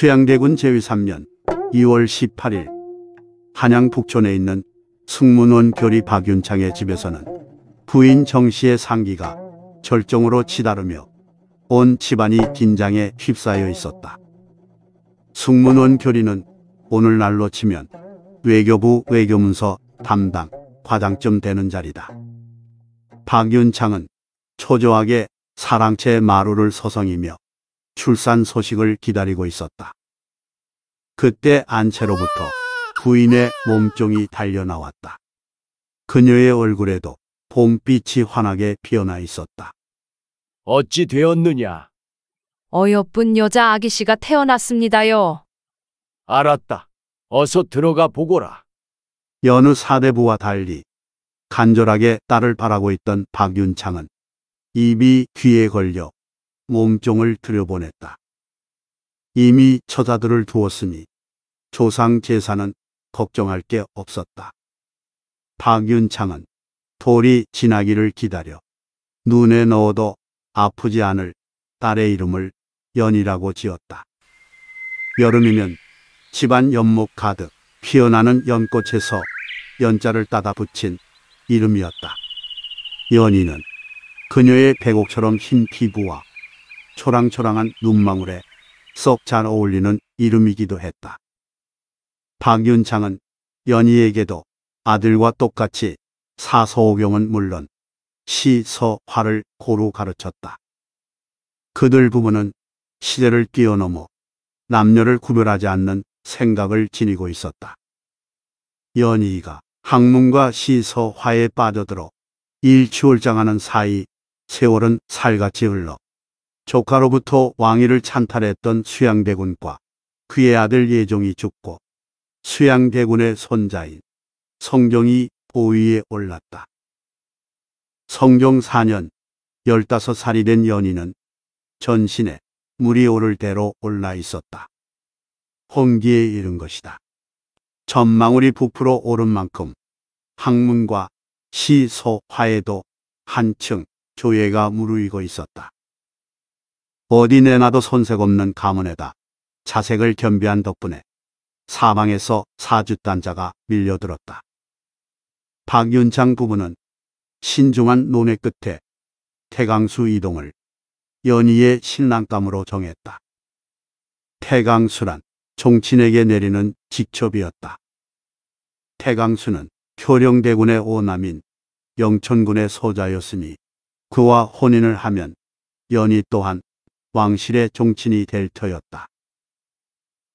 수양대군 제위3년 2월 18일 한양 북촌에 있는 승문원 교리 박윤창의 집에서는 부인 정씨의 상기가 절정으로 치다르며 온 집안이 긴장에 휩싸여 있었다. 승문원 교리는 오늘날로 치면 외교부 외교문서 담당 과장쯤 되는 자리다. 박윤창은 초조하게 사랑채 마루를 서성이며 출산 소식을 기다리고 있었다. 그때 안채로부터 부인의 몸종이 달려나왔다. 그녀의 얼굴에도 봄빛이 환하게 피어나 있었다. 어찌 되었느냐? 어여쁜 여자 아기씨가 태어났습니다요. 알았다. 어서 들어가 보거라. 여느 사대부와 달리 간절하게 딸을 바라고 있던 박윤창은 입이 귀에 걸려 몸종을 들여보냈다. 이미 처자들을 두었으니 조상 제사는 걱정할 게 없었다. 박윤창은 돌이 지나기를 기다려 눈에 넣어도 아프지 않을 딸의 이름을 연이라고 지었다. 여름이면 집안 연목 가득 피어나는 연꽃에서 연자를 따다 붙인 이름이었다. 연희는 그녀의 백옥처럼 흰 피부와 초랑초랑한 눈망울에 쏙잘 어울리는 이름이기도 했다. 박윤창은 연희에게도 아들과 똑같이 사서오경은 물론 시, 서, 화를 고루 가르쳤다. 그들 부부는 시대를 뛰어넘어 남녀를 구별하지 않는 생각을 지니고 있었다. 연희가 학문과 시, 서, 화에 빠져들어 일취월장하는 사이 세월은 살같이 흘러 조카로부터 왕위를 찬탈했던 수양대군과 그의 아들 예종이 죽고 수양대군의 손자인 성종이 보위에 올랐다. 성종 4년 15살이 된 연인은 전신에 물이 오를 대로 올라 있었다. 홍기에 이른 것이다. 전망울이 부풀어 오른 만큼 학문과 시소화에도 한층 조예가 무르익어 있었다. 어디 내놔도 손색 없는 가문에다 자색을 겸비한 덕분에 사망해서 사주단자가 밀려들었다. 박윤창 부부는 신중한 논의 끝에 태강수 이동을 연희의 신랑감으로 정했다. 태강수란 종친에게 내리는 직첩이었다. 태강수는 효령대군의 오남인 영천군의 소자였으니 그와 혼인을 하면 연희 또한 왕실의 종친이 될 터였다.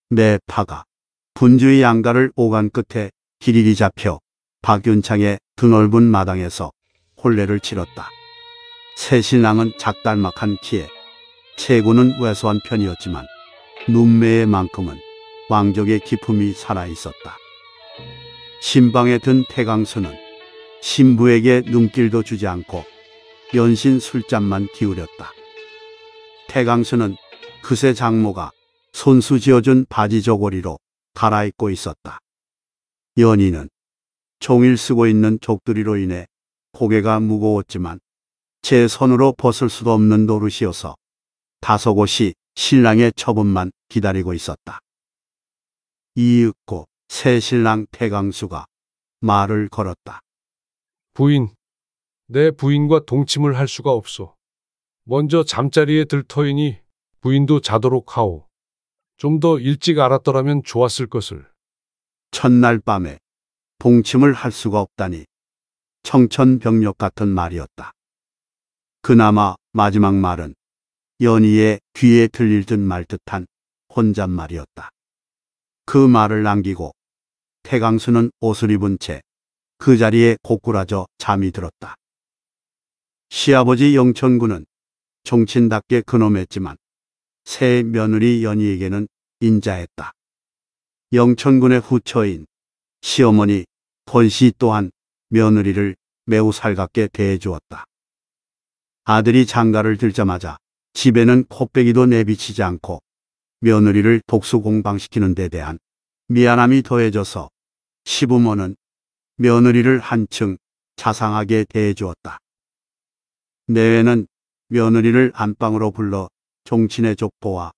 매파가 분주의 양가를 오간 끝에 길일이 잡혀 박윤창의 드넓은 마당에서 혼례를 치렀다. 새 신랑은 작달막한 키에 체구는 왜소한 편이었지만 눈매에만큼은 왕족의 기품이 살아있었다. 신방에 든 태강수는 신부에게 눈길도 주지 않고 연신 술잔만 기울였다. 태강스는 그새 장모가 손수 지어준 바지 저고리로 갈아입고 있었다. 연희는 종일 쓰고 있는 족두리로 인해 고개가 무거웠지만 제 손으로 벗을 수도 없는 노릇이어서 다소 곳이 신랑의 처분만 기다리고 있었다. 이윽고 새 신랑 태강수가 말을 걸었다. 부인, 내 부인과 동침을 할 수가 없소. 먼저 잠자리에 들터이니 부인도 자도록 하오. 좀 더 일찍 알았더라면 좋았을 것을. 첫날 밤에 봉침을 할 수가 없다니 청천벽력 같은 말이었다. 그나마 마지막 말은 연희의 귀에 들릴 듯 말 듯한 혼잣말이었다. 그 말을 남기고 태강수는 옷을 입은 채 그 자리에 고꾸라져 잠이 들었다. 시아버지 영천군은 종친답게 근엄했지만 새 며느리 연희에게는 인자했다. 영천군의 후처인 시어머니 권씨 또한 며느리를 매우 살갑게 대해주었다. 아들이 장가를 들자마자 집에는 코빼기도 내비치지 않고 며느리를 독수공방시키는 데 대한 미안함이 더해져서 시부모는 며느리를 한층 자상하게 대해주었다. 내외는 며느리를 안방으로 불러 종친의 족보와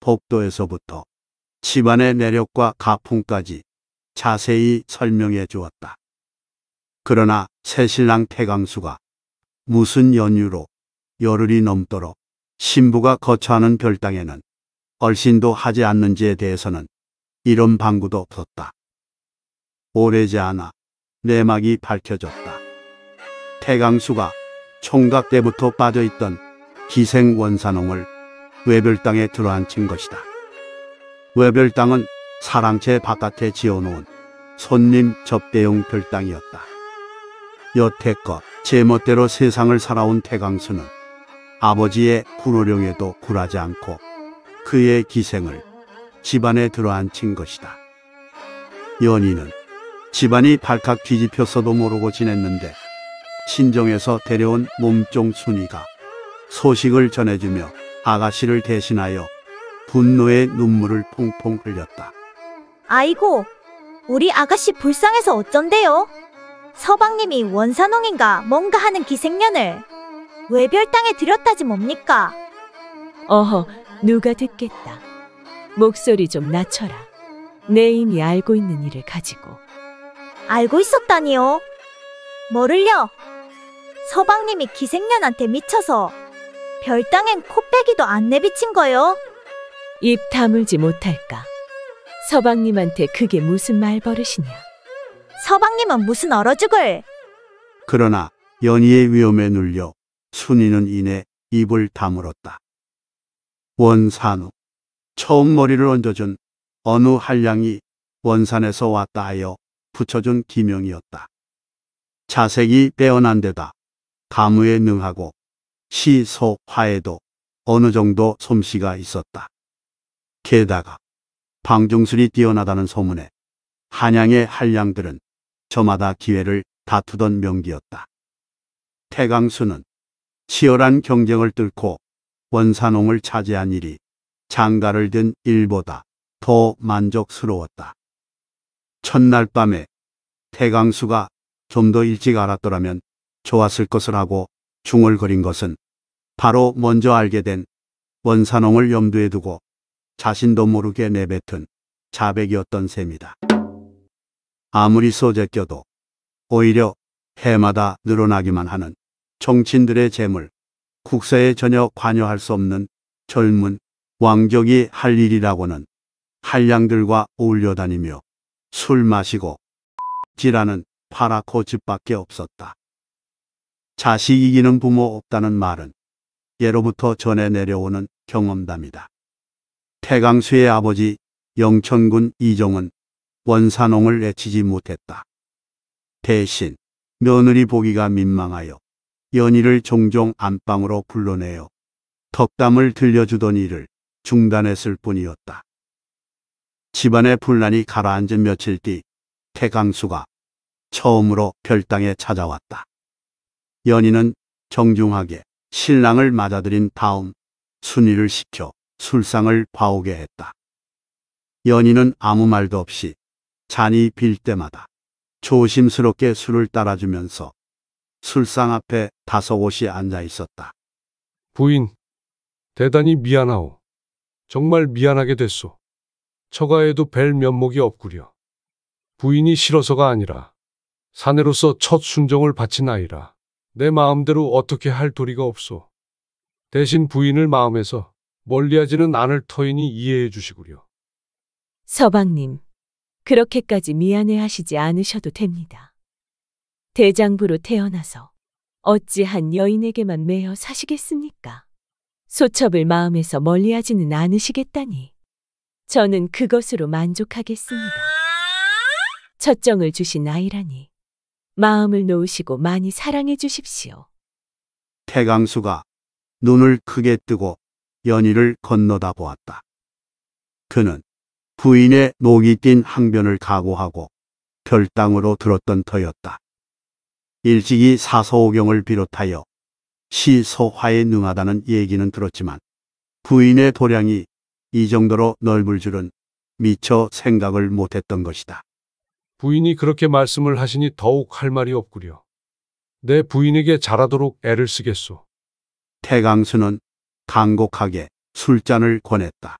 법도에서부터 집안의 내력과 가풍까지 자세히 설명해 주었다. 그러나 새신랑 태강수가 무슨 연유로 열흘이 넘도록 신부가 거처하는 별당에는 얼씬도 하지 않는지에 대해서는 이런 방구도 없었다. 오래지 않아 내막이 밝혀졌다. 태강수가 총각 때부터 빠져있던 기생 원산홍을 외별당에 들어앉힌 것이다. 외별당은 사랑채 바깥에 지어놓은 손님 접대용 별당이었다. 여태껏 제멋대로 세상을 살아온 태강수는 아버지의 구로령에도 굴하지 않고 그의 기생을 집안에 들어앉힌 것이다. 연희는 집안이 발칵 뒤집혔어도 모르고 지냈는데 신정에서 데려온 몸종 순이가 소식을 전해주며 아가씨를 대신하여 분노의 눈물을 퐁퐁 흘렸다. 아이고, 우리 아가씨 불쌍해서 어쩐데요? 서방님이 원산홍인가 뭔가 하는 기생년을 외별 땅에 들였다지 뭡니까? 어허, 누가 듣겠다. 목소리 좀 낮춰라. 내 이미 알고 있는 일을 가지고. 알고 있었다니요. 뭐를요? 서방님이 기생년한테 미쳐서 별당엔 코빼기도 안 내비친 거요. 입 다물지 못할까. 서방님한테 그게 무슨 말버릇이냐. 서방님은 무슨 얼어 죽을. 그러나 연희의 위험에 눌려 순이는 이내 입을 다물었다. 원산우 처음 머리를 얹어준 어느 한량이 원산에서 왔다 하여 붙여준 기명이었다. 자색이 빼어난 데다 가무에 능하고 시소화에도 어느 정도 솜씨가 있었다. 게다가 방종술이 뛰어나다는 소문에 한양의 한량들은 저마다 기회를 다투던 명기였다. 태강수는 치열한 경쟁을 뚫고 원산홍을 차지한 일이 장가를 든 일보다 더 만족스러웠다. 첫날 밤에 태강수가 좀 더 일찍 알았더라면 좋았을 것을 하고 중얼거린 것은 바로 먼저 알게 된 원산홍을 염두에 두고 자신도 모르게 내뱉은 자백이었던 셈이다. 아무리 소재 껴도 오히려 해마다 늘어나기만 하는 정치인들의 재물, 국사에 전혀 관여할 수 없는 젊은 왕족이 할 일이라고는 한량들과 어울려 다니며 술 마시고 지라는 파라코 집밖에 없었다. 자식 이기는 부모 없다는 말은 예로부터 전해 내려오는 경험담이다. 태강수의 아버지 영천군 이종은 원산홍을 외치지 못했다. 대신 며느리 보기가 민망하여 연희를 종종 안방으로 불러내어 덕담을 들려주던 일을 중단했을 뿐이었다. 집안의 분란이 가라앉은 며칠 뒤 태강수가 처음으로 별당에 찾아왔다. 연인은 정중하게 신랑을 맞아들인 다음 순위를 시켜 술상을 봐오게 했다. 연인은 아무 말도 없이 잔이 빌 때마다 조심스럽게 술을 따라주면서 술상 앞에 다섯 옷이 앉아 있었다. 부인, 대단히 미안하오. 정말 미안하게 됐소. 처가에도 뵐 면목이 없구려. 부인이 싫어서가 아니라 사내로서 첫 순정을 바친 아이라 내 마음대로 어떻게 할 도리가 없소. 대신 부인을 마음에서 멀리하지는 않을 터이니 이해해 주시구려. 서방님, 그렇게까지 미안해하시지 않으셔도 됩니다. 대장부로 태어나서 어찌한 여인에게만 매여 사시겠습니까? 소첩을 마음에서 멀리하지는 않으시겠다니 저는 그것으로 만족하겠습니다. 첫정을 주신 아이라니 마음을 놓으시고 많이 사랑해 주십시오. 태강수가 눈을 크게 뜨고 연희를 건너다 보았다. 그는 부인의 녹이 띤 항변을 각오하고 별당으로 들었던 터였다. 일찍이 사서오경을 비롯하여 시소화에 능하다는 얘기는 들었지만 부인의 도량이 이 정도로 넓을 줄은 미처 생각을 못했던 것이다. 부인이 그렇게 말씀을 하시니 더욱 할 말이 없구려. 내 부인에게 잘하도록 애를 쓰겠소. 태강수는 간곡하게 술잔을 권했다.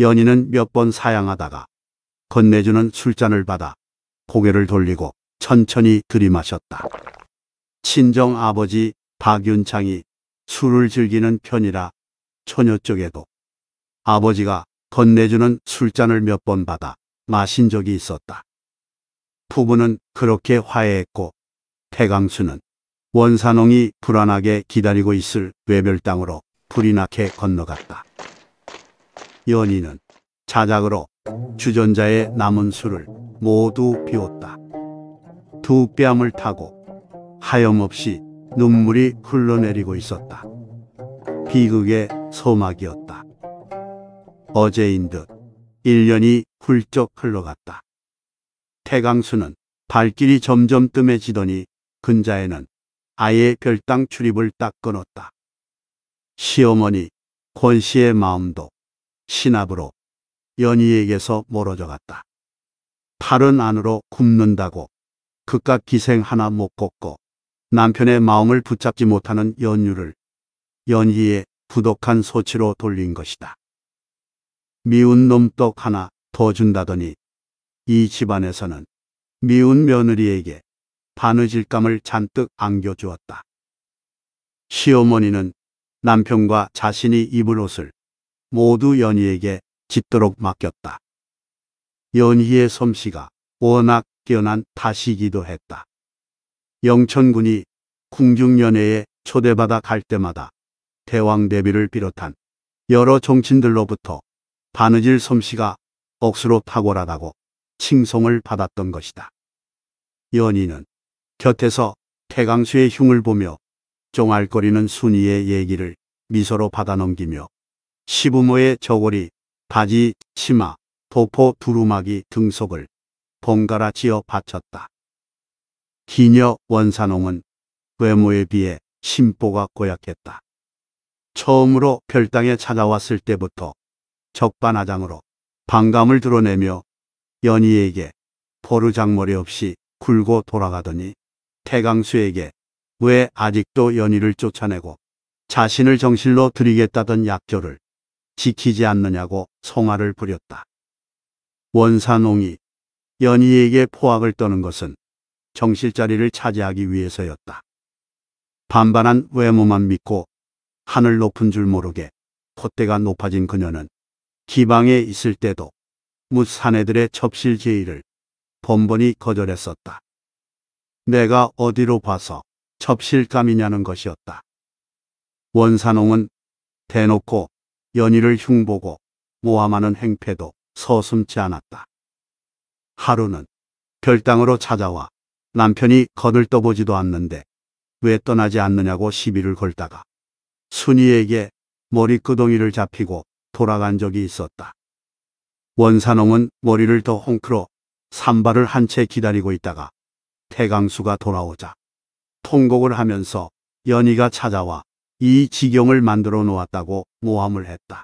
연인은 몇 번 사양하다가 건네주는 술잔을 받아 고개를 돌리고 천천히 들이마셨다. 친정 아버지 박윤창이 술을 즐기는 편이라 처녀 쪽에도 아버지가 건네주는 술잔을 몇 번 받아 마신 적이 있었다. 부부는 그렇게 화해했고 태강수는 원산홍이 불안하게 기다리고 있을 외별 땅으로 불이 나게 건너갔다. 연희는 자작으로 주전자에 남은 술을 모두 비웠다. 두 뺨을 타고 하염없이 눈물이 흘러내리고 있었다. 비극의 소막이었다. 어제인 듯 1년이 훌쩍 흘러갔다. 태강수는 발길이 점점 뜸해지더니 근자에는 아예 별당 출입을 딱 끊었다. 시어머니 권 씨의 마음도 신압으로 연희에게서 멀어져 갔다. 팔은 안으로 굽는다고 그깟 기생 하나 못 걷고 남편의 마음을 붙잡지 못하는 연유를 연희의 부덕한 소치로 돌린 것이다. 미운 놈 떡 하나 더 준다더니 이 집안에서는 미운 며느리에게 바느질감을 잔뜩 안겨주었다. 시어머니는 남편과 자신이 입을 옷을 모두 연희에게 짓도록 맡겼다. 연희의 솜씨가 워낙 뛰어난 탓이기도 했다. 영천군이 궁중연회에 초대받아 갈 때마다 대왕대비를 비롯한 여러 정치인들로부터 바느질 솜씨가 억수로 탁월하다고 칭송을 받았던 것이다. 연희는 곁에서 태강수의 흉을 보며 쫑알거리는 순이의 얘기를 미소로 받아넘기며 시부모의 저고리, 바지, 치마, 도포 두루마기 등속을 번갈아 지어 바쳤다. 기녀 원산홍은 외모에 비해 심보가 고약했다. 처음으로 별당에 찾아왔을 때부터 적반하장으로 반감을 드러내며 연희에게 포르장머리 없이 굴고 돌아가더니 태강수에게 왜 아직도 연희를 쫓아내고 자신을 정실로 들이겠다던 약조를 지키지 않느냐고 송화를 부렸다. 원산홍이 연희에게 포악을 떠는 것은 정실 자리를 차지하기 위해서였다. 반반한 외모만 믿고 하늘 높은 줄 모르게 콧대가 높아진 그녀는 기방에 있을 때도 무사네들의 접실 제의를 번번이 거절했었다. 내가 어디로 봐서 접실감이냐는 것이었다. 원산홍은 대놓고 연희를 흉보고 모함하는 행패도 서슴지 않았다. 하루는 별당으로 찾아와 남편이 거들떠보지도 않는데 왜 떠나지 않느냐고 시비를 걸다가 순이에게 머리끄덩이를 잡히고 돌아간 적이 있었다. 원산홍은 머리를 더 헝클어 산발을 한 채 기다리고 있다가 태강수가 돌아오자 통곡을 하면서 연희가 찾아와 이 지경을 만들어 놓았다고 모함을 했다.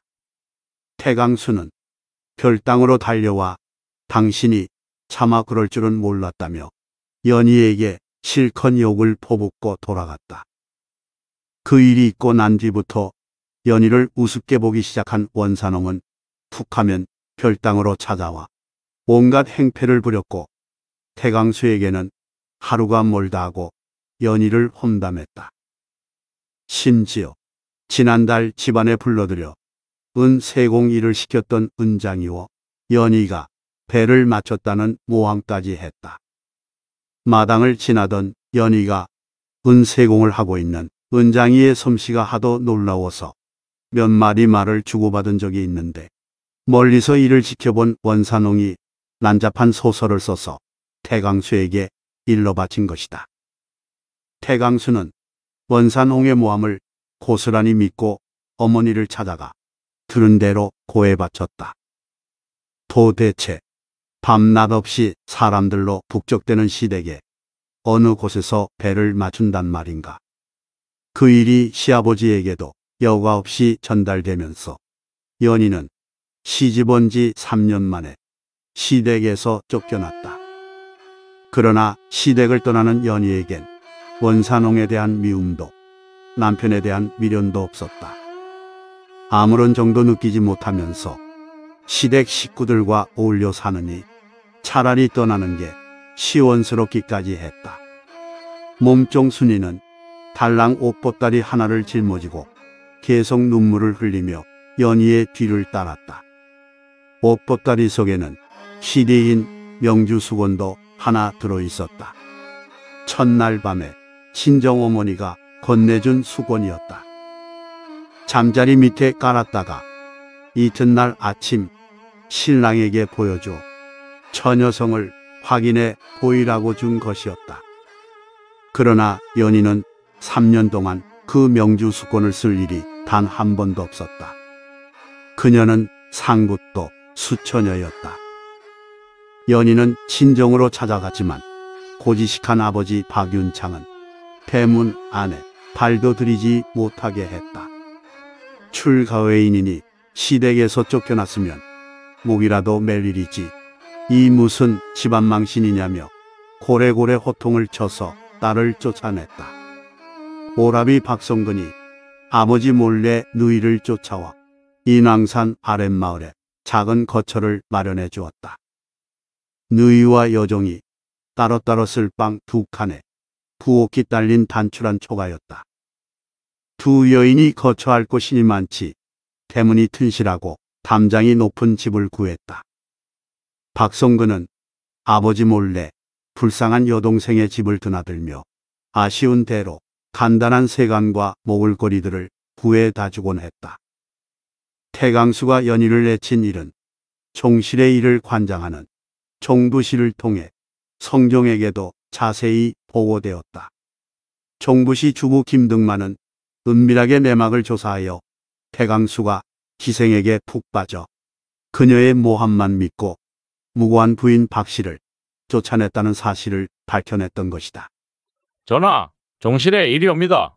태강수는 별땅으로 달려와 당신이 차마 그럴 줄은 몰랐다며 연희에게 실컷 욕을 퍼붓고 돌아갔다. 그 일이 있고 난 뒤부터 연희를 우습게 보기 시작한 원산홍은 툭하면 별당으로 찾아와 온갖 행패를 부렸고 태강수에게는 하루가 멀다 하고 연희를 험담했다. 심지어 지난달 집안에 불러들여 은세공일을 시켰던 은장이와 연희가 배를 맞췄다는 모함까지 했다. 마당을 지나던 연희가 은세공을 하고 있는 은장이의 솜씨가 하도 놀라워서 몇 마리 말을 주고받은 적이 있는데 멀리서 이를 지켜본 원산홍이 난잡한 소설을 써서 태강수에게 일러 바친 것이다. 태강수는 원산홍의 모함을 고스란히 믿고 어머니를 찾아가 들은 대로 고해 바쳤다. 도대체 밤낮 없이 사람들로 북적대는 시댁에 어느 곳에서 배를 맞춘단 말인가. 그 일이 시아버지에게도 여과 없이 전달되면서 연인은 시집 온 지 3년 만에 시댁에서 쫓겨났다. 그러나 시댁을 떠나는 연희에겐 원산홍에 대한 미움도 남편에 대한 미련도 없었다. 아무런 정도 느끼지 못하면서 시댁 식구들과 어울려 사느니 차라리 떠나는 게 시원스럽기까지 했다. 몸종 순이는 달랑 옷보따리 하나를 짊어지고 계속 눈물을 흘리며 연희의 뒤를 따랐다. 옷보따리 속에는 시디인 명주 수건도 하나 들어있었다. 첫날 밤에 친정 어머니가 건네준 수건이었다. 잠자리 밑에 깔았다가 이튿날 아침 신랑에게 보여줘 처녀성을 확인해 보이라고 준 것이었다. 그러나 연인은 3년 동안 그 명주 수건을 쓸 일이 단 한 번도 없었다. 그녀는 상굿도 수처녀였다. 연희는 친정으로 찾아갔지만 고지식한 아버지 박윤창은 폐문 안에 발도 들이지 못하게 했다. 출가외인이니 시댁에서 쫓겨났으면 목이라도 멜 일이지 이 무슨 집안망신이냐며 고래고래 호통을 쳐서 딸을 쫓아냈다. 오라비 박성근이 아버지 몰래 누이를 쫓아와 인왕산 아랫마을에 작은 거처를 마련해 주었다. 누이와 여종이 따로따로 쓸 빵 두 칸에 부엌이 딸린 단출한 초가였다. 두 여인이 거처할 곳이 많지 대문이 튼실하고 담장이 높은 집을 구했다. 박성근은 아버지 몰래 불쌍한 여동생의 집을 드나들며 아쉬운 대로 간단한 세간과 먹을거리들을 구해 다주곤 했다. 태강수가 연의를 내친 일은 종실의 일을 관장하는 종부시를 통해 성종에게도 자세히 보고되었다. 종부시 주부 김등만은 은밀하게 내막을 조사하여 태강수가 기생에게 푹 빠져 그녀의 모함만 믿고 무고한 부인 박씨를 쫓아냈다는 사실을 밝혀냈던 것이다. 전하, 종실의 일이옵니다.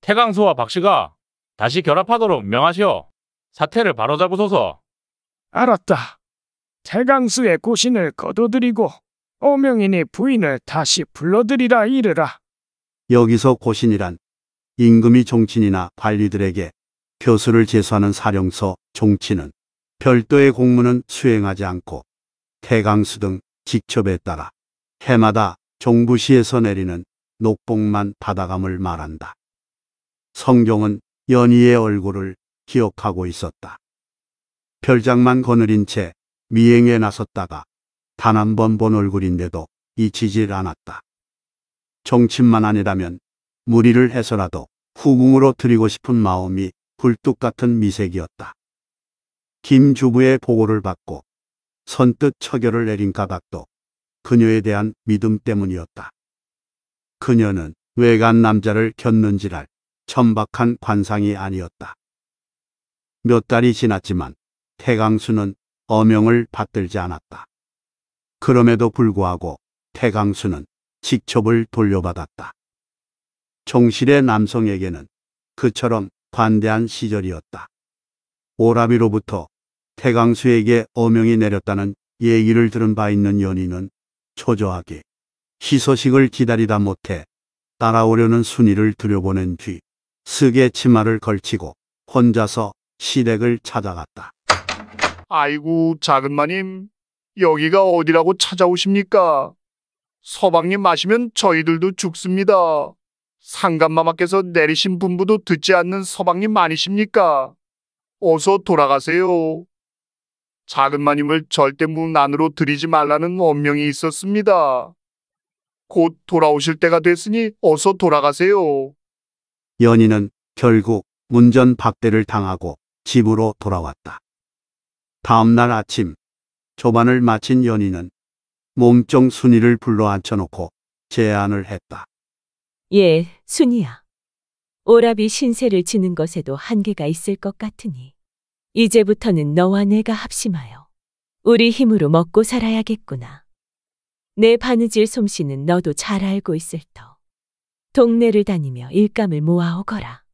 태강수와 박씨가 다시 결합하도록 명하시오. 사태를 바로잡으소서. 알았다. 태강수의 고신을 거둬들이고 오명인의 부인을 다시 불러들이라 이르라. 여기서 고신이란 임금이 종친이나 관리들에게 교수를 제수하는 사령서 종친은 별도의 공무는 수행하지 않고 태강수 등 직첩에 따라 해마다 종부시에서 내리는 녹봉만 받아감을 말한다. 성경은 연희의 얼굴을 기억하고 있었다. 별장만 거느린 채 미행에 나섰다가 단 한 번 본 얼굴인데도 잊히질 않았다. 정치만 아니라면 무리를 해서라도 후궁으로 드리고 싶은 마음이 굴뚝 같은 미색이었다. 김 주부의 보고를 받고 선뜻 처결을 내린 가닭도 그녀에 대한 믿음 때문이었다. 그녀는 외간 남자를 곁는지랄 천박한 관상이 아니었다. 몇 달이 지났지만 태강수는 어명을 받들지 않았다. 그럼에도 불구하고 태강수는 직첩을 돌려받았다. 종실의 남성에게는 그처럼 관대한 시절이었다. 오라비로부터 태강수에게 어명이 내렸다는 얘기를 들은 바 있는 연인은 초조하게 희소식을 기다리다 못해 따라오려는 순위를 들여보낸 뒤 쓰개 치마를 걸치고 혼자서 시댁을 찾아갔다. 아이고, 작은 마님. 여기가 어디라고 찾아오십니까? 서방님 마시면 저희들도 죽습니다. 상감마마께서 내리신 분부도 듣지 않는 서방님 아니십니까? 어서 돌아가세요. 작은 마님을 절대 문 안으로 들이지 말라는 원명이 있었습니다. 곧 돌아오실 때가 됐으니 어서 돌아가세요. 연희는 결국 문전 박대를 당하고 집으로 돌아왔다. 다음 날 아침 조반을 마친 연희는 몸종 순이를 불러 앉혀놓고 제안을 했다. 예, 순이야. 오라비 신세를 지는 것에도 한계가 있을 것 같으니 이제부터는 너와 내가 합심하여 우리 힘으로 먹고 살아야겠구나. 내 바느질 솜씨는 너도 잘 알고 있을 터. 동네를 다니며 일감을 모아오거라.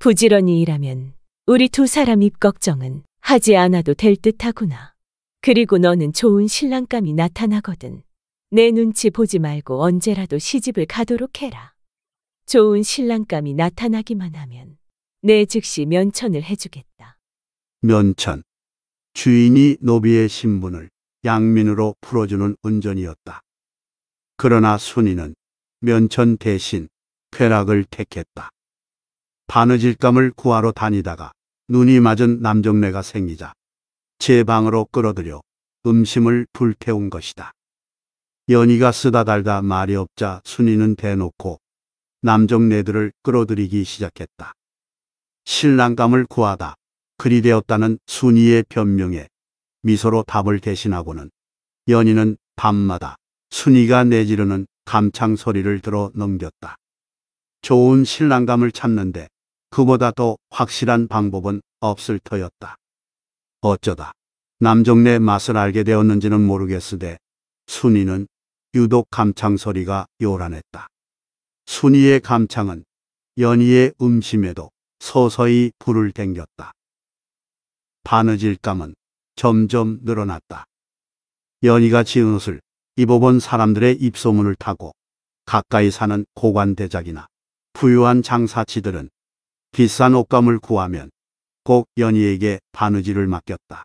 부지런히 일하면 우리 두 사람 입 걱정은 하지 않아도 될 듯하구나. 그리고 너는 좋은 신랑감이 나타나거든. 내 눈치 보지 말고 언제라도 시집을 가도록 해라. 좋은 신랑감이 나타나기만 하면 내 즉시 면천을 해주겠다. 면천. 주인이 노비의 신분을 양민으로 풀어주는 운전이었다. 그러나 순이는 면천 대신 쾌락을 택했다. 바느질감을 구하러 다니다가 눈이 맞은 남정네가 생기자 제 방으로 끌어들여 음심을 불태운 것이다. 연희가 쓰다 달다 말이 없자 순이는 대놓고 남정네들을 끌어들이기 시작했다. 신랑감을 구하다 그리 되었다는 순이의 변명에 미소로 답을 대신하고는 연희는 밤마다 순이가 내지르는 감창 소리를 들어 넘겼다. 좋은 신랑감을 찾는데 그보다 더 확실한 방법은 없을 터였다. 어쩌다 남정네 맛을 알게 되었는지는 모르겠으되 순이는 유독 감창소리가 요란했다. 순이의 감창은 연희의 음심에도 서서히 불을 댕겼다. 바느질감은 점점 늘어났다. 연희가 지은 옷을 입어본 사람들의 입소문을 타고 가까이 사는 고관대작이나 부유한 장사치들은 비싼 옷감을 구하면 꼭 연희에게 바느질을 맡겼다.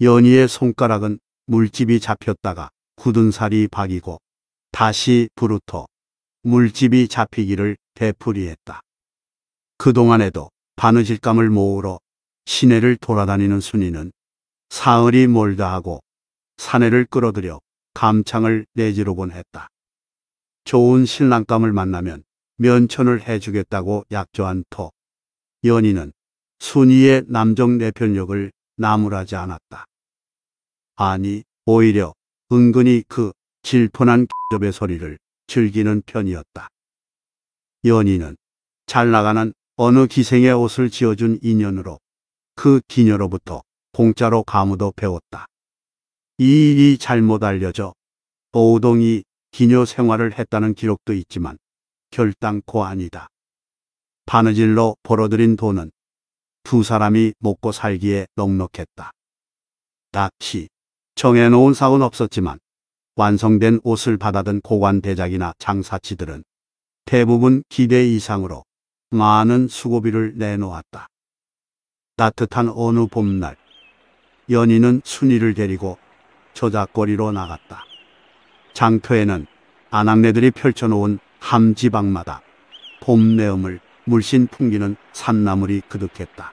연희의 손가락은 물집이 잡혔다가 굳은 살이 박이고 다시 부르터 물집이 잡히기를 되풀이했다. 그동안에도 바느질감을 모으러 시내를 돌아다니는 순이는 사흘이 멀다 하고 사내를 끌어들여 감창을 내지르곤 했다. 좋은 신랑감을 만나면 면천을 해주겠다고 약조한 터. 연희는 순이의 남정 내편력을 나무라지 않았다. 아니 오히려 은근히 그 질펀한 기접의 소리를 즐기는 편이었다. 연희는 잘 나가는 어느 기생의 옷을 지어준 인연으로 그 기녀로부터 공짜로 가무도 배웠다. 이 일이 잘못 알려져 오동이 기녀 생활을 했다는 기록도 있지만 결단코 아니다. 바느질로 벌어들인 돈은 두 사람이 먹고 살기에 넉넉했다. 다시 정해놓은 사은 없었지만 완성된 옷을 받아든 고관 대작이나 장사치들은 대부분 기대 이상으로 많은 수고비를 내놓았다. 따뜻한 어느 봄날 연인은 순이를 데리고 저작거리로 나갔다. 장터에는 아낙네들이 펼쳐놓은 함 지방마다 봄 내음을 물씬 풍기는 산나물이 그득했다.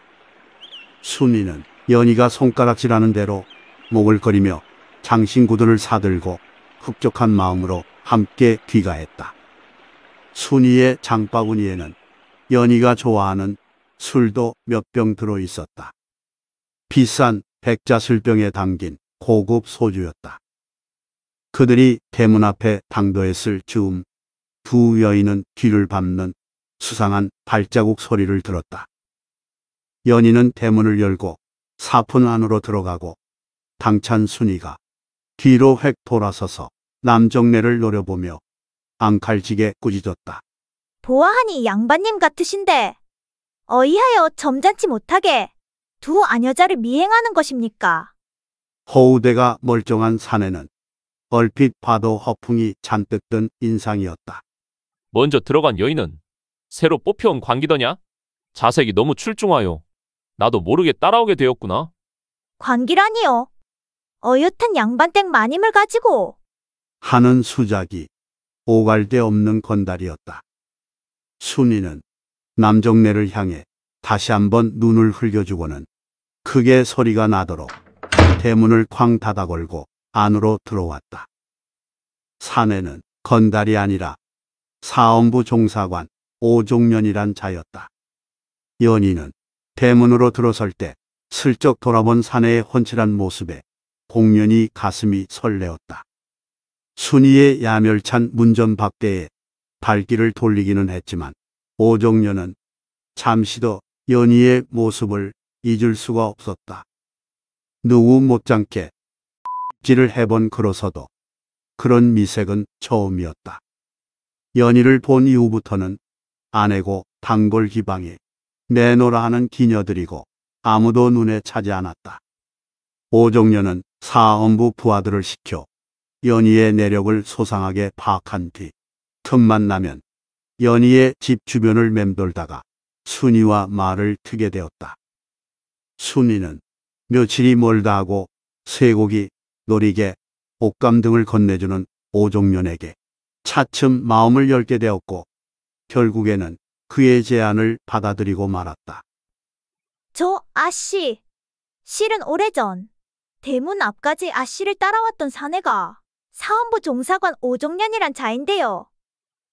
순이는 연희가 손가락질하는 대로 목을 거리며 장신구들을 사들고 흡족한 마음으로 함께 귀가했다. 순이의 장바구니에는 연희가 좋아하는 술도 몇 병 들어 있었다. 비싼 백자술병에 담긴 고급 소주였다. 그들이 대문 앞에 당도했을 즈음 두 여인은 귀를 밟는 수상한 발자국 소리를 들었다. 연인은 대문을 열고 사푼 안으로 들어가고 당찬 순이가 뒤로 획 돌아서서 남정네를 노려보며 앙칼지게 꾸짖었다. 보아하니 양반님 같으신데 어이하여 점잖지 못하게 두 아녀자를 미행하는 것입니까? 허우대가 멀쩡한 사내는 얼핏 봐도 허풍이 잔뜩 든 인상이었다. 먼저 들어간 여인은 새로 뽑혀온 광기더냐 자색이 너무 출중하여 나도 모르게 따라오게 되었구나. 광기라니요 어엿한 양반댁 마님을 가지고 하는 수작이 오갈데 없는 건달이었다. 순이는 남정네를 향해 다시 한번 눈을 흘겨주고는 크게 소리가 나도록 대문을 쾅 닫아걸고 안으로 들어왔다. 사내는 건달이 아니라 사원부 종사관 오종년이란 자였다. 연희는 대문으로 들어설 때 슬쩍 돌아본 사내의 헌칠한 모습에 공연이 가슴이 설레었다. 순위의 야멸찬 문전박대에 발길을 돌리기는 했지만 오종년은 잠시도 연희의 모습을 잊을 수가 없었다. 누구 못지않게 지를 해본 그로서도 그런 미색은 처음이었다. 연희를 본 이후부터는 아내고 단골 기방이 내노라 하는 기녀들이고 아무도 눈에 차지 않았다. 오종년은 사엄부 부하들을 시켜 연희의 내력을 소상하게 파악한 뒤 틈만 나면 연희의 집 주변을 맴돌다가 순이와 말을 트게 되었다. 순이는 며칠이 멀다 하고 쇠고기, 노리개, 옷감 등을 건네주는 오종년에게 차츰 마음을 열게 되었고 결국에는 그의 제안을 받아들이고 말았다. 저 아씨, 실은 오래전 대문 앞까지 아씨를 따라왔던 사내가 사원부 종사관 오종년이란 자인데요.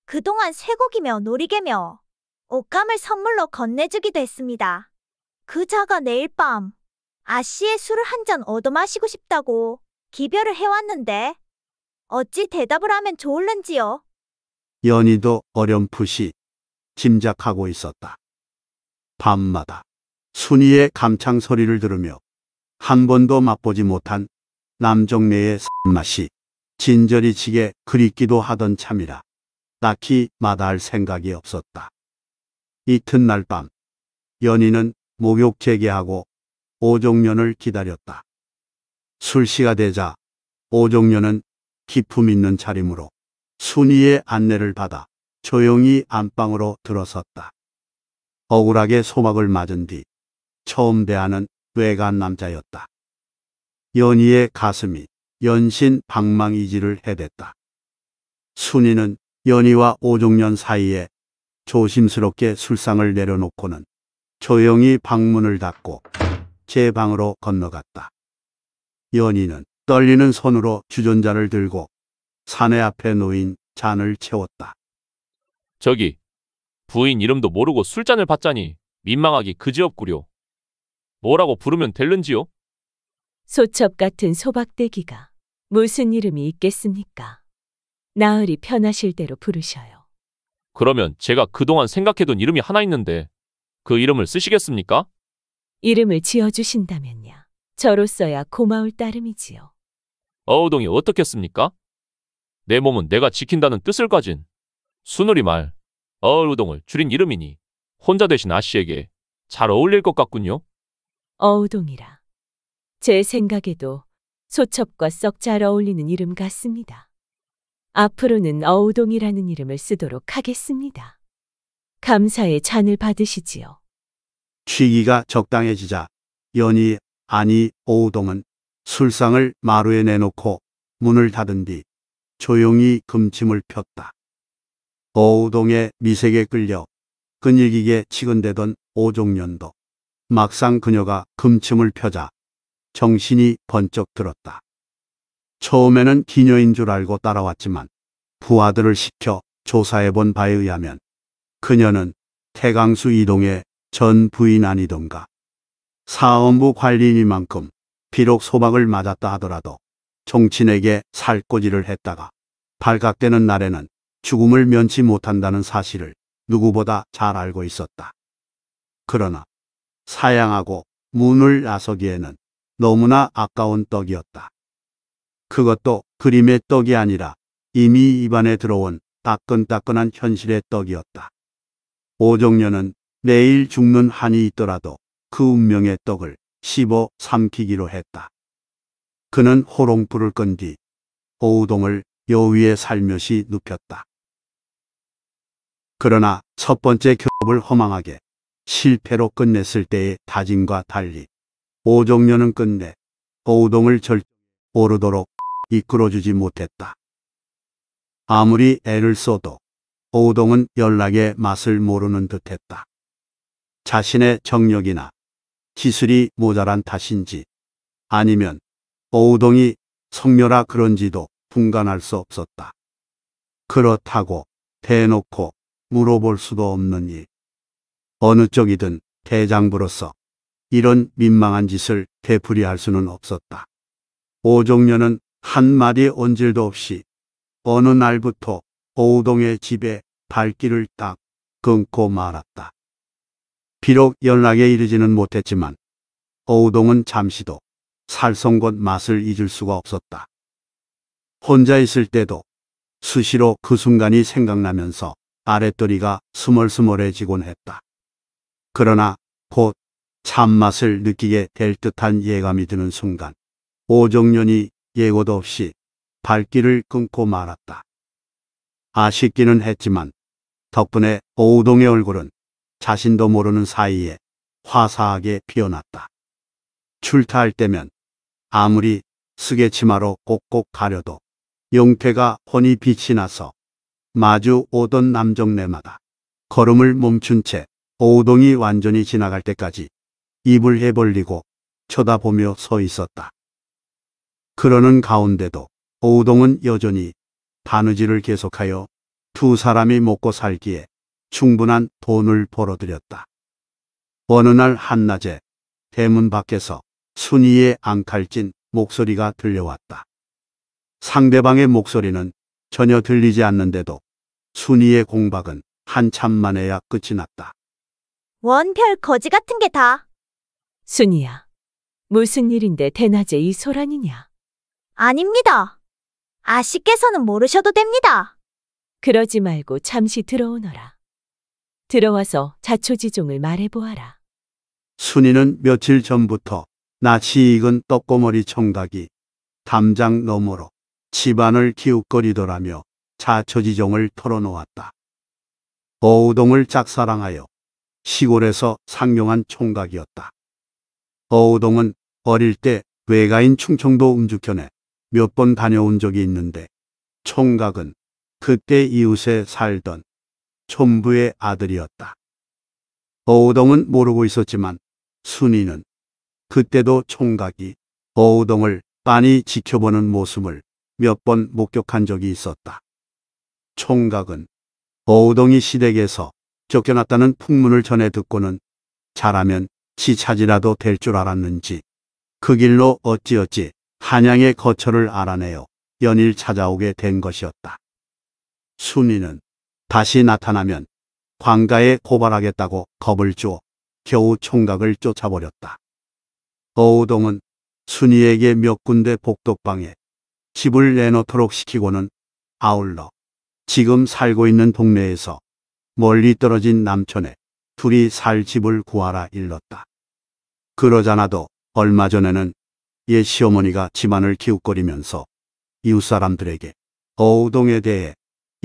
그동안 쇠고기며 놀이개며 옷감을 선물로 건네주기도 했습니다. 그 자가 내일 밤 아씨의 술을 한 잔 얻어 마시고 싶다고 기별을 해왔는데 어찌 대답을 하면 좋을는지요. 연희도 어렴풋이 짐작하고 있었다. 밤마다 순이의 감창 소리를 들으며 한 번도 맛보지 못한 남정네의 맛이 진저리 치게 그립기도 하던 참이라 딱히 마다할 생각이 없었다. 이튿날 밤 연희는 목욕 재개하고 오종년을 기다렸다. 술시가 되자 오종년은 기품 있는 차림으로 순이의 안내를 받아 조용히 안방으로 들어섰다. 억울하게 소막을 맞은 뒤 처음 대하는 외간 남자였다. 연희의 가슴이 연신 방망이질을 해댔다. 순이는 연희와 오종년 사이에 조심스럽게 술상을 내려놓고는 조용히 방문을 닫고 제 방으로 건너갔다. 연희는 떨리는 손으로 주전자를 들고 사내 앞에 놓인 잔을 채웠다. 저기 부인 이름도 모르고 술잔을 받자니 민망하기 그지없구려. 뭐라고 부르면 될는지요? 소첩 같은 소박대기가 무슨 이름이 있겠습니까? 나으리 편하실 대로 부르셔요. 그러면 제가 그동안 생각해둔 이름이 하나 있는데 그 이름을 쓰시겠습니까? 이름을 지어주신다면야 저로서야 고마울 따름이지요. 어우동이 어떻겠습니까? 내 몸은 내가 지킨다는 뜻을 가진 순우리 말 어우동을 줄인 이름이니 혼자 대신 아씨에게 잘 어울릴 것 같군요. 어우동이라. 제 생각에도 소첩과 썩 잘 어울리는 이름 같습니다. 앞으로는 어우동이라는 이름을 쓰도록 하겠습니다. 감사의 잔을 받으시지요. 취기가 적당해지자 연이 아니 어우동은 술상을 마루에 내놓고 문을 닫은 뒤 조용히 금침을 폈다. 어우동의 미색에 끌려 끈일기게 치근대던 오종년도 막상 그녀가 금침을 펴자 정신이 번쩍 들었다. 처음에는 기녀인 줄 알고 따라왔지만 부하들을 시켜 조사해 본 바에 의하면 그녀는 태강수 이동의 전 부인 아니던가 사원부 관리인이만큼 비록 소망을 맞았다 하더라도 종친에게 살꼬지를 했다가 발각되는 날에는 죽음을 면치 못한다는 사실을 누구보다 잘 알고 있었다. 그러나 사양하고 문을 나서기에는 너무나 아까운 떡이었다. 그것도 그림의 떡이 아니라 이미 입안에 들어온 따끈따끈한 현실의 떡이었다. 오종년은매일 죽는 한이 있더라도 그 운명의 떡을 씹어 삼키기로 했다. 그는 호롱불을 끈 뒤 오우동을 여위에 살며시 눕혔다. 그러나 첫 번째 교업을 허망하게 실패로 끝냈을 때의 다짐과 달리 오종년은 끝내 오우동을 절 오르도록 이끌어주지 못했다. 아무리 애를 써도 오우동은 연락의 맛을 모르는 듯했다. 자신의 정력이나 기술이 모자란 탓인지 아니면 오우동이 성녀라 그런지도 분간할 수 없었다. 그렇다고 대놓고 물어볼 수도 없는 일. 어느 쪽이든 대장부로서 이런 민망한 짓을 되풀이할 수는 없었다. 오종년은 한마디 언질도 없이 어느 날부터 오우동의 집에 발길을 딱 끊고 말았다. 비록 연락에 이르지는 못했지만 어우동은 잠시도 살성곳 맛을 잊을 수가 없었다. 혼자 있을 때도 수시로 그 순간이 생각나면서 아랫도리가 스멀스멀해지곤 했다. 그러나 곧 참맛을 느끼게 될 듯한 예감이 드는 순간 오정년이 예고도 없이 발길을 끊고 말았다. 아쉽기는 했지만 덕분에 오우동의 얼굴은 자신도 모르는 사이에 화사하게 피어났다. 출타할 때면 아무리 쓰개 치마로 꼭꼭 가려도 용태가 혼이 빛이 나서 마주 오던 남정네마다 걸음을 멈춘 채오동이 완전히 지나갈 때까지 입을 해벌리고 쳐다보며 서 있었다. 그러는 가운데도 오동은 여전히 바느질을 계속하여 두 사람이 먹고 살기에 충분한 돈을 벌어들였다. 어느 날 한낮에 대문 밖에서 순이의 앙칼진 목소리가 들려왔다. 상대방의 목소리는 전혀 들리지 않는데도 순이의 공박은 한참 만에야 끝이 났다. 원별 거지 같은 게 다. 순이야, 무슨 일인데 대낮에 이 소란이냐? 아닙니다. 아씨께서는 모르셔도 됩니다. 그러지 말고 잠시 들어오너라. 들어와서 자초지종을 말해보아라. 순이는 며칠 전부터 낯이 익은 떡고머리 청각이 담장 너머로 집안을 기웃거리더라며 자초지종을 털어놓았다. 어우동을 짝사랑하여 시골에서 상경한 총각이었다. 어우동은 어릴 때 외가인 충청도 음주견에 몇 번 다녀온 적이 있는데 총각은 그때 이웃에 살던 촌부의 아들이었다. 어우동은 모르고 있었지만 순이는 그때도 총각이 어우동을 빤히 지켜보는 모습을 몇 번 목격한 적이 있었다. 총각은 어우동이 시댁에서 쫓겨났다는 풍문을 전해 듣고는 잘하면 지찾이라도될 줄 알았는지 그 길로 어찌어찌 한양의 거처를 알아내어 연일 찾아오게 된 것이었다. 순이는 다시 나타나면 광가에 고발하겠다고 겁을 주어 겨우 총각을 쫓아버렸다. 어우동은 순이에게 몇 군데 복덕방에 집을 내놓도록 시키고는 아울러 지금 살고 있는 동네에서 멀리 떨어진 남촌에 둘이 살 집을 구하라 일렀다. 그러자나도 얼마 전에는 옛 시어머니가 집안을 기웃거리면서 이웃 사람들에게 어우동에 대해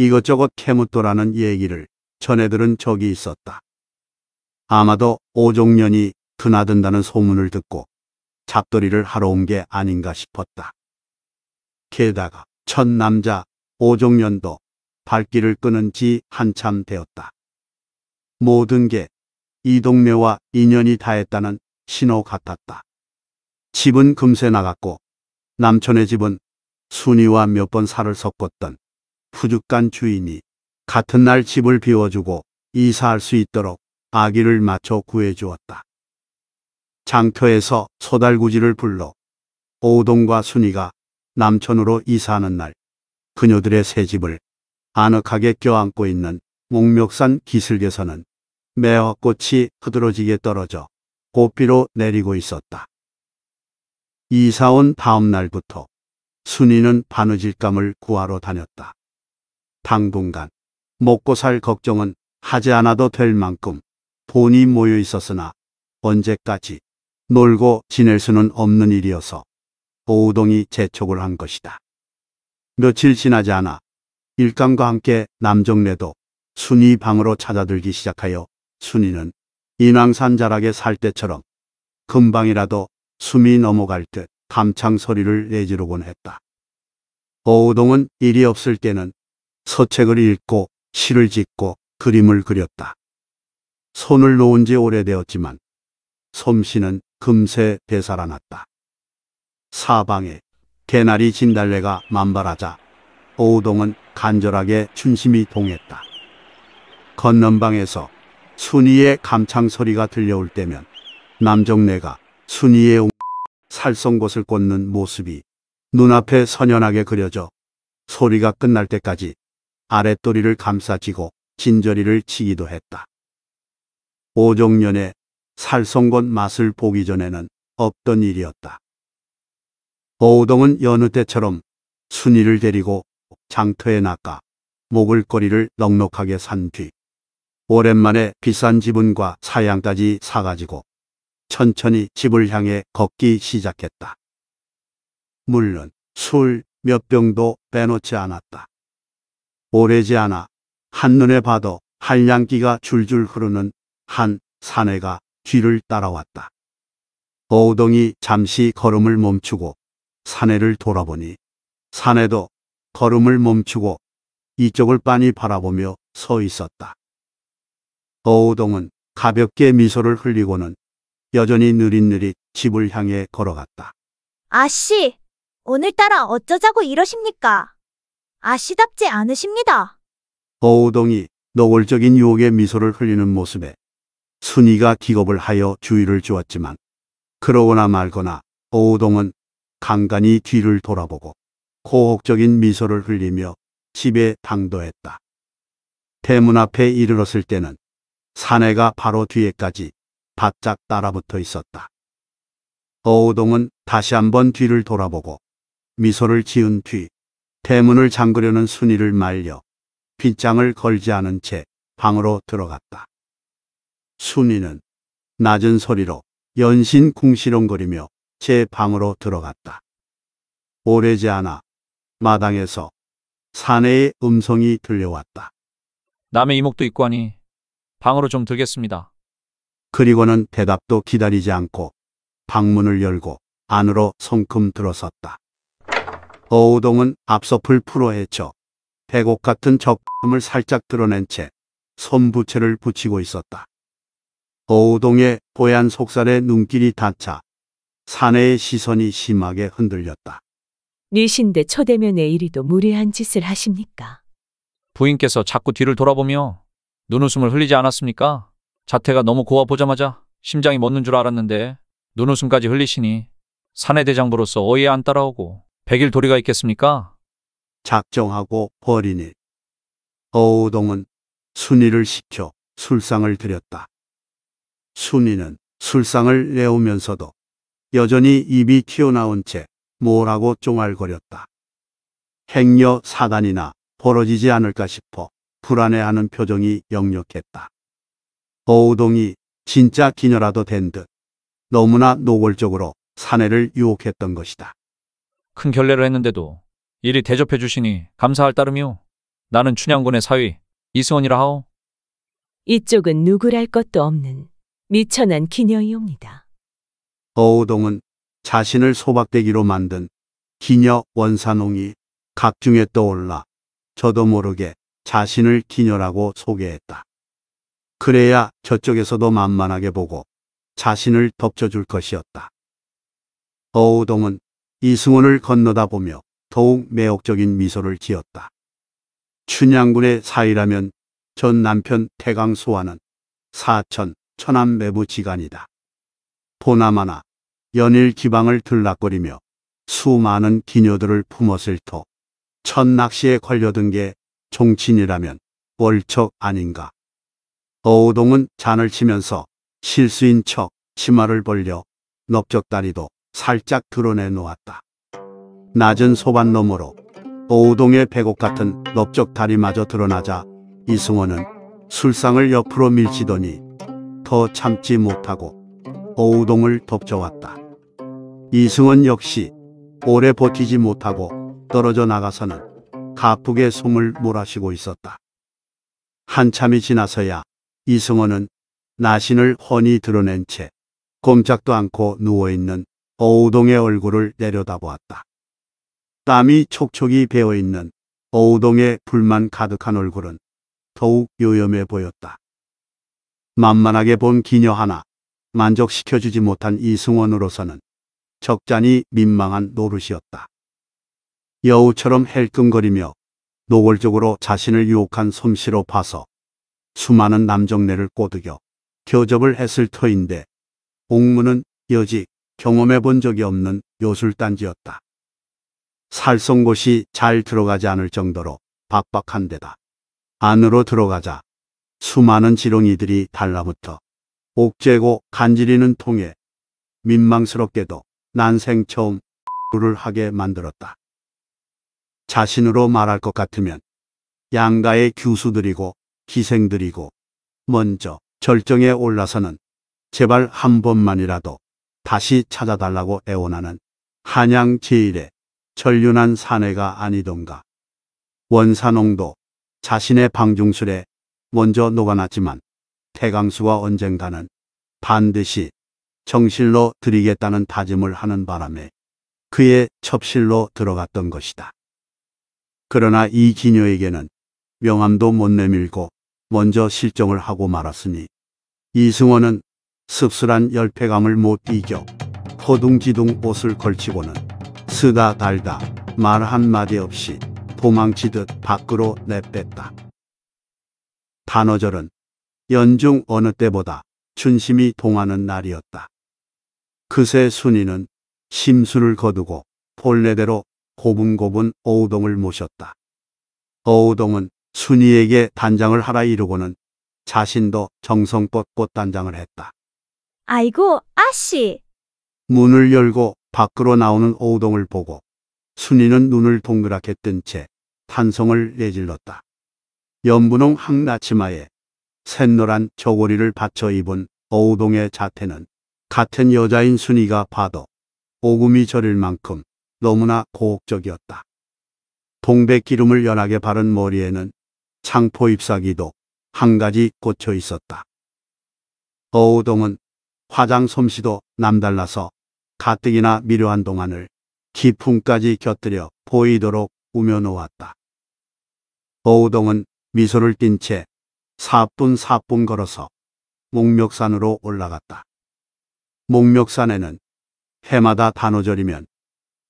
이것저것 캐묻더라는 얘기를 전해들은 적이 있었다. 아마도 오종년이 드나든다는 소문을 듣고 잡돌이를 하러 온 게 아닌가 싶었다. 게다가 첫 남자 오종년도 발길을 끄는 지 한참 되었다. 모든 게 이 동네와 인연이 닿았다는 신호 같았다. 집은 금세 나갔고 남촌의 집은 순이와 몇 번 살을 섞었던 푸죽간 주인이 같은 날 집을 비워주고 이사할 수 있도록 아기를 맞춰 구해주었다. 장터에서 소달구지를 불러 오동과 순이가 남천으로 이사하는 날 그녀들의 새 집을 아늑하게 껴안고 있는 목멱산 기슭에서는 매화꽃이 흐드러지게 떨어져 고삐로 내리고 있었다. 이사 온 다음 날부터 순이는 바느질감을 구하러 다녔다. 당분간 먹고 살 걱정은 하지 않아도 될 만큼 돈이 모여 있었으나 언제까지 놀고 지낼 수는 없는 일이어서 오우동이 재촉을 한 것이다. 며칠 지나지 않아 일감과 함께 남정래도 순이 방으로 찾아들기 시작하여 순이는 인왕산 자락에 살 때처럼 금방이라도 숨이 넘어갈 듯 감창 소리를 내지르곤 했다. 오우동은 일이 없을 때는 서책을 읽고 시를 짓고 그림을 그렸다. 손을 놓은 지 오래되었지만 솜씨는 금세 되살아났다. 사방에 개나리 진달래가 만발하자 오우동은 간절하게 춘심이 동했다. 건넌방에서 순이의 감창소리가 들려올 때면 남정네가 순이의 웅... 살성곳을 꽂는 모습이 눈앞에 선연하게 그려져 소리가 끝날 때까지 아랫도리를 감싸쥐고 진저리를 치기도 했다. 오종년의 살송건 맛을 보기 전에는 없던 일이었다. 오우동은 여느 때처럼 순이를 데리고 장터에 나가 목을거리를 넉넉하게 산 뒤 오랜만에 비싼 지분과 사양까지 사가지고 천천히 집을 향해 걷기 시작했다. 물론 술 몇 병도 빼놓지 않았다. 오래지 않아 한눈에 봐도 한량기가 줄줄 흐르는 한 사내가 뒤를 따라왔다. 어우동이 잠시 걸음을 멈추고 사내를 돌아보니 사내도 걸음을 멈추고 이쪽을 빤히 바라보며 서 있었다. 어우동은 가볍게 미소를 흘리고는 여전히 느릿느릿 집을 향해 걸어갔다. 아씨, 오늘따라 어쩌자고 이러십니까? 아시답지 않으십니다. 어우동이 노골적인 유혹의 미소를 흘리는 모습에 순이가 기겁을 하여 주의를 주었지만 그러거나 말거나 어우동은 간간히 뒤를 돌아보고 고혹적인 미소를 흘리며 집에 당도했다. 대문 앞에 이르렀을 때는 사내가 바로 뒤에까지 바짝 따라붙어 있었다. 어우동은 다시 한번 뒤를 돌아보고 미소를 지은 뒤 대문을 잠그려는 순이를 말려 빗장을 걸지 않은 채 방으로 들어갔다. 순이는 낮은 소리로 연신 궁시렁거리며 제 방으로 들어갔다. 오래지 않아 마당에서 사내의 음성이 들려왔다. 남의 이목도 있고 하니 방으로 좀 들겠습니다. 그리고는 대답도 기다리지 않고 방문을 열고 안으로 성큼 들어섰다. 어우동은 앞서불 풀어헤쳐 백옥 같은 적금을 살짝 드러낸 채 손부채를 붙이고 있었다. 어우동의 보얀 속살에 눈길이 닿자 사내의 시선이 심하게 흔들렸다. 니신데 초대면의 이리도 무례한 짓을 하십니까? 부인께서 자꾸 뒤를 돌아보며 눈웃음을 흘리지 않았습니까? 자태가 너무 고와 보자마자 심장이 멎는 줄 알았는데 눈웃음까지 흘리시니 사내 대장부로서 어이에 안 따라오고 백일 도리가 있겠습니까? 작정하고 버리니 어우동은 순이를 시켜 술상을 들였다 순이는 술상을 내오면서도 여전히 입이 튀어나온 채 뭐라고 쫑알거렸다. 행여 사단이나 벌어지지 않을까 싶어 불안해하는 표정이 역력했다. 어우동이 진짜 기녀라도 된 듯 너무나 노골적으로 사내를 유혹했던 것이다. 큰 결례를 했는데도 이리 대접해 주시니 감사할 따름이오. 나는 춘향군의 사위 이승원이라 하오. 이쪽은 누구랄 것도 없는 미천한 기녀이옵니다. 어우동은 자신을 소박대기로 만든 기녀 원산홍이 각중에 떠올라 저도 모르게 자신을 기녀라고 소개했다. 그래야 저쪽에서도 만만하게 보고 자신을 덮쳐줄 것이었다. 어우동은 이승원을 건너다 보며 더욱 매혹적인 미소를 지었다. 춘향군의 사이라면 전 남편 태강 소환은 사천 천안 매부 지간이다. 보나마나 연일 기방을 들락거리며 수많은 기녀들을 품었을 터첫 낚시에 걸려든 게 종친이라면 월척 아닌가. 어우동은 잔을 치면서 실수인 척 치마를 벌려 넓적다리도 살짝 드러내 놓았다. 낮은 소반 너머로 오우동의 백옥 같은 넓적 다리마저 드러나자 이승원은 술상을 옆으로 밀치더니 더 참지 못하고 오우동을 덮쳐왔다. 이승원 역시 오래 버티지 못하고 떨어져 나가서는 가쁘게 숨을 몰아쉬고 있었다. 한참이 지나서야 이승원은 나신을 훤히 드러낸 채 꼼짝도 않고 누워있는 어우동의 얼굴을 내려다보았다. 땀이 촉촉이 배어있는 어우동의 불만 가득한 얼굴은 더욱 요염해 보였다. 만만하게 본 기녀 하나 만족시켜주지 못한 이승원으로서는 적잖이 민망한 노릇이었다. 여우처럼 헬끔거리며 노골적으로 자신을 유혹한 솜씨로 봐서 수많은 남정네를 꼬드겨 교접을 했을 터인데 옥문은 여직 경험해 본 적이 없는 요술단지였다. 살송곳이잘 들어가지 않을 정도로 박박한 데다. 안으로 들어가자 수많은 지렁이들이 달라붙어 옥죄고 간지리는 통에 민망스럽게도 난생 처음 룰을 하게 만들었다. 자신으로 말할 것 같으면 양가의 교수들이고 기생들이고 먼저 절정에 올라서는 제발 한 번만이라도 다시 찾아달라고 애원하는 한양 제일의 전륜한 사내가 아니던가. 원산홍도 자신의 방중술에 먼저 녹아났지만 태강수가 언젠가는 반드시 정실로 드리겠다는 다짐을 하는 바람에 그의 첩실로 들어갔던 것이다. 그러나 이 기녀에게는 명함도 못 내밀고 먼저 실정을 하고 말았으니 이승원은 씁쓸한 열패감을 못 이겨 허둥지둥 옷을 걸치고는 쓰다 달다 말 한마디 없이 도망치듯 밖으로 내뺐다. 단어절은 연중 어느 때보다 춘심이 동하는 날이었다. 그새 순이는 심술을 거두고 본래대로 고분고분 어우동을 모셨다. 어우동은 순이에게 단장을 하라 이르고는 자신도 정성껏 꽃단장을 했다. 아이고, 아씨. 문을 열고 밖으로 나오는 오동을 보고 순이는 눈을 동그랗게 뜬 채 탄성을 내질렀다. 연분홍 항나치마에 샛노란 저고리를 받쳐 입은 어우동의 자태는 같은 여자인 순이가 봐도 오금이 저릴 만큼 너무나 고혹적이었다. 동백기름을 연하게 바른 머리에는 창포 잎사귀도 한 가지 꽂혀 있었다. 어우동은 화장 솜씨도 남달라서 가뜩이나 미료한 동안을 기품까지 곁들여 보이도록 우며놓았다. 어우동은 미소를 띤 채 사뿐사뿐 걸어서 목멱산으로 올라갔다. 목멱산에는 해마다 단오절이면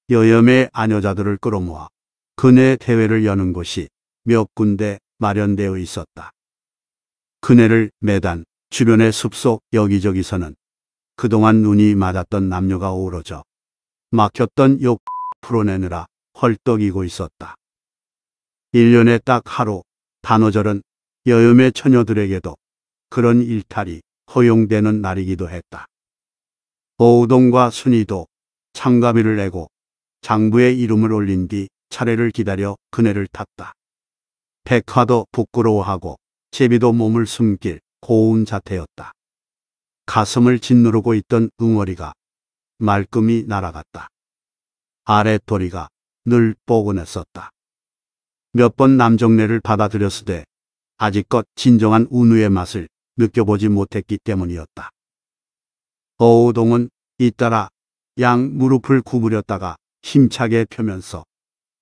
여염의 아녀자들을 끌어모아 근혜 대회를 여는 곳이 몇 군데 마련되어 있었다. 그네를 매단 주변의 숲속 여기저기서는 그동안 눈이 맞았던 남녀가 오러져 막혔던 욕 풀어내느라 헐떡이고 있었다. 1년에 딱 하루 단오절은 여염의 처녀들에게도 그런 일탈이 허용되는 날이기도 했다. 오우동과 순이도 참가비를 내고 장부의 이름을 올린 뒤 차례를 기다려 그네를 탔다. 백화도 부끄러워하고 제비도 몸을 숨길 고운 자태였다. 가슴을 짓누르고 있던 응어리가 말끔히 날아갔다. 아래도리가늘 뻐근했었다. 몇 번 남정래를 받아들였을때 아직껏 진정한 운우의 맛을 느껴보지 못했기 때문이었다. 어우동은 잇따라 양 무릎을 구부렸다가 힘차게 펴면서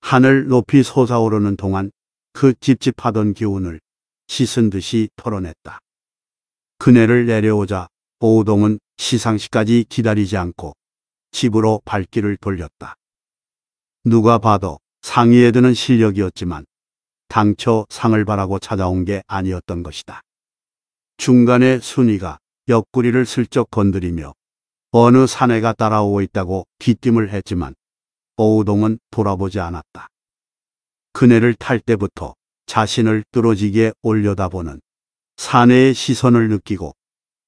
하늘 높이 솟아오르는 동안 그 찝찝하던 기운을 씻은 듯이 털어냈다. 그네를 내려오자 보우동은 시상식까지 기다리지 않고 집으로 발길을 돌렸다. 누가 봐도 상위에 드는 실력이었지만 당초 상을 바라고 찾아온 게 아니었던 것이다. 중간에 순위가 옆구리를 슬쩍 건드리며 어느 사내가 따라오고 있다고 귀띔을 했지만 오우동은 돌아보지 않았다. 그네를 탈 때부터 자신을 뚫어지게 올려다보는 사내의 시선을 느끼고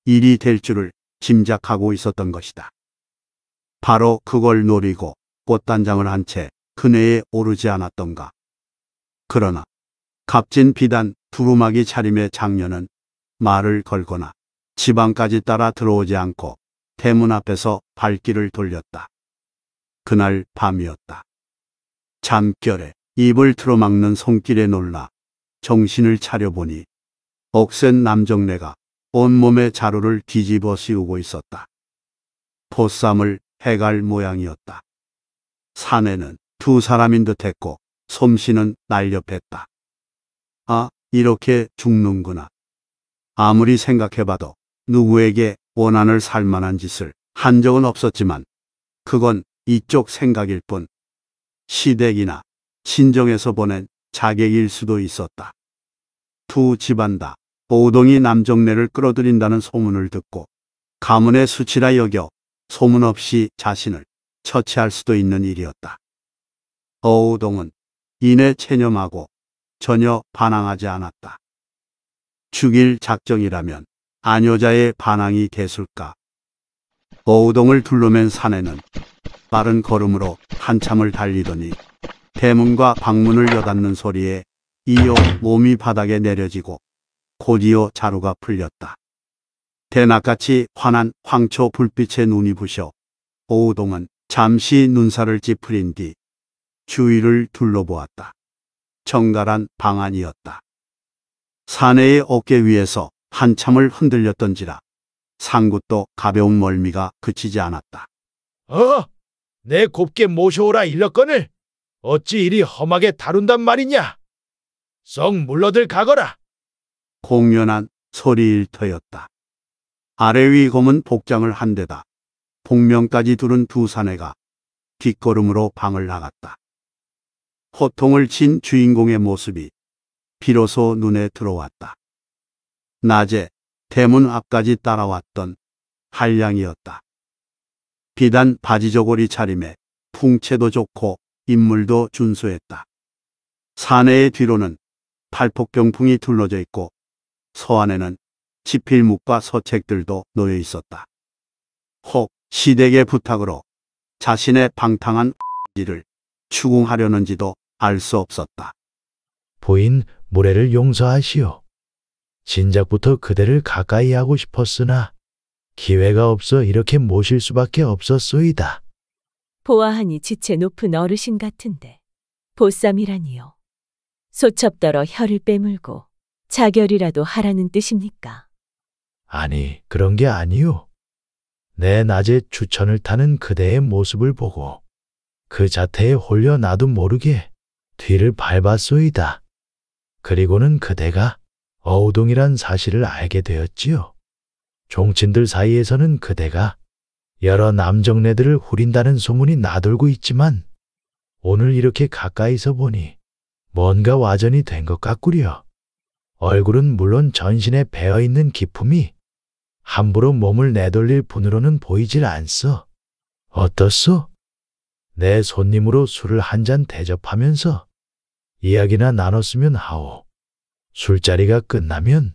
일이 될 줄을 짐작하고 있었던 것이다. 바로 그걸 노리고 꽃단장을 한 채 그네에 오르지 않았던가. 그러나 값진 비단 두루마기 차림의 장녀는 말을 걸거나 지방까지 따라 들어오지 않고 대문 앞에서 발길을 돌렸다. 그날 밤이었다. 잠결에 입을 틀어막는 손길에 놀라 정신을 차려보니 억센 남정네가 온몸의 자루를 뒤집어 씌우고 있었다. 보쌈을 해갈 모양이었다. 사내는 두 사람인 듯했고 솜씨는 날렵했다. 아, 이렇게 죽는구나. 아무리 생각해봐도 누구에게 원한을 살 만한 짓을 한 적은 없었지만 그건 이쪽 생각일 뿐 시댁이나 친정에서 보낸 자객일 수도 있었다. 두 집안 다 보우동이 남정네를 끌어들인다는 소문을 듣고 가문의 수치라 여겨 소문 없이 자신을 처치할 수도 있는 일이었다. 어우동은 이내 체념하고 전혀 반항하지 않았다. 죽일 작정이라면 안여자의 반항이 됐을까. 어우동을 둘러맨 산에는 빠른 걸음으로 한참을 달리더니 대문과 방문을 여닫는 소리에 이어 몸이 바닥에 내려지고 곧이어 자루가 풀렸다. 대낮같이 환한 황초 불빛의 눈이 부셔 오우동은 잠시 눈살을 찌푸린 뒤 주위를 둘러보았다. 정갈한 방안이었다. 사내의 어깨 위에서 한참을 흔들렸던지라 상굿도 가벼운 멀미가 그치지 않았다. 어! 내 곱게 모셔오라 일렀건을 어찌 이리 험하게 다룬단 말이냐? 썩 물러들 가거라. 공연한 소리일터였다. 아래 위 검은 복장을 한 대다. 복명까지 두른 두 사내가 뒷걸음으로 방을 나갔다. 호통을 친 주인공의 모습이 비로소 눈에 들어왔다. 낮에 대문 앞까지 따라왔던 한량이었다. 비단 바지 저고리 차림에 풍채도 좋고 인물도 준수했다. 사내의 뒤로는 팔폭병풍이 둘러져 있고 서 안에는 지필묵과 서책들도 놓여 있었다. 혹 시댁의 부탁으로 자신의 방탕한 일을 추궁하려는지도 알 수 없었다. 보인 모래를 용서하시오. 진작부터 그대를 가까이 하고 싶었으나 기회가 없어 이렇게 모실 수밖에 없었소이다. 보아하니 지체 높은 어르신 같은데 보쌈이라니요. 소첩더러 혀를 빼물고 자결이라도 하라는 뜻입니까? 아니, 그런 게 아니요. 내 낮에 주천을 타는 그대의 모습을 보고 그 자태에 홀려 나도 모르게 뒤를 밟았소이다. 그리고는 그대가 어우동이란 사실을 알게 되었지요. 종친들 사이에서는 그대가 여러 남정네들을 후린다는 소문이 나돌고 있지만 오늘 이렇게 가까이서 보니 뭔가 와전이 된 것 같구려. 얼굴은 물론 전신에 베어있는 기품이 함부로 몸을 내돌릴 분으로는 보이질 않소. 어떻소? 내 손님으로 술을 한 잔 대접하면서 이야기나 나눴으면 하오. 술자리가 끝나면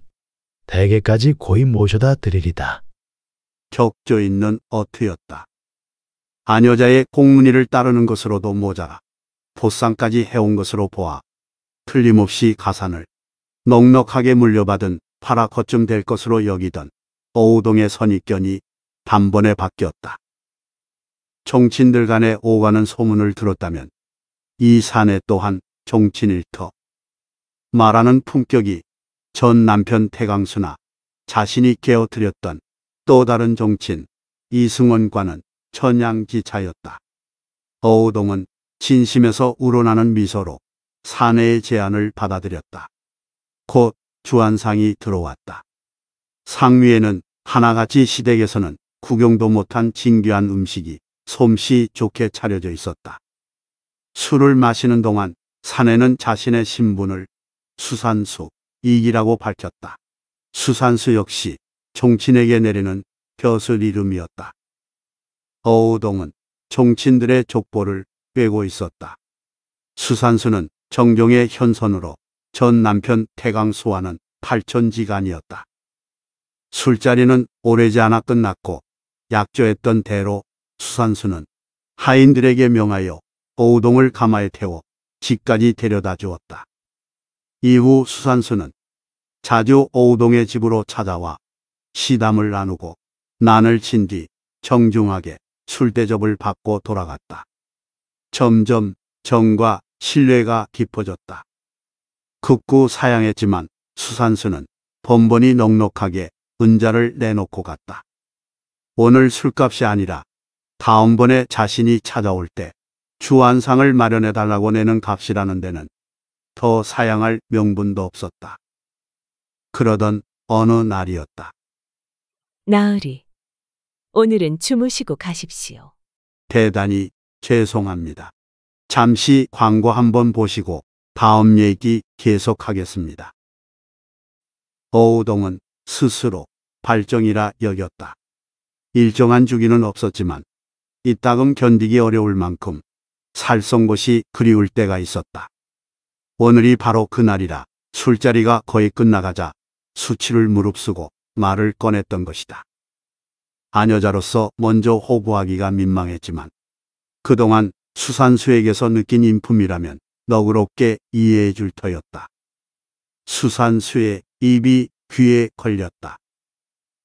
대게까지 고이 모셔다 드리리다. 적조 있는 어투였다. 아녀자의 공문이를 따르는 것으로도 모자라 보상까지 해온 것으로 보아 틀림없이 가산을 넉넉하게 물려받은 파라 커쯤될 것으로 여기던 어우동의 선입견이 단번에 바뀌었다. 종친들 간에 오가는 소문을 들었다면 이 사내 또한 종친 일터. 말하는 품격이 전 남편 태강수나 자신이 깨어뜨렸던 또 다른 종친 이승원과는 천양지차였다. 어우동은 진심에서 우러나는 미소로 사내의 제안을 받아들였다. 곧주안상이 들어왔다. 상위에는 하나같이 시댁에서는 구경도 못한 진귀한 음식이 솜씨 좋게 차려져 있었다. 술을 마시는 동안 사내는 자신의 신분을 수산수 이기라고 밝혔다. 수산수 역시 종친에게 내리는 벼슬 이름이었다. 어우동은 종친들의 족보를 꿰고 있었다. 수산수는 정종의 현선으로 전 남편 태강 소환는 팔천지간이었다. 술자리는 오래지 않아 끝났고 약조했던 대로 수산수는 하인들에게 명하여 오우동을 가마에 태워 집까지 데려다 주었다. 이후 수산수는 자주 오우동의 집으로 찾아와 시담을 나누고 난을 친 뒤 정중하게 술대접을 받고 돌아갔다. 점점 정과 신뢰가 깊어졌다. 극구 사양했지만 수산수는 번번이 넉넉하게 은자를 내놓고 갔다. 오늘 술값이 아니라 다음번에 자신이 찾아올 때 주안상을 마련해달라고 내는 값이라는 데는 더 사양할 명분도 없었다. 그러던 어느 날이었다. 나으리, 오늘은 주무시고 가십시오. 대단히 죄송합니다. 잠시 광고 한번 보시고 다음 얘기 계속하겠습니다. 어우동은 스스로 발정이라 여겼다. 일정한 주기는 없었지만 이따금 견디기 어려울 만큼 살성 곳이 그리울 때가 있었다. 오늘이 바로 그날이라 술자리가 거의 끝나가자 수치를 무릅쓰고 말을 꺼냈던 것이다. 아녀자로서 먼저 호구하기가 민망했지만 그동안 수산수에게서 느낀 인품이라면 너그럽게 이해해 줄 터였다. 수산수의 입이 귀에 걸렸다.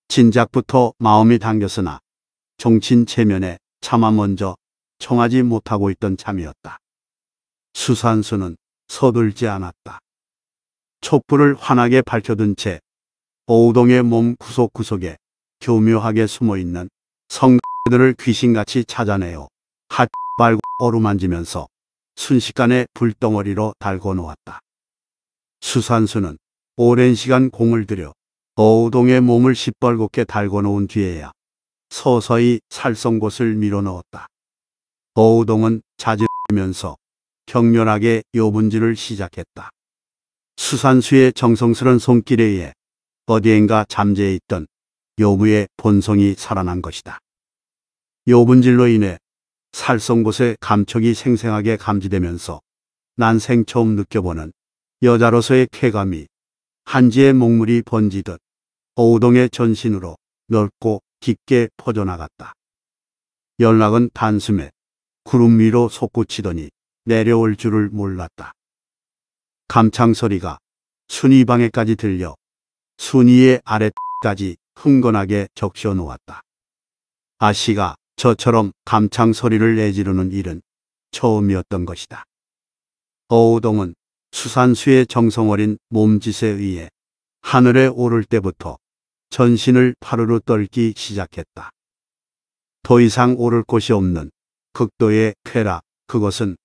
진작부터 마음이 당겼으나 정친 체면에 차마 먼저 청하지 못하고 있던 참이었다. 수산수는 서둘지 않았다. 촛불을 환하게 밝혀둔 채 오우동의 몸 구석구석에 교묘하게 숨어있는 성들을 귀신같이 찾아내어 핫발고 어루만지면서 순식간에 불덩어리로 달궈 놓았다. 수산수는 오랜 시간 공을 들여 어우동의 몸을 시뻘겋게 달궈 놓은 뒤에야 서서히 살성곳을 밀어 넣었다. 어우동은 자지르면서 격렬하게 요분질을 시작했다. 수산수의 정성스런 손길에 의해 어디엔가 잠재해 있던 요부의 본성이 살아난 것이다. 요분질로 인해 살성곳의 감촉이 생생하게 감지되면서 난생 처음 느껴보는 여자로서의 쾌감이 한지의 목물이 번지듯 어우동의 전신으로 넓고 깊게 퍼져나갔다. 연락은 단숨에 구름 위로 솟구치더니 내려올 줄을 몰랐다. 감창소리가 순위방에까지 들려 순위의 아래까지 흥건하게 적셔놓았다. 아씨가 저처럼 감창소리를 내지르는 일은 처음이었던 것이다. 어우동은 수산수의 정성어린 몸짓에 의해 하늘에 오를 때부터 전신을 파르르 떨기 시작했다. 더 이상 오를 곳이 없는 극도의 쾌락, 그것은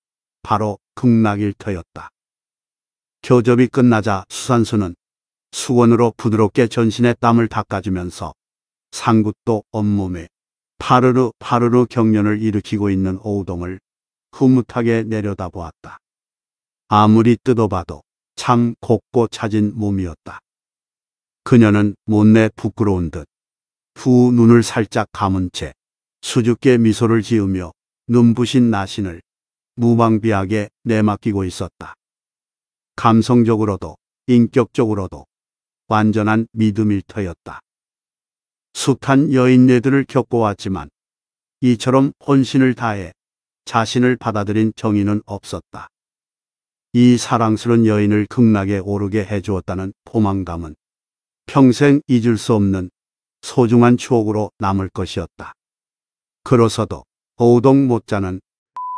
바로 극락일 터였다. 교접이 끝나자 수산수는 수건으로 부드럽게 전신의 땀을 닦아주면서 상굿도 온몸에 파르르 파르르 경련을 일으키고 있는 오우동을 흐뭇하게 내려다보았다. 아무리 뜯어봐도 참 곱고 찾은 몸이었다. 그녀는 못내 부끄러운 듯 후 눈을 살짝 감은 채 수줍게 미소를 지으며 눈부신 나신을 무방비하게 내맡기고 있었다. 감성적으로도 인격적으로도 완전한 믿음일터였다 숱한 여인네들을 겪어왔지만 이처럼 혼신을 다해 자신을 받아들인 정인은 없었다. 이 사랑스런 여인을 극락에 오르게 해주었다는 포만감은 평생 잊을 수 없는 소중한 추억으로 남을 것이었다. 그러서도 오동 못자는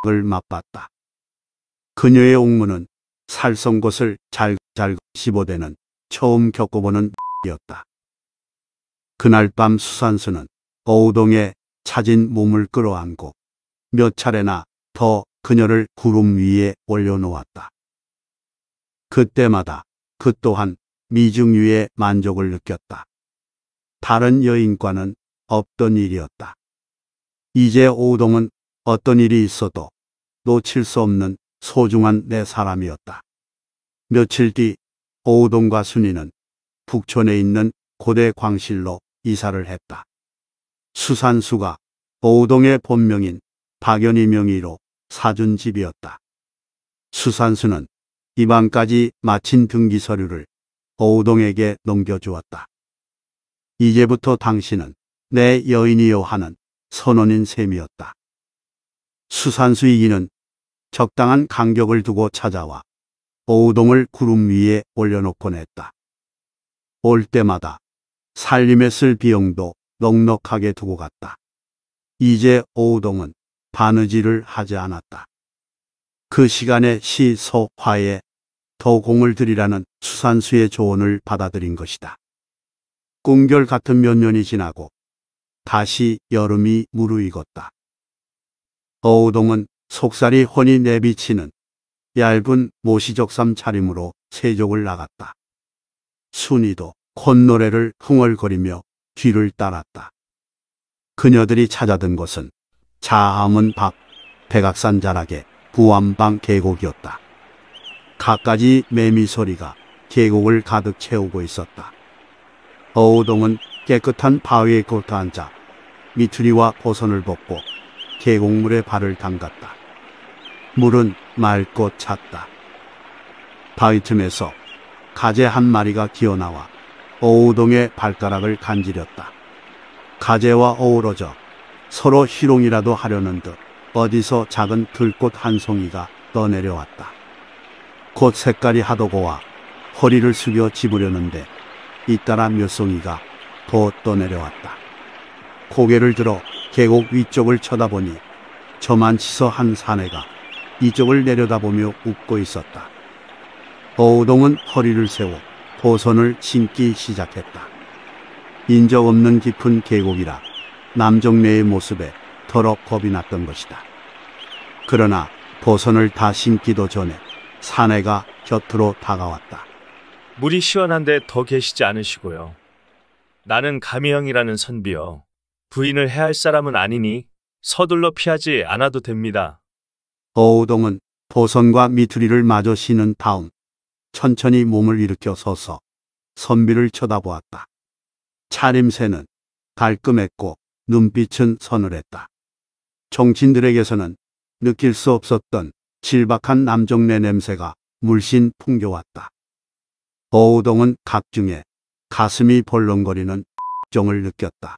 을 맛봤다. 그녀의 옥문은 살성곳을 잘잘 씹어대는 처음 겪어보는 이었다. 그날 밤 수산수는 어우동에 찾은 몸을 끌어안고 몇 차례나 더 그녀를 구름 위에 올려놓았다. 그때마다 그 또한 미중유의 만족을 느꼈다. 다른 여인과는 없던 일이었다. 이제 오우동은 어떤 일이 있어도 놓칠 수 없는 소중한 내 사람이었다. 며칠 뒤 오우동과 순이는 북촌에 있는 고대 광실로 이사를 했다. 수산수가 오동의 본명인 박연희 명의로 사준 집이었다. 수산수는 이방까지 마친 등기 서류를 오우동에게 넘겨주었다. 이제부터 당신은 내 여인이요 하는 선언인 셈이었다. 수산수 이기는 적당한 간격을 두고 찾아와 오우동을 구름 위에 올려놓곤 했다. 올 때마다 살림에 쓸 비용도 넉넉하게 두고 갔다. 이제 오우동은 바느질을 하지 않았다. 그 시간에 시, 소 화에 더 공을 들이라는 수산수의 조언을 받아들인 것이다. 꿈결 같은 몇 년이 지나고 다시 여름이 무르익었다. 어우동은 속살이 혼이 내비치는 얇은 모시적삼 차림으로 세족을 나갔다. 순이도 콧노래를 흥얼거리며 뒤를 따랐다. 그녀들이 찾아든 것은 자암은 밖 백악산 자락의 부암방 계곡이었다. 갖가지 매미 소리가 계곡을 가득 채우고 있었다. 어우동은 깨끗한 바위에 걷어 앉아 미투리와 버선을 벗고 계곡물에 발을 담갔다. 물은 맑고 찼다. 바위 틈에서 가재 한 마리가 기어나와 어우동의 발가락을 간지렸다. 가재와 어우러져 서로 희롱이라도 하려는 듯 어디서 작은 들꽃 한 송이가 떠내려왔다. 곧 색깔이 하도 고와 허리를 숙여 집으려는데 잇따라 몇 송이가 더 떠내려왔다. 고개를 들어 계곡 위쪽을 쳐다보니 저만치서 한 사내가 이쪽을 내려다보며 웃고 있었다. 어우동은 허리를 세워 포선을 신기 시작했다. 인적 없는 깊은 계곡이라 남정네의 모습에 더러 겁이 났던 것이다. 그러나 포선을 다 신기도 전에 사내가 곁으로 다가왔다. 물이 시원한데 더 계시지 않으시고요. 나는 가미형이라는 선비여 부인을 해할 사람은 아니니 서둘러 피하지 않아도 됩니다. 어우동은 포선과 미투리를 마저 쉬는 다음 천천히 몸을 일으켜 서서 선비를 쳐다보았다. 차림새는 깔끔했고 눈빛은 서늘했다. 정신들에게서는 느낄 수 없었던 질박한 남정네 냄새가 물씬 풍겨왔다. 어우동은 각중에 가슴이 벌렁거리는 정을 느꼈다.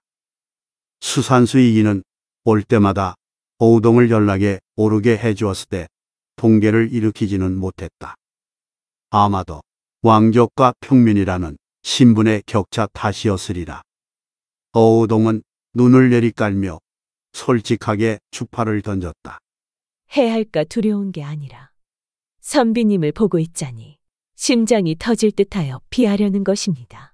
수산수 이기는 올 때마다 어우동을 연락에 오르게 해주었을 때 동계를 일으키지는 못했다. 아마도 왕족과 평민이라는 신분의 격차 탓이었으리라. 어우동은 눈을 내리깔며 솔직하게 주파를 던졌다. 해할까 두려운 게 아니라 선비님을 보고 있자니 심장이 터질 듯하여 피하려는 것입니다.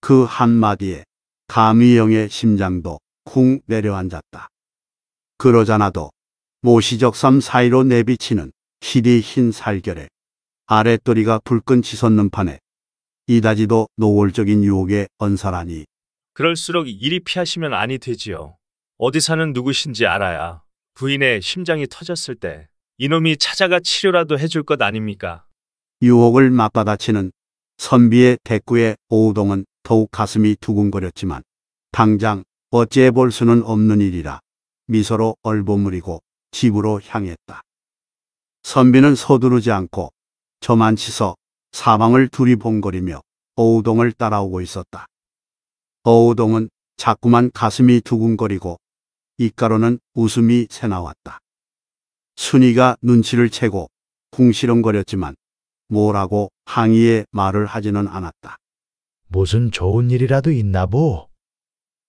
그 한마디에 감희형의 심장도 쿵 내려앉았다. 그러자나도 모시적섬 사이로 내비치는 희리흰 살결에 아랫도리가 불끈 치솟는 판에 이다지도 노골적인 유혹에 언사라니. 그럴수록 이리 피하시면 아니 되지요. 어디 사는 누구신지 알아야 부인의 심장이 터졌을 때 이놈이 찾아가 치료라도 해줄 것 아닙니까? 유혹을 맞받아치는 선비의 대꾸에 오우동은 더욱 가슴이 두근거렸지만 당장 어찌해 볼 수는 없는 일이라 미소로 얼버무리고 집으로 향했다. 선비는 서두르지 않고 저만치서 사방을 두리번거리며 어우동을 따라오고 있었다. 어우동은 자꾸만 가슴이 두근거리고 입가로는 웃음이 새나왔다. 순이가 눈치를 채고 궁시렁거렸지만 뭐라고 항의의 말을 하지는 않았다. 무슨 좋은 일이라도 있나 보.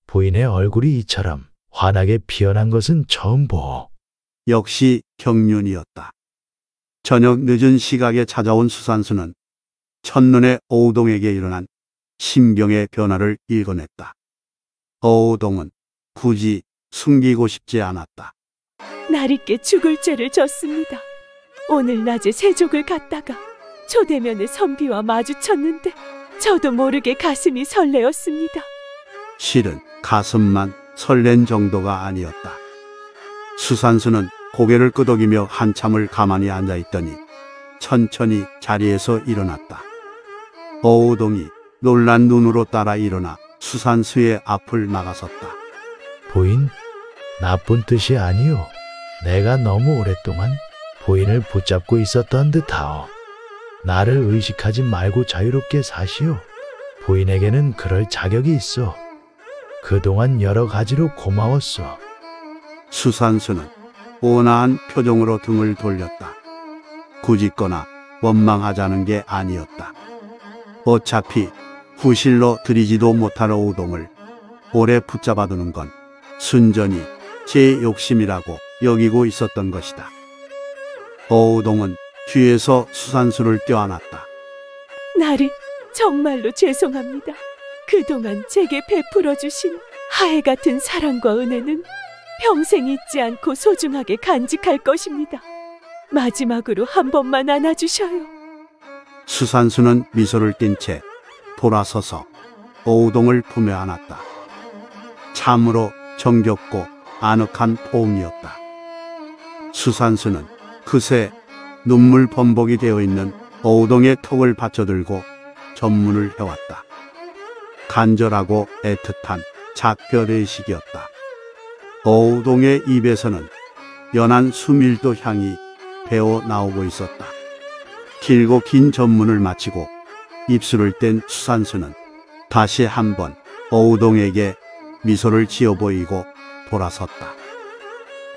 부인의 얼굴이 이처럼 환하게 피어난 것은 처음 보. 역시 경륜이었다. 저녁 늦은 시각에 찾아온 수산수는 첫눈에 오우동에게 일어난 신병의 변화를 읽어냈다. 오우동은 굳이 숨기고 싶지 않았다. 나리께 죽을 죄를 졌습니다. 오늘 낮에 세족을 갔다가 초대면의 선비와 마주쳤는데 저도 모르게 가슴이 설레었습니다. 실은 가슴만 설렌 정도가 아니었다. 수산수는 고개를 끄덕이며 한참을 가만히 앉아있더니 천천히 자리에서 일어났다. 어우동이 놀란 눈으로 따라 일어나 수산수의 앞을 나가섰다. 보인? 나쁜 뜻이 아니오. 내가 너무 오랫동안 보인을 붙잡고 있었던 듯하오. 나를 의식하지 말고 자유롭게 사시오. 보인에게는 그럴 자격이 있어. 그동안 여러 가지로 고마웠어. 수산수는 온화한 표정으로 등을 돌렸다. 굳이거나 원망하자는 게 아니었다. 어차피 후실로 드리지도 못할 우동을 오래 붙잡아두는 건 순전히 제 욕심이라고 여기고 있었던 것이다. 어우동은 뒤에서 수산수를 껴안았다. 나를 정말로 죄송합니다. 그동안 제게 베풀어 주신 하애 같은 사랑과 은혜는 평생 잊지 않고 소중하게 간직할 것입니다. 마지막으로 한 번만 안아주셔요. 수산수는 미소를 띤 채 돌아서서 오우동을 품에 안았다. 참으로 정겹고 아늑한 포옹이었다. 수산수는 그새 눈물 범벅이 되어 있는 오우동의 턱을 받쳐들고 전문을 해왔다. 간절하고 애틋한 작별의 식이었다 거우동의 입에서는 연한 수밀도 향이 배어 나오고 있었다. 길고 긴 전문을 마치고 입술을 뗀 수산수는 다시 한번 어우동에게 미소를 지어 보이고 돌아섰다.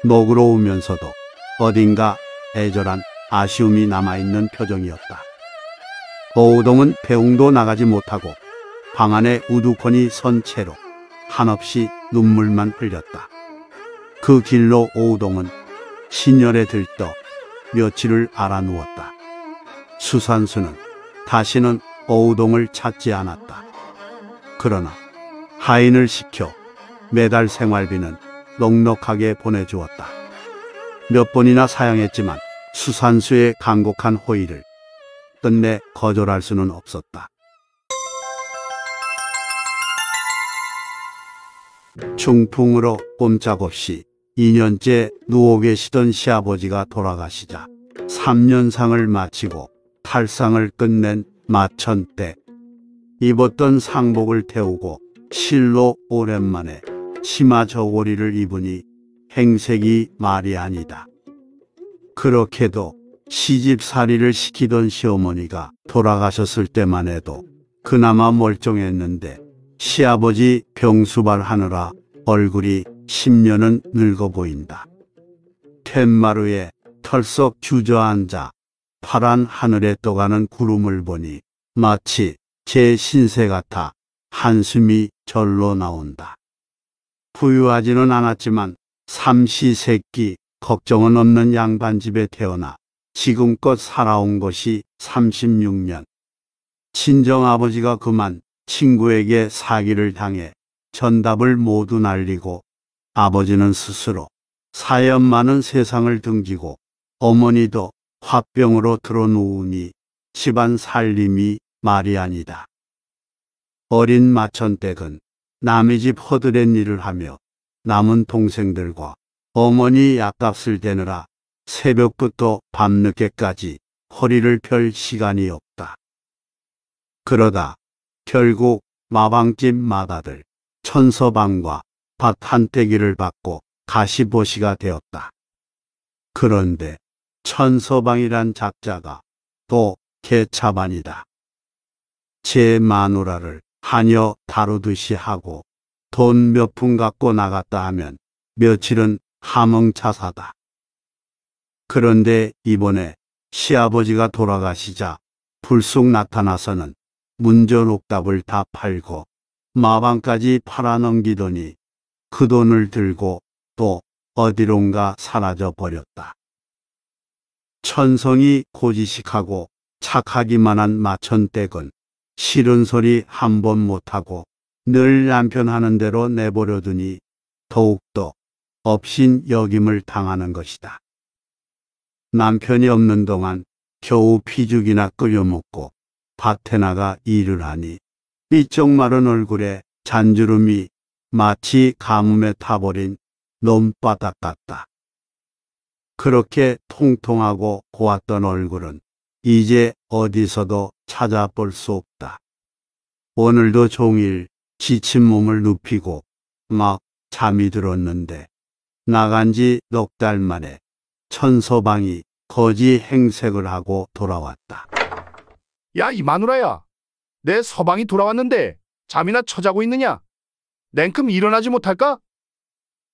너그러우면서도 어딘가 애절한 아쉬움이 남아있는 표정이었다. 어우동은 배웅도 나가지 못하고 방 안에 우두커니 선 채로 한없이 눈물만 흘렸다. 그 길로 오우동은 신열에 들떠 며칠을 알아누웠다. 수산수는 다시는 오우동을 찾지 않았다. 그러나 하인을 시켜 매달 생활비는 넉넉하게 보내주었다. 몇 번이나 사양했지만 수산수의 간곡한 호의를 끝내 거절할 수는 없었다. 충풍으로 꼼짝없이 2년째 누워 계시던 시아버지가 돌아가시자 3년상을 마치고 탈상을 끝낸 마천 때 입었던 상복을 태우고 실로 오랜만에 치마 저고리를 입으니 행색이 말이 아니다. 그렇게도 시집살이를 시키던 시어머니가 돌아가셨을 때만 해도 그나마 멀쩡했는데 시아버지 병수발하느라 얼굴이 10년은 늙어 보인다. 텐마루에 털썩 주저앉아 파란 하늘에 떠가는 구름을 보니 마치 제 신세 같아 한숨이 절로 나온다. 부유하지는 않았지만 삼시 세끼 걱정은 없는 양반집에 태어나 지금껏 살아온 것이 36년. 친정아버지가 그만 친구에게 사기를 당해 전답을 모두 날리고 아버지는 스스로 사연 많은 세상을 등지고 어머니도 화병으로 들어누우니 집안 살림이 말이 아니다. 어린 마천댁은 남의 집 허드렛 일을 하며 남은 동생들과 어머니 약값을 대느라 새벽부터 밤늦게까지 허리를 펼 시간이 없다. 그러다 결국 마방집 마다들 천서방과 밭한떼기를 받고 가시보시가 되었다. 그런데 천서방이란 작자가 또 개차반이다. 제 마누라를 하녀 다루듯이 하고 돈 몇 푼 갖고 나갔다 하면 며칠은 함흥차사다 그런데 이번에 시아버지가 돌아가시자 불쑥 나타나서는 문전옥답을 다 팔고 마방까지 팔아넘기더니 그 돈을 들고 또 어디론가 사라져 버렸다. 천성이 고지식하고 착하기만한 마천댁은 싫은 소리 한 번 못하고 늘 남편 하는 대로 내버려두니 더욱더 업신 여김을 당하는 것이다. 남편이 없는 동안 겨우 피죽이나 끓여먹고 밭에 나가 일을 하니 삐쩍 마른 얼굴에 잔주름이 마치 가뭄에 타버린 논바닥 같다. 그렇게 통통하고 고왔던 얼굴은 이제 어디서도 찾아볼 수 없다. 오늘도 종일 지친 몸을 눕히고 막 잠이 들었는데 나간 지 넉 달 만에 천서방이 거지 행색을 하고 돌아왔다. 야, 이 마누라야. 내 서방이 돌아왔는데 잠이나 처자고 있느냐? 냉큼 일어나지 못할까?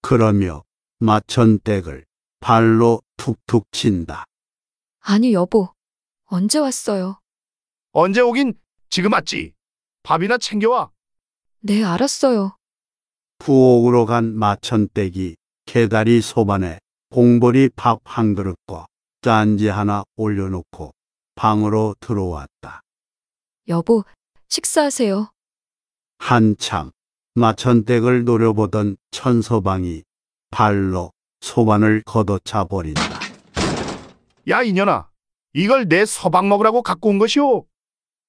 그러며 마천댁을 발로 툭툭 친다. 아니, 여보. 언제 왔어요? 언제 오긴 지금 왔지. 밥이나 챙겨와. 네, 알았어요. 부엌으로 간 마천댁이 개다리 소반에 봉보리밥한 그릇과 짠지 하나 올려놓고 방으로 들어왔다. 여보, 식사하세요. 한창 마천댁을 노려보던 천서방이 발로 소반을 걷어차 버린다. 야 이년아, 이걸 내 서방 먹으라고 갖고 온 것이오.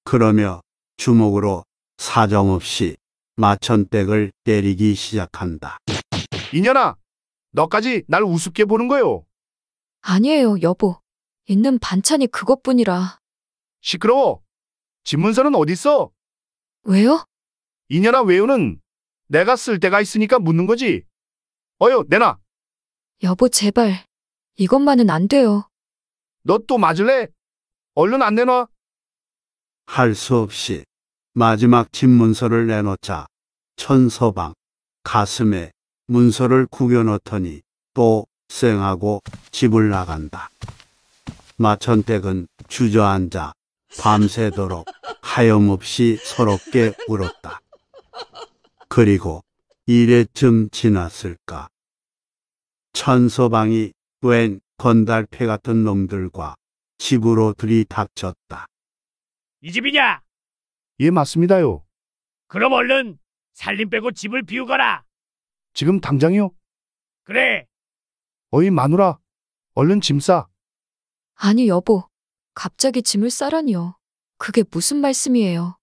그러며 주먹으로 사정없이 마천댁을 때리기 시작한다. 이년아, 너까지 날 우습게 보는 거요. 아니에요, 여보. 있는 반찬이 그것뿐이라. 시끄러워. 집문서는 어디 있어? 왜요? 이년아 왜우는 내가 쓸 데가 있으니까 묻는 거지. 어여 내놔. 여보 제발 이것만은 안 돼요. 너 또 맞을래? 얼른 안 내놔. 할 수 없이 마지막 집문서를 내놓자 천서방 가슴에 문서를 구겨넣더니 또 쌩하고 집을 나간다. 마천댁은 주저앉아 밤새도록 하염없이 서럽게 울었다. 그리고 이래쯤 지났을까. 천서방이 웬 건달패 같은 놈들과 집으로 들이닥쳤다. 이 집이냐? 예, 맞습니다요. 그럼 얼른 살림 빼고 집을 비우거라. 지금 당장이요? 그래, 어이 마누라, 얼른 짐 싸. 아니, 여보. 갑자기 짐을 싸라니요. 그게 무슨 말씀이에요?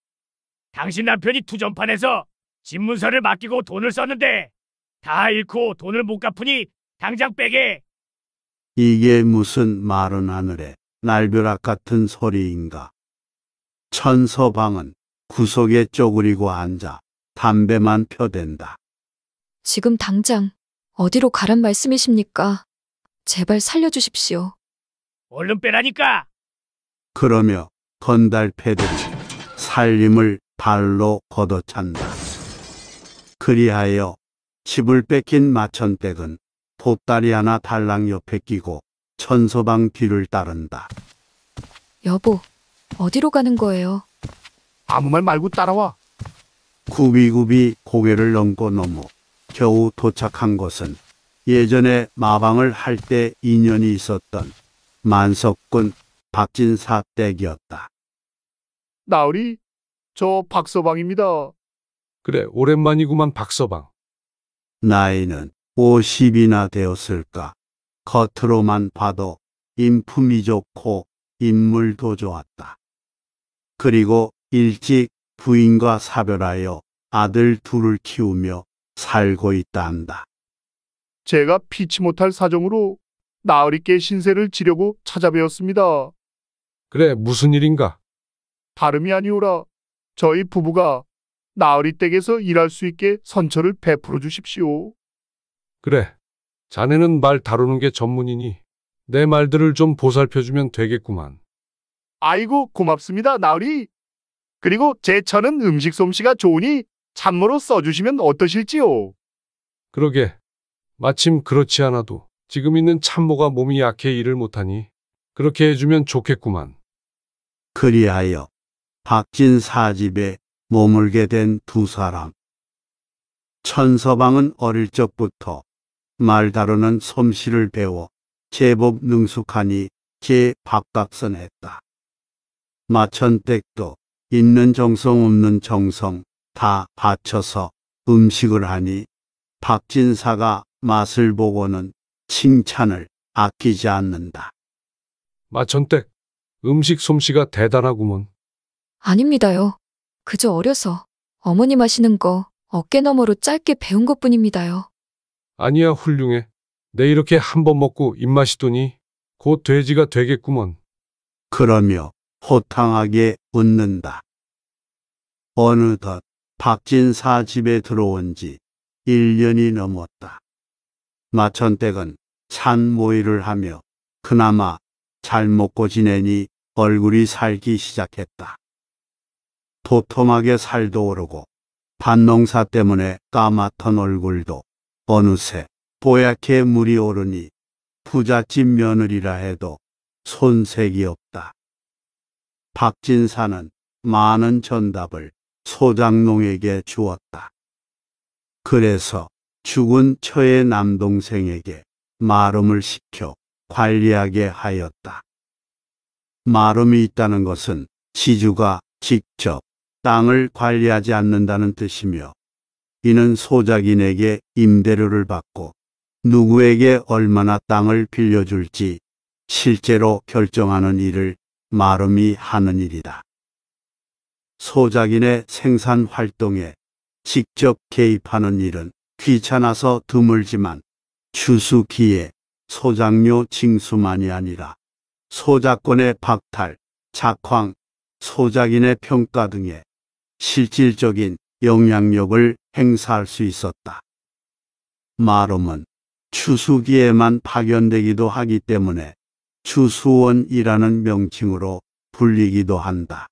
당신 남편이 투전판에서 집 문서를 맡기고 돈을 썼는데 다 잃고 돈을 못 갚으니 당장 빼게. 이게 무슨 마른 하늘에 날벼락 같은 소리인가. 천서방은 구석에 쪼그리고 앉아 담배만 펴댄다. 지금 당장 어디로 가란 말씀이십니까? 제발 살려주십시오. 얼른 빼라니까. 그러며 건달패들이 살림을 발로 걷어찬다. 그리하여 집을 뺏긴 마천백은 보따리 하나 달랑 옆에 끼고 천서방 뒤를 따른다. 여보, 어디로 가는 거예요? 아무 말 말고 따라와. 구비구비 고개를 넘고 넘어 겨우 도착한 것은 예전에 마방을 할 때 인연이 있었던 만석군 박진사 댁이었다. 나으리, 저 박서방입니다. 그래, 오랜만이구만 박서방. 나이는 50이나 되었을까. 겉으로만 봐도 인품이 좋고 인물도 좋았다. 그리고 일찍 부인과 사별하여 아들 둘을 키우며 살고 있다 한다. 제가 피치 못할 사정으로 나으리께 신세를 지려고 찾아뵈었습니다. 그래, 무슨 일인가? 다름이 아니오라. 저희 부부가 나으리 댁에서 일할 수 있게 선처를 베풀어 주십시오. 그래, 자네는 말 다루는 게 전문이니 내 말들을 좀 보살펴주면 되겠구만. 아이고, 고맙습니다, 나으리. 그리고 제 처는 음식 솜씨가 좋으니 참모로 써주시면 어떠실지요? 그러게, 마침 그렇지 않아도 지금 있는 참모가 몸이 약해 일을 못하니 그렇게 해주면 좋겠구만. 그리하여 박진 사집에 머물게 된 두 사람. 천서방은 어릴 적부터 말 다루는 솜씨를 배워 제법 능숙하니 제 박각선했다. 마천댁도 있는 정성 없는 정성 다 바쳐서 음식을 하니 박진사가 맛을 보고는 칭찬을 아끼지 않는다. 마천댁 음식 솜씨가 대단하구먼. 아닙니다요. 그저 어려서 어머님 하시는 거 어깨너머로 짧게 배운 것뿐입니다요. 아니야 훌륭해. 내 이렇게 한 번 먹고 입맛이 도니 곧 돼지가 되겠구먼. 그러며 호탕하게 웃는다. 어느덧 박진사 집에 들어온 지 1년이 넘었다. 마천댁은 찬 모의를 하며 그나마 잘 먹고 지내니 얼굴이 살기 시작했다. 도톰하게 살도 오르고 밭농사 때문에 까맣던 얼굴도 어느새 뽀얗게 물이 오르니 부잣집 며느리라 해도 손색이 없다. 박진사는 많은 전답을 소장농에게 주었다. 그래서 죽은 처의 남동생에게 마름을 시켜 관리하게 하였다. 마름이 있다는 것은 시주가 직접 땅을 관리하지 않는다는 뜻이며 이는 소작인에게 임대료를 받고 누구에게 얼마나 땅을 빌려줄지 실제로 결정하는 일을 마름이 하는 일이다. 소작인의 생산 활동에 직접 개입하는 일은 귀찮아서 드물지만 추수기에 소작료 징수만이 아니라 소작권의 박탈, 작황, 소작인의 평가 등에 실질적인 영향력을 행사할 수 있었다. 마름은 추수기에만 파견되기도 하기 때문에 추수원이라는 명칭으로 불리기도 한다.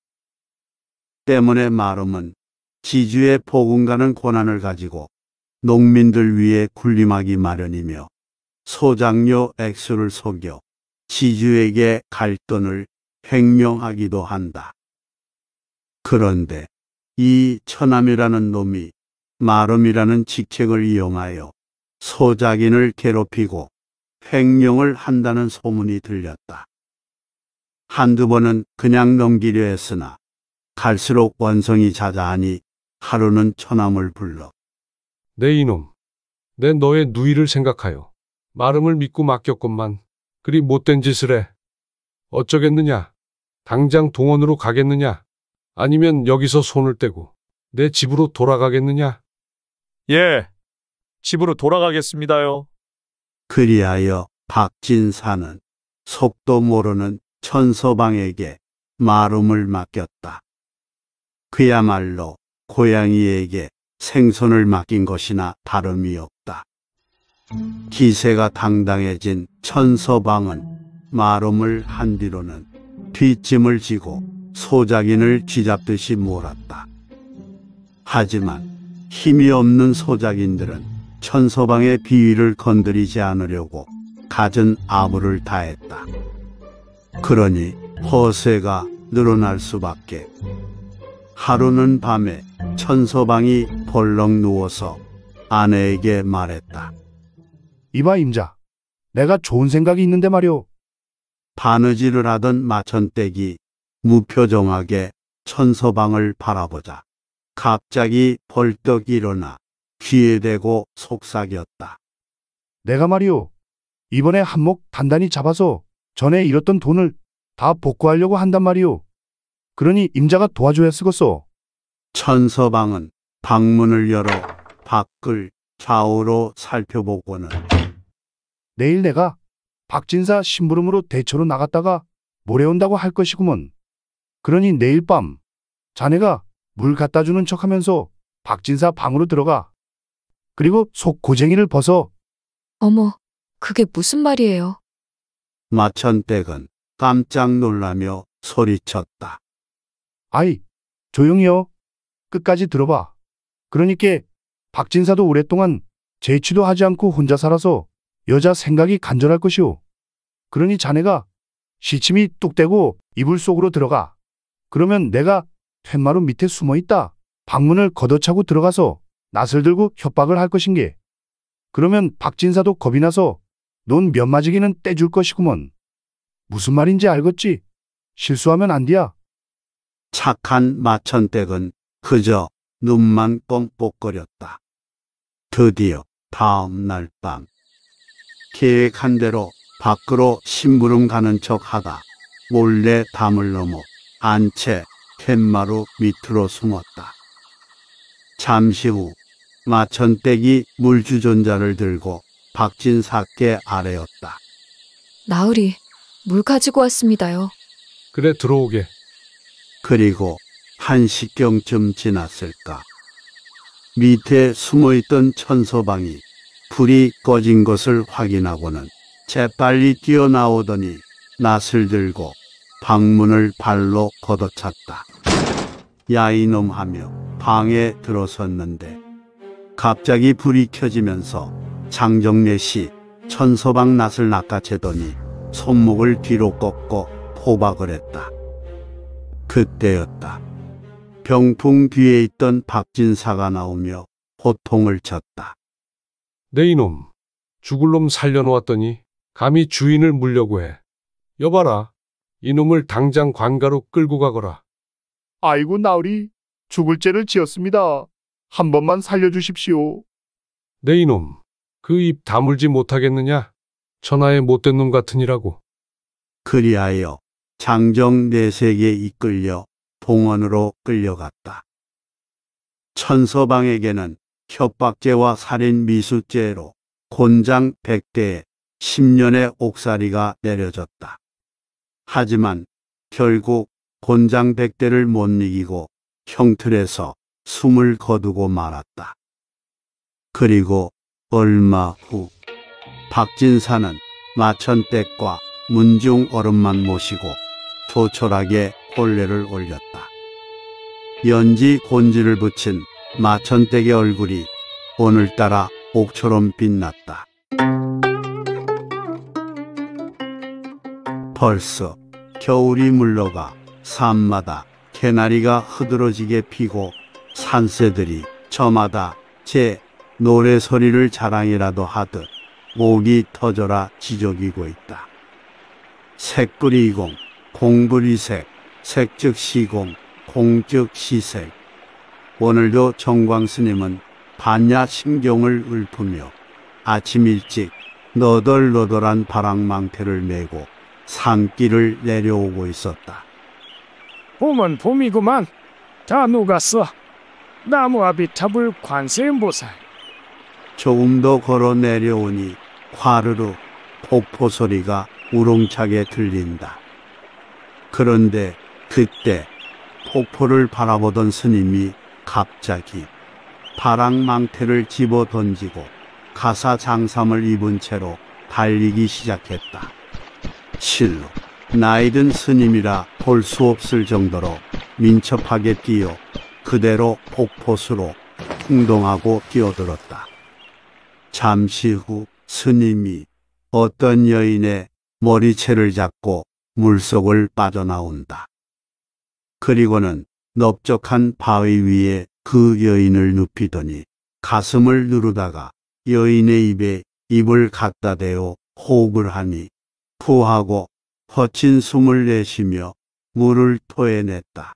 때문에 마름은 지주의 복음가는 권한을 가지고 농민들 위해 군림하기 마련이며 소장료 액수를 속여 지주에게 갈돈을 횡령하기도 한다. 그런데 이 천암이라는 놈이 마름이라는 직책을 이용하여 소작인을 괴롭히고 횡령을 한다는 소문이 들렸다. 한두 번은 그냥 넘기려 했으나 갈수록 원성이 자자하니 하루는 천암을 불러 내 네, 이놈, 내 너의 누이를 생각하여 마름을 믿고 맡겼건만 그리 못된 짓을 해. 어쩌겠느냐? 당장 동원으로 가겠느냐? 아니면 여기서 손을 떼고 내 집으로 돌아가겠느냐? 예, 집으로 돌아가겠습니다요. 그리하여 박진사는 속도 모르는 천서방에게 마름을 맡겼다. 그야말로 고양이에게 생선을 맡긴 것이나 다름이 없다. 기세가 당당해진 천서방은 마름을 한 뒤로는 뒷짐을 지고 소작인을 쥐잡듯이 몰았다. 하지만 힘이 없는 소작인들은 천서방의 비위를 건드리지 않으려고 갖은 아무를 다했다. 그러니 허세가 늘어날 수밖에. 하루는 밤에 천서방이 벌렁 누워서 아내에게 말했다. 이봐 임자. 내가 좋은 생각이 있는데 말이오. 바느질을 하던 마천댁이 무표정하게 천서방을 바라보자 갑자기 벌떡 일어나 귀에 대고 속삭였다. 내가 말이오. 이번에 한몫 단단히 잡아서 전에 잃었던 돈을 다 복구하려고 한단 말이오. 그러니 임자가 도와줘야 쓰겠소. 천서방은 방문을 열어 밖을 좌우로 살펴보고는 내일 내가 박진사 심부름으로 대처로 나갔다가 모레 온다고 할 것이구먼. 그러니 내일 밤 자네가 물 갖다 주는 척하면서 박진사 방으로 들어가. 그리고 속 고쟁이를 벗어. 어머, 그게 무슨 말이에요? 마천백은 깜짝 놀라며 소리쳤다. 아이, 조용히요. 끝까지 들어봐. 그러니까 박진사도 오랫동안 재취도 하지 않고 혼자 살아서 여자 생각이 간절할 것이오. 그러니 자네가 시침이 뚝대고 이불 속으로 들어가. 그러면 내가 툇마루 밑에 숨어 있다. 방문을 걷어차고 들어가서 낯을 들고 협박을 할 것인게. 그러면 박진사도 겁이 나서 넌몇 마지기는 떼줄 것이구먼. 무슨 말인지 알겠지? 실수하면 안 돼야. 착한 마천댁은 그저 눈만 뻥뻑거렸다. 드디어 다음 날 밤. 계획한 대로 밖으로 심부름 가는 척 하다 몰래 담을 넘어 안채 캔마루 밑으로 숨었다. 잠시 후 마천댁이 물주전자를 들고 박진사께 아래였다. 나으리, 물 가지고 왔습니다요. 그래 들어오게. 그리고 한 시경쯤 지났을까. 밑에 숨어있던 천서방이 불이 꺼진 것을 확인하고는 재빨리 뛰어나오더니 낫을 들고 방문을 발로 걷어찼다. 야 이놈 하며 방에 들어섰는데 갑자기 불이 켜지면서 장정래 씨 천서방 낫을 낚아채더니 손목을 뒤로 꺾고 포박을 했다. 그때였다. 병풍 뒤에 있던 박진사가 나오며 호통을 쳤다. 네 이놈. 죽을 놈 살려놓았더니 감히 주인을 물려고 해. 여봐라. 이놈을 당장 관가로 끌고 가거라. 아이고 나으리 죽을 죄를 지었습니다. 한 번만 살려주십시오. 네 이놈. 그 입 다물지 못하겠느냐? 천하의 못된 놈 같으니라고. 그리하여 장정 내색에 이끌려 봉원으로 끌려갔다. 천서방에게는 협박죄와 살인 미수죄로 곤장 100대에 10년의 옥살이가 내려졌다. 하지만 결국 곤장 100대를 못 이기고 형틀에서 숨을 거두고 말았다. 그리고 얼마 후 박진사는 마천댁과 문중 어른만 모시고 조촐하게 혼례를 올렸다. 연지 곤지를 붙인 마천댁의 얼굴이 오늘따라 옥처럼 빛났다. 벌써 겨울이 물러가 산마다 개나리가 흐드러지게 피고 산새들이 저마다 제 노래소리를 자랑이라도 하듯 목이 터져라 지저귀고 있다. 색불이공, 공불이색, 색즉시공, 공즉시색, 오늘도 정광스님은 반야 신경을 읊으며 아침 일찍 너덜너덜한 바람망태를 메고 산길을 내려오고 있었다. 봄은 봄이구만. 다 녹았어. 나무 아비타불 관세음보살. 조금 더 걸어 내려오니 화르르 폭포 소리가 우렁차게 들린다. 그런데 그때 폭포를 바라보던 스님이 갑자기 파랑망태를 집어 던지고 가사 장삼을 입은 채로 달리기 시작했다. 실로 나이든 스님이라 볼 수 없을 정도로 민첩하게 뛰어 그대로 폭포수로 풍동하고 뛰어들었다. 잠시 후 스님이 어떤 여인의 머리채를 잡고 물속을 빠져나온다. 그리고는 넓적한 바위 위에 그 여인을 눕히더니 가슴을 누르다가 여인의 입에 입을 갖다 대어 호흡을 하니 푸하고 허친 숨을 내쉬며 물을 토해냈다.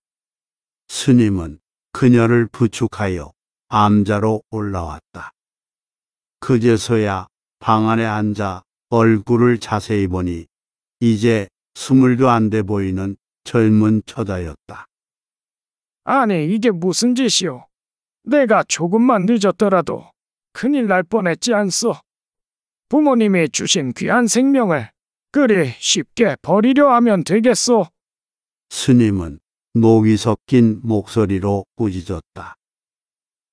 스님은 그녀를 부축하여 암자로 올라왔다. 그제서야 방 안에 앉아 얼굴을 자세히 보니 이제 스물도 안 돼 보이는 젊은 처자였다. 아니 이게 무슨 짓이오. 내가 조금만 늦었더라도 큰일 날 뻔했지 않소. 부모님이 주신 귀한 생명을 그리 쉽게 버리려 하면 되겠소. 스님은 녹이 섞인 목소리로 꾸짖었다.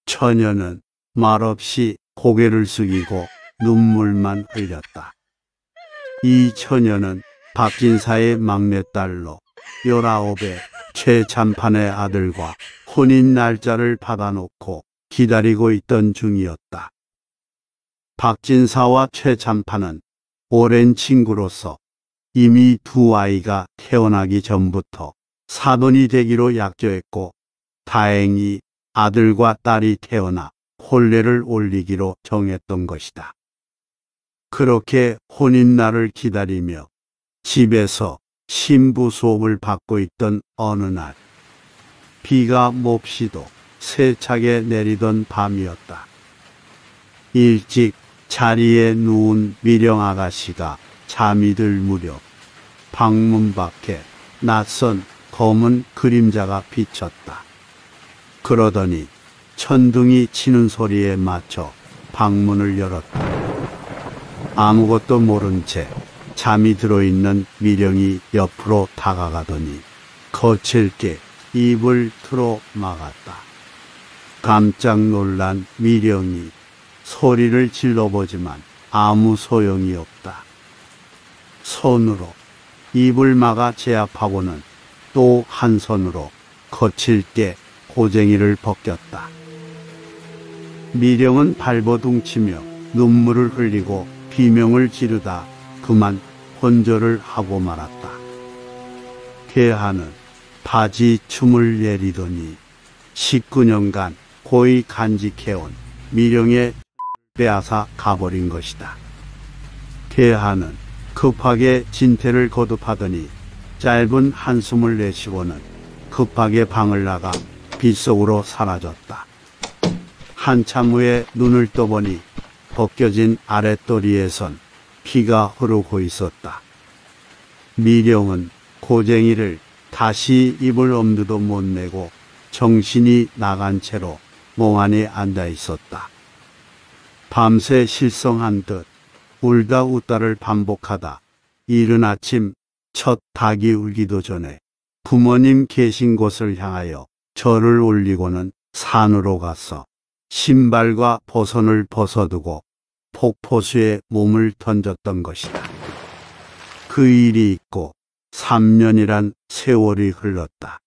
처녀는 말없이 고개를 숙이고 눈물만 흘렸다. 이 처녀는 박진사의 막내딸로 1 9의 최참판의 아들과 혼인 날짜를 받아놓고 기다리고 있던 중이었다. 박진사와 최참판은 오랜 친구로서 이미 두 아이가 태어나기 전부터 사돈이 되기로 약조했고 다행히 아들과 딸이 태어나 혼례를 올리기로 정했던 것이다. 그렇게 혼인날을 기다리며 집에서 신부 수업을 받고 있던 어느 날 비가 몹시도 세차게 내리던 밤이었다. 일찍 자리에 누운 미령 아가씨가 잠이 들 무렵 방문 밖에 낯선 검은 그림자가 비쳤다. 그러더니 천둥이 치는 소리에 맞춰 방문을 열었다. 아무것도 모른 채 잠이 들어있는 미령이 옆으로 다가가더니 거칠게 입을 틀어 막았다. 깜짝 놀란 미령이 소리를 질러보지만 아무 소용이 없다. 손으로 입을 막아 제압하고는 또 한 손으로 거칠게 고쟁이를 벗겼다. 미령은 발버둥치며 눈물을 흘리고 비명을 지르다 그만 혼절을 하고 말았다. 개하는 바지 춤을 내리더니 19년간 고이 간직해온 미령의 빼앗아 가버린 것이다. 개하는 급하게 진퇴를 거듭하더니 짧은 한숨을 내쉬고는 급하게 방을 나가 빗속으로 사라졌다. 한참 후에 눈을 떠보니 벗겨진 아랫도리에선 피가 흐르고 있었다. 미령은 고쟁이를 다시 입을 엄두도 못 내고 정신이 나간 채로 몽안에 앉아 있었다. 밤새 실성한 듯 울다 웃다를 반복하다 이른 아침 첫 닭이 울기도 전에 부모님 계신 곳을 향하여 절을 올리고는 산으로 가서 신발과 버선을 벗어두고 폭포수에 몸을 던졌던 것이다. 그 일이 있고 3년이란 세월이 흘렀다.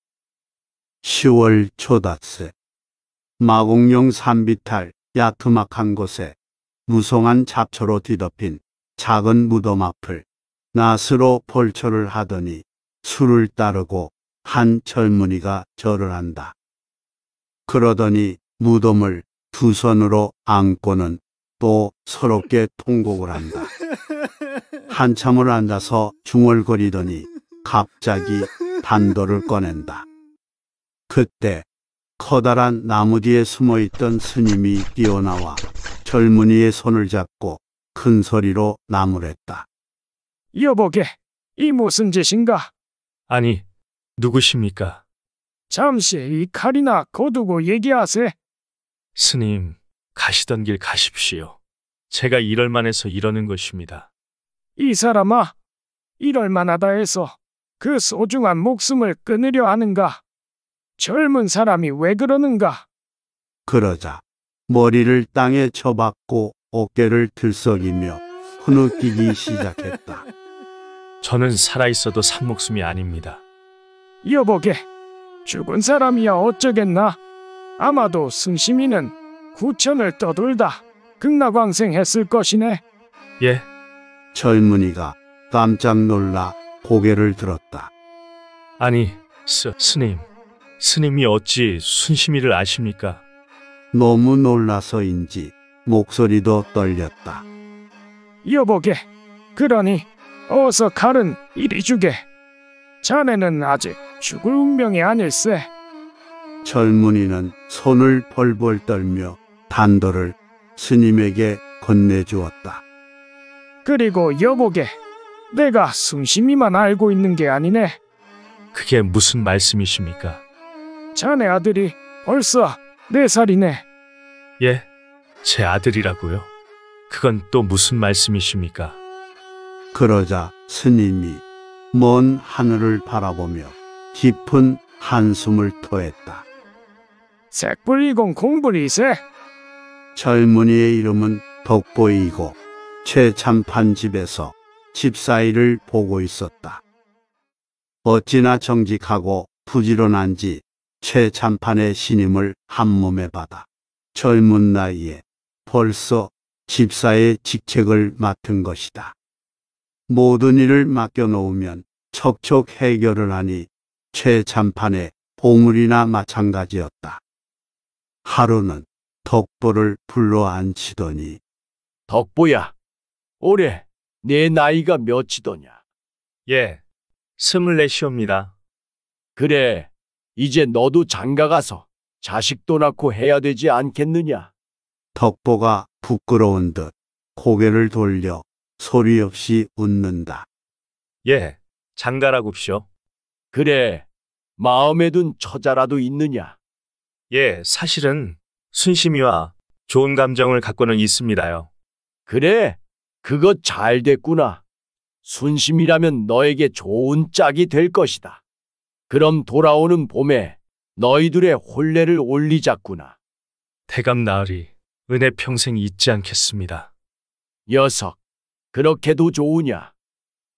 10월 초닷새 마곡룡 산비탈 야트막한 곳에 무성한 잡초로 뒤덮인 작은 무덤 앞을 낫으로 벌초를 하더니 술을 따르고 한 젊은이가 절을 한다. 그러더니 무덤을 두 손으로 안고는 또 서럽게 통곡을 한다. 한참을 앉아서 중얼거리더니 갑자기 반도를 꺼낸다. 그때 커다란 나무 뒤에 숨어 있던 스님이 뛰어나와 젊은이의 손을 잡고 큰 소리로 나무랬다. 여보게, 이 무슨 짓인가? 아니, 누구십니까? 잠시 이 칼이나 거두고 얘기하세. 스님, 가시던 길 가십시오. 제가 이럴 만해서 이러는 것입니다. 이 사람아, 이럴 만하다 해서 그 소중한 목숨을 끊으려 하는가? 젊은 사람이 왜 그러는가? 그러자 머리를 땅에 쳐박고 어깨를 들썩이며 흐느끼기 시작했다. 저는 살아있어도 산 목숨이 아닙니다. 여보게, 죽은 사람이야 어쩌겠나? 아마도 승심이는 구천을 떠돌다 극락왕생했을 것이네. 예. 젊은이가 깜짝 놀라 고개를 들었다. 아니, 스, 스님. 스님이 어찌 순심이를 아십니까? 너무 놀라서인지 목소리도 떨렸다. 여보게. 그러니 어서 칼은 이리 주게. 자네는 아직 죽을 운명이 아닐세. 젊은이는 손을 벌벌 떨며 단도를 스님에게 건네주었다. 그리고 여보게, 내가 승심이만 알고 있는 게 아니네. 그게 무슨 말씀이십니까? 자네 아들이 벌써 네 살이네. 예, 제 아들이라고요. 그건 또 무슨 말씀이십니까? 그러자 스님이 먼 하늘을 바라보며 깊은 한숨을 토했다. 색불이공 공불이세. 젊은이의 이름은 덕보이고 최참판 집에서 집사일을 보고 있었다. 어찌나 정직하고 부지런한지 최참판의 신임을 한몸에 받아 젊은 나이에 벌써 집사의 직책을 맡은 것이다. 모든 일을 맡겨놓으면 척척 해결을 하니 최참판의 보물이나 마찬가지였다. 하루는 덕보를 불러 앉히더니 덕보야, 올해 내 나이가 몇이더냐? 예, 스물넷이옵니다. 그래, 이제 너도 장가가서 자식도 낳고 해야 되지 않겠느냐? 덕보가 부끄러운 듯 고개를 돌려 소리 없이 웃는다. 예, 장가라굽쇼. 그래, 마음에 든 처자라도 있느냐? 예, 사실은 순심이와 좋은 감정을 갖고는 있습니다요. 그래, 그것 잘 됐구나. 순심이라면 너에게 좋은 짝이 될 것이다. 그럼 돌아오는 봄에 너희들의 혼례를 올리자꾸나. 태감 나으리 은혜 평생 잊지 않겠습니다. 녀석, 그렇게도 좋으냐.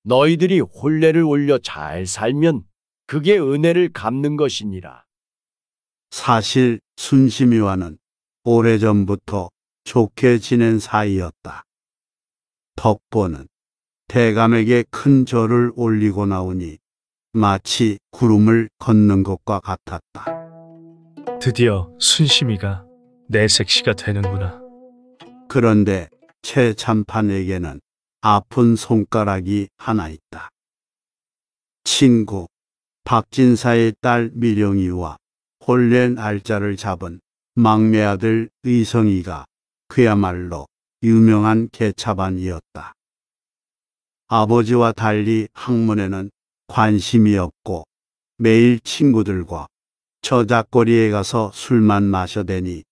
너희들이 혼례를 올려 잘 살면 그게 은혜를 갚는 것이니라. 사실 순심이와는 오래전부터 좋게 지낸 사이였다. 덕보는 대감에게 큰 절을 올리고 나오니 마치 구름을 걷는 것과 같았다. 드디어 순심이가 내 색시가 되는구나. 그런데 최참판에게는 아픈 손가락이 하나 있다. 친구 박진사의 딸 미령이와 홀렌 알짜를 잡은 막내 아들 의성이가 그야말로 유명한 개차반이었다. 아버지와 달리 학문에는 관심이 없고 매일 친구들과 저작거리에 가서 술만 마셔대니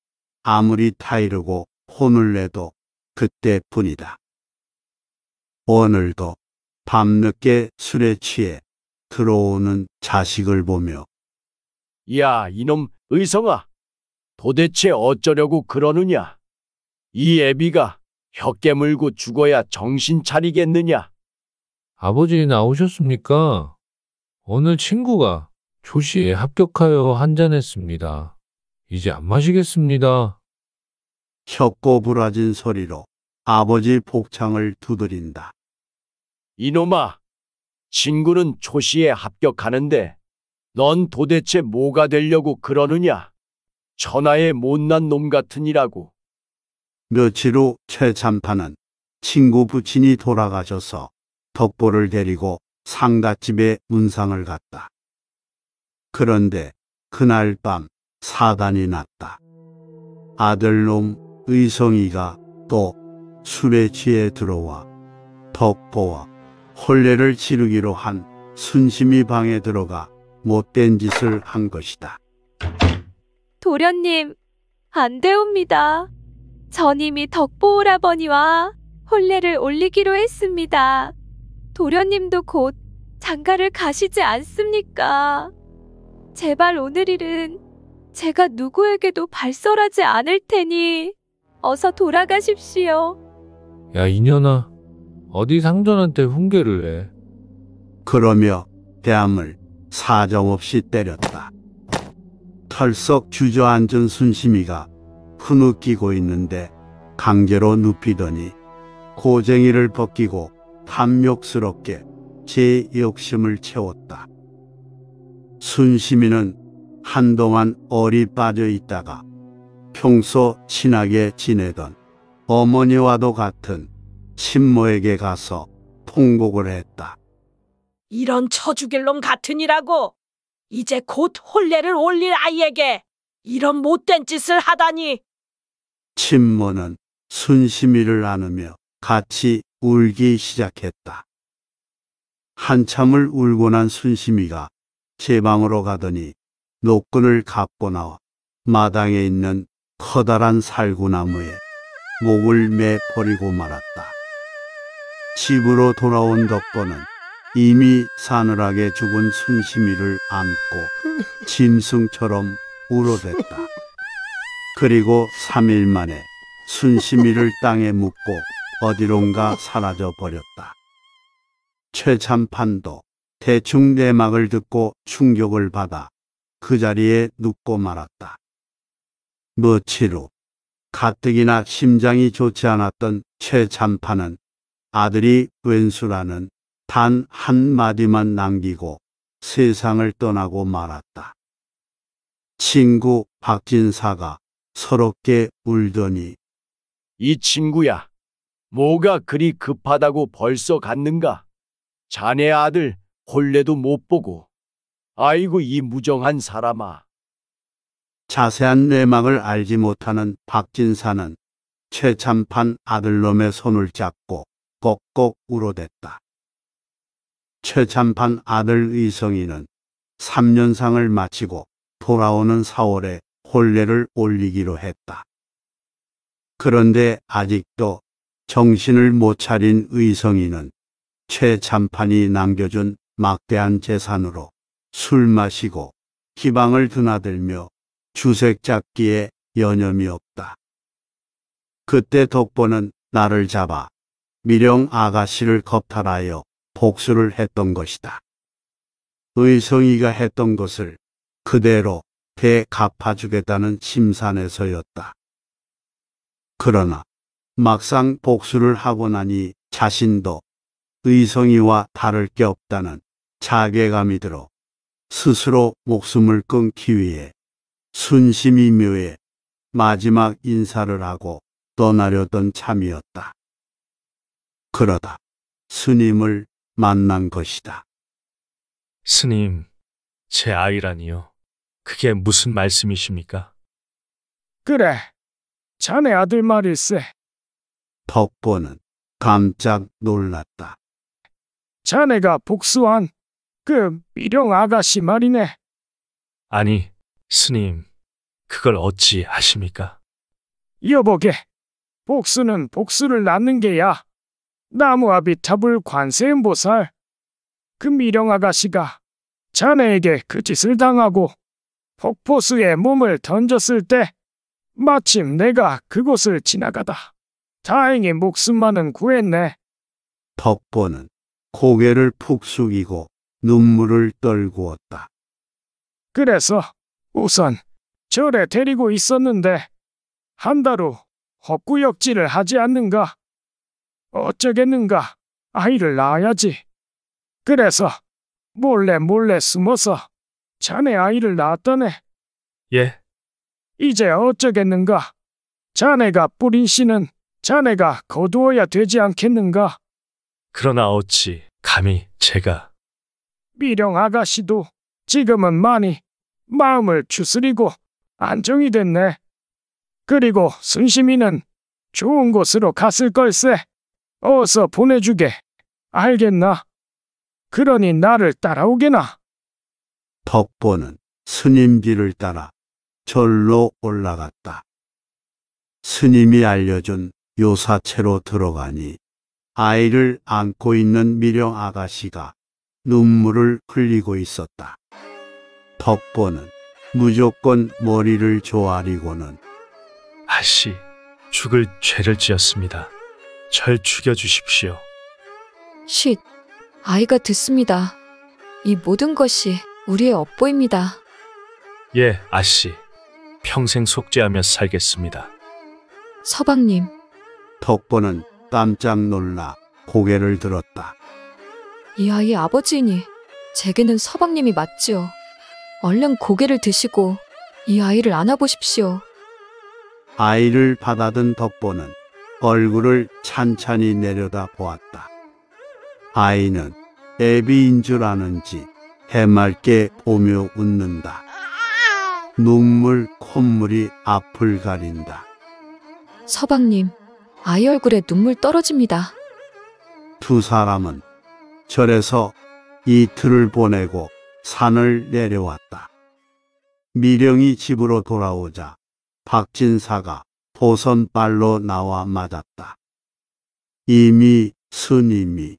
아무리 타이르고 혼을 내도 그때뿐이다. 오늘도 밤늦게 술에 취해 들어오는 자식을 보며 야, 이놈 의성아. 도대체 어쩌려고 그러느냐? 이 애비가 혀깨 물고 죽어야 정신 차리겠느냐? 아버지 나오셨습니까? 어느 친구가 조시에 합격하여 한잔했습니다. 이제 안 마시겠습니다. 혀꼬 부라진 소리로 아버지 복창을 두드린다. 이놈아, 친구는 조시에 합격하는데 넌 도대체 뭐가 되려고 그러느냐? 천하의 못난 놈 같으니라고. 며칠 후최참파는 친구 부친이 돌아가셔서 덕보를 데리고 상가집에 문상을 갔다. 그런데 그날 밤 사단이 났다. 아들놈 의성이가 또 술에 취해 들어와 덕보와 혼례를 치르기로 한 순심이 방에 들어가 못된 짓을 한 것이다. 도련님, 안 되옵니다. 전 이미 덕보오라버니와 혼례를 올리기로 했습니다. 도련님도 곧 장가를 가시지 않습니까? 제발 오늘일은 제가 누구에게도 발설하지 않을 테니 어서 돌아가십시오. 야, 이년아. 어디 상전한테 훈계를 해. 그러며 대함을 사정없이 때렸다. 털썩 주저앉은 순심이가 흐느끼고 있는데 강제로 눕히더니 고쟁이를 벗기고 탐욕스럽게 제 욕심을 채웠다. 순심이는 한동안 어리 빠져 있다가 평소 친하게 지내던 어머니와도 같은 친모에게 가서 통곡을 했다. 이런 처죽일 놈 같으니라고. 이제 곧 혼례를 올릴 아이에게 이런 못된 짓을 하다니. 친모는 순심이를 안으며 같이 울기 시작했다. 한참을 울고 난 순심이가 제 방으로 가더니 노끈을 갖고 나와 마당에 있는 커다란 살구나무에 목을 매버리고 말았다. 집으로 돌아온 덕보는 이미 사늘하게 죽은 순심이를 안고 짐승처럼 울어댔다. 그리고 3일 만에 순심이를 땅에 묻고 어디론가 사라져 버렸다. 최참판도 대충 내막을 듣고 충격을 받아 그 자리에 눕고 말았다. 며칠 후 가뜩이나 심장이 좋지 않았던 최참판은 아들이 웬수라는 단 한마디만 남기고 세상을 떠나고 말았다. 친구 박진사가 서럽게 울더니 이 친구야, 뭐가 그리 급하다고 벌써 갔는가? 자네 아들 홀레도 못 보고. 아이고 이 무정한 사람아. 자세한 내막을 알지 못하는 박진사는 최참판 아들놈의 손을 잡고 꺽꺽 울어댔다. 최찬판 아들 의성이는 3년상을 마치고 돌아오는 4월에 혼례를 올리기로 했다. 그런데 아직도 정신을 못 차린 의성이는 최참판이 남겨준 막대한 재산으로 술 마시고 기방을 드나들며 주색 잡기에 여념이 없다. 그때 독보는 나를 잡아 미령 아가씨를 겁탈하여 복수를 했던 것이다. 의성이가 했던 것을 그대로 되갚아주겠다는 심산에서였다. 그러나 막상 복수를 하고 나니 자신도 의성이와 다를 게 없다는 자괴감이 들어 스스로 목숨을 끊기 위해 순심이 묘해 마지막 인사를 하고 떠나려던 참이었다. 그러다 스님을 만난 것이다. 스님, 제 아이라니요. 그게 무슨 말씀이십니까? 그래, 자네 아들 말일세. 덕보는 깜짝 놀랐다. 자네가 복수한 그 미령 아가씨 말이네. 아니, 스님, 그걸 어찌 아십니까? 여보게, 복수는 복수를 낳는 게야. 나무아비탑을 관세음보살 그 미령 아가씨가 자네에게 그 짓을 당하고 폭포수에 몸을 던졌을 때 마침 내가 그곳을 지나가다 다행히 목숨만은 구했네. 덕보는 고개를 푹 숙이고 눈물을 떨구었다. 그래서 우선 절에 데리고 있었는데 한 달 후 헛구역질을 하지 않는가 어쩌겠는가? 아이를 낳아야지. 그래서 몰래 몰래 숨어서 자네 아이를 낳았다네. 예. 이제 어쩌겠는가? 자네가 뿌린 씨는 자네가 거두어야 되지 않겠는가? 그러나 어찌 감히 제가 미령 아가씨도 지금은 많이 마음을 추스리고 안정이 됐네. 그리고 순심이는 좋은 곳으로 갔을 걸세. 어서 보내주게. 알겠나? 그러니 나를 따라오게나. 덕보는 스님비를 따라 절로 올라갔다. 스님이 알려준 요사채로 들어가니 아이를 안고 있는 미령 아가씨가 눈물을 흘리고 있었다. 덕보는 무조건 머리를 조아리고는 아씨, 죽을 죄를 지었습니다. 잘 죽여주십시오. 쉿, 아이가 듣습니다. 이 모든 것이 우리의 업보입니다. 예, 아씨. 평생 속죄하며 살겠습니다. 서방님, 덕보는 깜짝 놀라 고개를 들었다. 이 아이 의 아버지니 이 제게는 서방님이 맞지요. 얼른 고개를 드시고 이 아이를 안아보십시오. 아이를 받아든 덕보는 얼굴을 찬찬히 내려다 보았다. 아이는 애비인 줄 아는지 해맑게 보며 웃는다. 눈물, 콧물이 앞을 가린다. 서방님, 아이 얼굴에 눈물 떨어집니다. 두 사람은 절에서 이틀을 보내고 산을 내려왔다. 미령이 집으로 돌아오자 박진사가 보선발로 나와 맞았다. 이미 스님이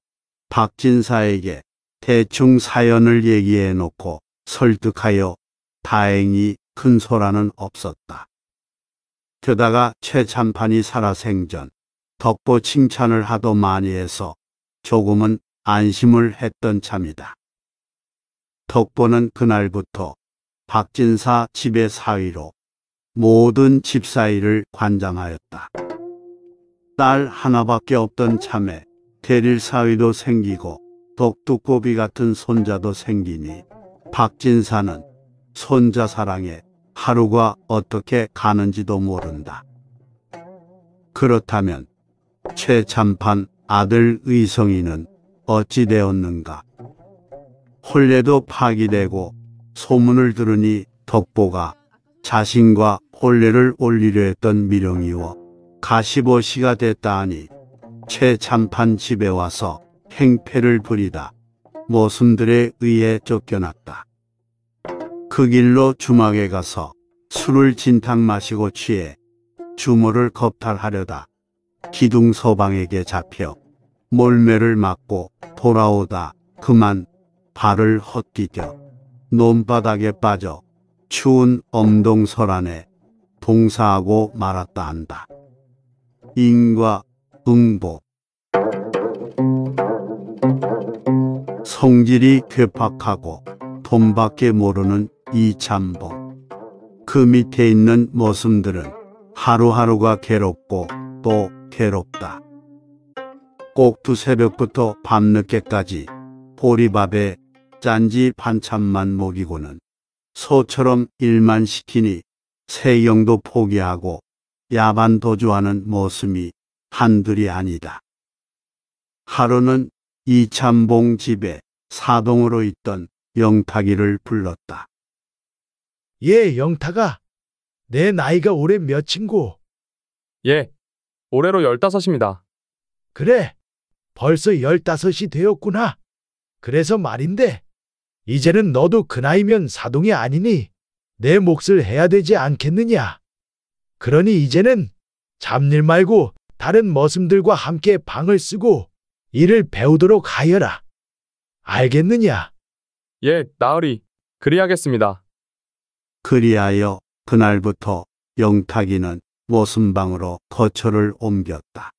박진사에게 대충 사연을 얘기해 놓고 설득하여 다행히 큰 소란은 없었다. 게다가 최참판이 살아생전 덕보 칭찬을 하도 많이 해서 조금은 안심을 했던 참이다. 덕보는 그날부터 박진사 집의 사위로 모든 집사일을 관장하였다. 딸 하나밖에 없던 참에 대릴사위도 생기고 독두꼬비 같은 손자도 생기니 박진사는 손자 사랑에 하루가 어떻게 가는지도 모른다. 그렇다면 최참판 아들 의성이는 어찌 되었는가? 혼례도 파기되고 소문을 들으니 덕보가 자신과 혼례를 올리려 했던 미령이요 가시보시가 됐다 하니 최참판 집에 와서 행패를 부리다 모순들에 의해 쫓겨났다. 그 길로 주막에 가서 술을 진탕 마시고 취해 주모를 겁탈하려다 기둥 서방에게 잡혀 몰매를 맞고 돌아오다 그만 발을 헛디뎌 논바닥에 빠져 추운 엄동설 안에 봉사하고 말았다 한다. 인과 응보 성질이 괴팍하고 돈밖에 모르는 이참봉 그 밑에 있는 모순들은 하루하루가 괴롭고 또 괴롭다. 꼭두 새벽부터 밤늦게까지 보리밥에 짠지 반찬만 먹이고는 소처럼 일만 시키니 세영도 포기하고 야반 도주하는 모습이 한둘이 아니다. 하루는 이참봉 집에 사동으로 있던 영탁이를 불렀다. 예, 영탁아. 내 나이가 올해 몇인고? 예, 올해로 열다섯입니다. 그래, 벌써 열다섯이 되었구나. 그래서 말인데, 이제는 너도 그 나이면 사동이 아니니 내 몫을 해야 되지 않겠느냐. 그러니 이제는 잡일 말고 다른 머슴들과 함께 방을 쓰고 일을 배우도록 하여라. 알겠느냐? 예, 나으리. 그리하겠습니다. 그리하여 그날부터 영탁이는 모순방으로 거처를 옮겼다.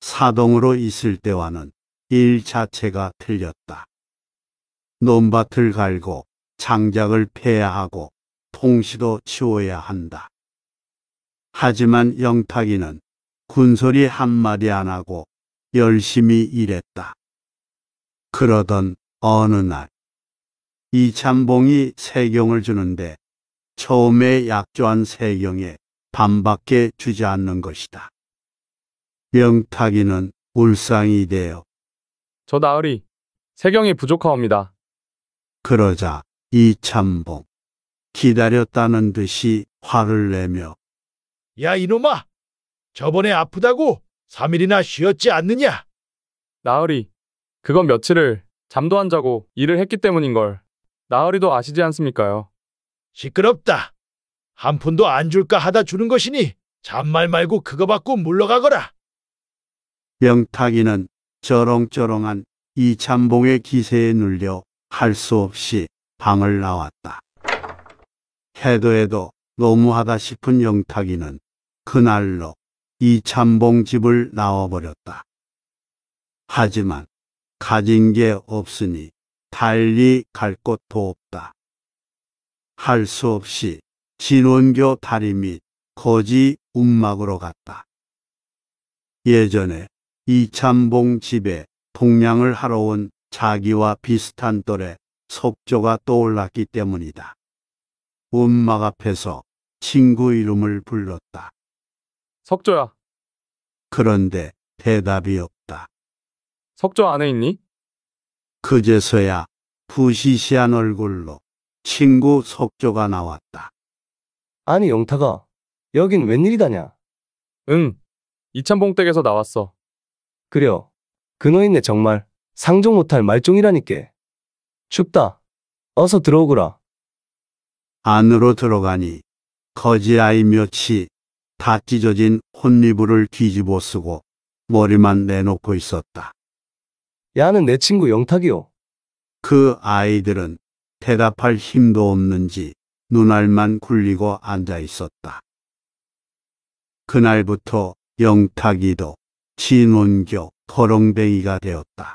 사동으로 있을 때와는 일 자체가 틀렸다. 논밭을 갈고 장작을 패야 하고 통시도 치워야 한다. 하지만 영탁이는 군소리 한마디 안 하고 열심히 일했다. 그러던 어느 날 이찬봉이 세경을 주는데 처음에 약조한 세경에 반밖에 주지 않는 것이다. 영탁이는 울상이 되어 저 나으리 세경이 부족하옵니다. 그러자 이참복 기다렸다는 듯이 화를 내며 야 이놈아 저번에 아프다고 3일이나 쉬었지 않느냐? 나으리 그건 며칠을 잠도 안 자고 일을 했기 때문인 걸 나으리도 아시지 않습니까요? 시끄럽다. 한 푼도 안 줄까 하다 주는 것이니 잔말 말고 그거 받고 물러가거라. 명탁이는 저렁저렁한 이참봉의 기세에 눌려 할 수 없이 방을 나왔다. 해도해도 너무하다 싶은 영탁이는 그날로 이참봉 집을 나와버렸다. 하지만 가진 게 없으니 달리 갈 곳도 없다. 할 수 없이 진원교 다리 및 거지 움막으로 갔다. 예전에 이참봉 집에 동양을 하러 온 자기와 비슷한 또래 석조가 떠올랐기 때문이다. 엄막 앞에서 친구 이름을 불렀다. 석조야, 그런데 대답이 없다. 석조 안에 있니? 그제서야 부시시한 얼굴로 친구 석조가 나왔다. 아니 영타가 여긴 웬일이다냐? 응, 이찬봉 댁에서 나왔어. 그려, 그노인네 정말 상종 못할 말종이라니께. 춥다. 어서 들어오거라. 안으로 들어가니 거지아이 몇이 다 찢어진 혼니부를 뒤집어 쓰고 머리만 내놓고 있었다. 야는 내 친구 영탁이요. 그 아이들은 대답할 힘도 없는지 눈알만 굴리고 앉아 있었다. 그날부터 영탁이도 진원교 거렁뱅이가 되었다.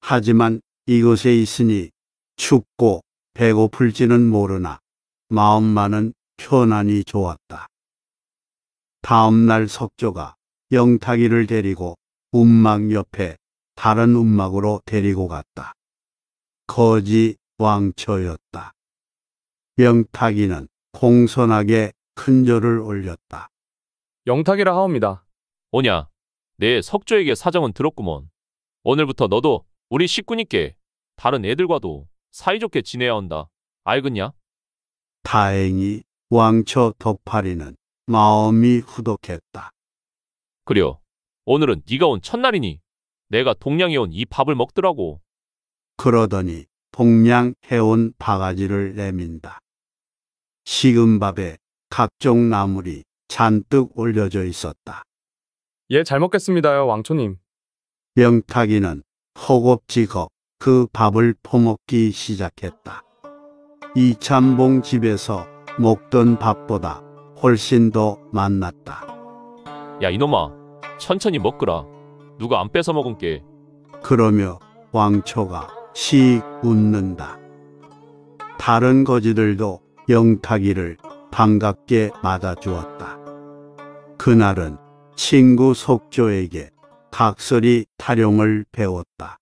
하지만 이곳에 있으니 춥고 배고플지는 모르나 마음만은 편안히 좋았다. 다음 날 석조가 영탁이를 데리고 운막 옆에 다른 운막으로 데리고 갔다. 거지 왕처였다 영탁이는 공손하게 큰절을 올렸다. 영탁이라 하옵니다. 오냐, 내 석조에게 사정은 들었구먼. 오늘부터 너도 우리 식구님께 다른 애들과도 사이좋게 지내야 한다. 알겠냐? 다행히 왕초 덕파리는 마음이 후덕했다. 그려. 오늘은 네가 온 첫날이니 내가 동양에 온이 밥을 먹더라고. 그러더니 동양 해온 바가지를 내민다. 식은 밥에 각종 나물이 잔뜩 올려져 있었다. 예, 잘 먹겠습니다요, 왕초님. 명탁이는 허겁지겁 그 밥을 퍼먹기 시작했다. 이찬봉 집에서 먹던 밥보다 훨씬 더 맛났다. 야 이놈아 천천히 먹거라 누가 안 뺏어 먹은 게 그러며 왕초가 씩 웃는다. 다른 거지들도 영탁이를 반갑게 맞아주었다. 그날은 친구 속조에게 각설이 타령을 배웠다.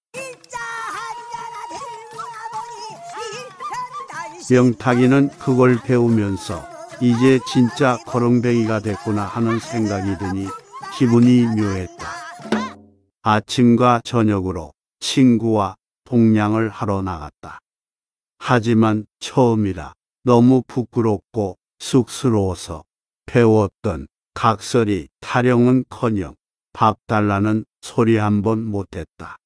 명타기는 그걸 배우면서 이제 진짜 거렁뱅이가 됐구나 하는 생각이 드니 기분이 묘했다. 아침과 저녁으로 친구와 동냥을 하러 나갔다. 하지만 처음이라 너무 부끄럽고 쑥스러워서 배웠던 각설이 타령은커녕 밥 달라는 소리 한 번 못했다.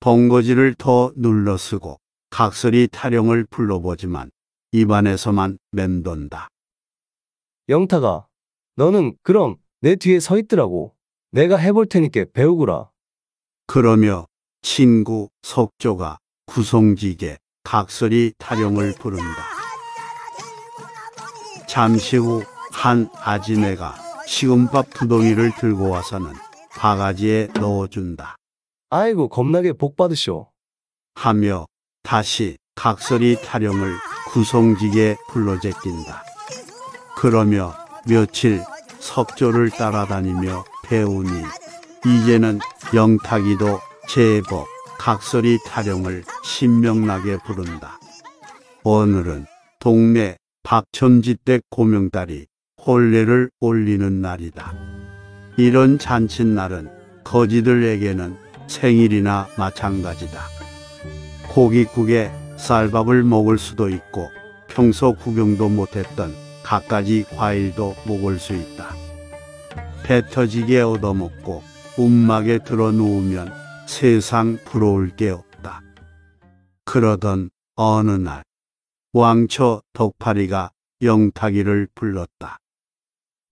번거지를 더 눌러쓰고 각설이 타령을 불러보지만 입안에서만 맴돈다. 영타가 너는 그럼 내 뒤에 서 있더라고. 내가 해볼 테니까 배우구라. 그러며 친구 석조가 구성지게 각설이 타령을 부른다. 잠시 후 한 아지매가 식음밥 두덩이를 들고 와서는 바가지에 넣어준다. 아이고 겁나게 복받으쇼 하며 다시 각설이 타령을 구성지게 불러제낀다. 그러며 며칠 석조를 따라다니며 배우니 이제는 영탁이도 제법 각설이 타령을 신명나게 부른다. 오늘은 동네 박천지댁고명다리 홀례를 올리는 날이다. 이런 잔칫날은 거지들에게는 생일이나 마찬가지다. 고깃국에 쌀밥을 먹을 수도 있고 평소 구경도 못했던 갖가지 과일도 먹을 수 있다. 배 터지게 얻어먹고 움막에 들어 누우면 세상 부러울 게 없다. 그러던 어느 날 왕초 덕파리가 영탁이를 불렀다.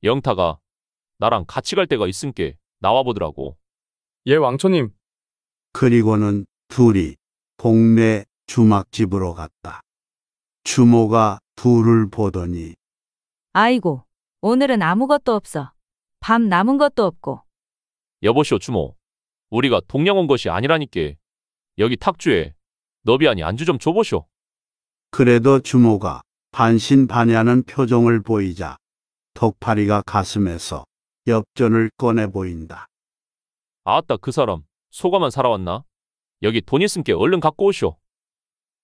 영타가 나랑 같이 갈 데가 있은께 나와보더라고. 예, 왕초님. 그리고는 둘이 동네 주막집으로 갔다. 주모가 둘을 보더니 아이고, 오늘은 아무것도 없어. 밤 남은 것도 없고. 여보시오 주모. 우리가 동양 온 것이 아니라니께. 여기 탁주에 너비아니 안주 좀 줘보쇼. 그래도 주모가 반신반의하는 표정을 보이자 덕파리가 가슴에서 엽전을 꺼내 보인다. 아따 그 사람 소가만 살아왔나? 여기 돈 있음께 얼른 갖고 오쇼.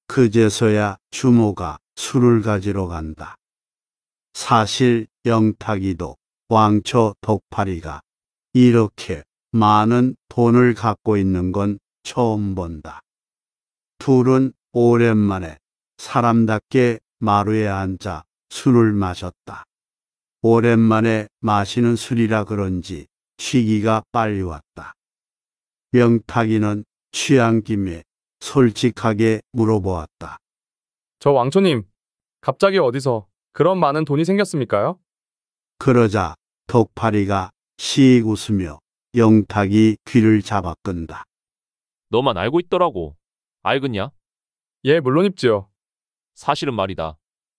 그제서야 주모가 술을 가지러 간다. 사실 영탁이도 왕초 덕파리가 이렇게 많은 돈을 갖고 있는 건 처음 본다. 둘은 오랜만에 사람답게 마루에 앉아 술을 마셨다. 오랜만에 마시는 술이라 그런지 취기가 빨리 왔다. 명탁이는 취한 김에 솔직하게 물어보았다. 저 왕초님, 갑자기 어디서 그런 많은 돈이 생겼습니까요? 그러자 덕파리가 시익 웃으며 영탁이 귀를 잡아 끈다. 너만 알고 있더라고. 알겠냐? 예, 물론 입지요. 사실은 말이다.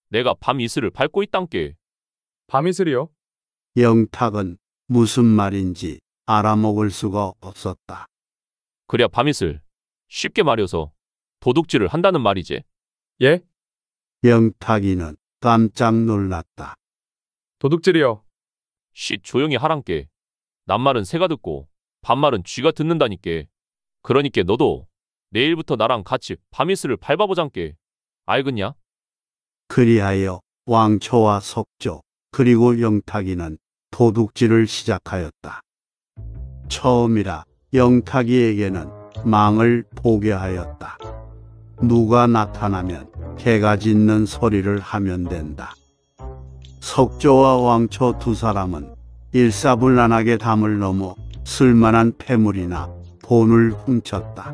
내가 밤 이슬을 밟고 있단께. 밤이슬이요? 영탁은 무슨 말인지 알아먹을 수가 없었다. 그랴 밤이슬. 쉽게 말해서 도둑질을 한다는 말이지. 예? 영탁이는 깜짝 놀랐다. 도둑질이요. 씨 조용히 하란께. 낱말은 새가 듣고 반말은 쥐가 듣는다니께. 그러니께 너도 내일부터 나랑 같이 밤이슬을 밟아보잔께. 알겠냐? 그리하여 왕초와 속조 그리고 영탁이는 도둑질을 시작하였다. 처음이라 영탁이에게는 망을 포기하였다. 누가 나타나면 개가 짖는 소리를 하면 된다. 석조와 왕초 두 사람은 일사불란하게 담을 넘어 쓸만한 폐물이나 돈을 훔쳤다.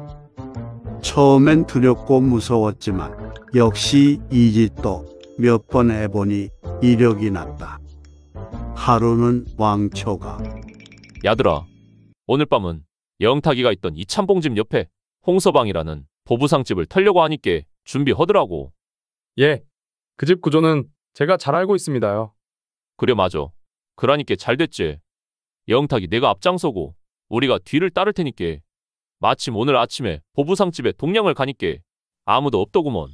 처음엔 두렵고 무서웠지만 역시 이짓도 몇번 해보니 이력이 났다. 하루는 왕초가 야들아, 오늘 밤은 영탁이가 있던 이참봉집 옆에 홍서방이라는 보부상집을 털려고 하니께 준비하더라고. 예, 그 집 구조는 제가 잘 알고 있습니다요. 그래 맞아. 그러니께 잘 됐지. 영탁이 내가 앞장서고 우리가 뒤를 따를 테니께 마침 오늘 아침에 보부상집에 동양을 가니께 아무도 없더구먼.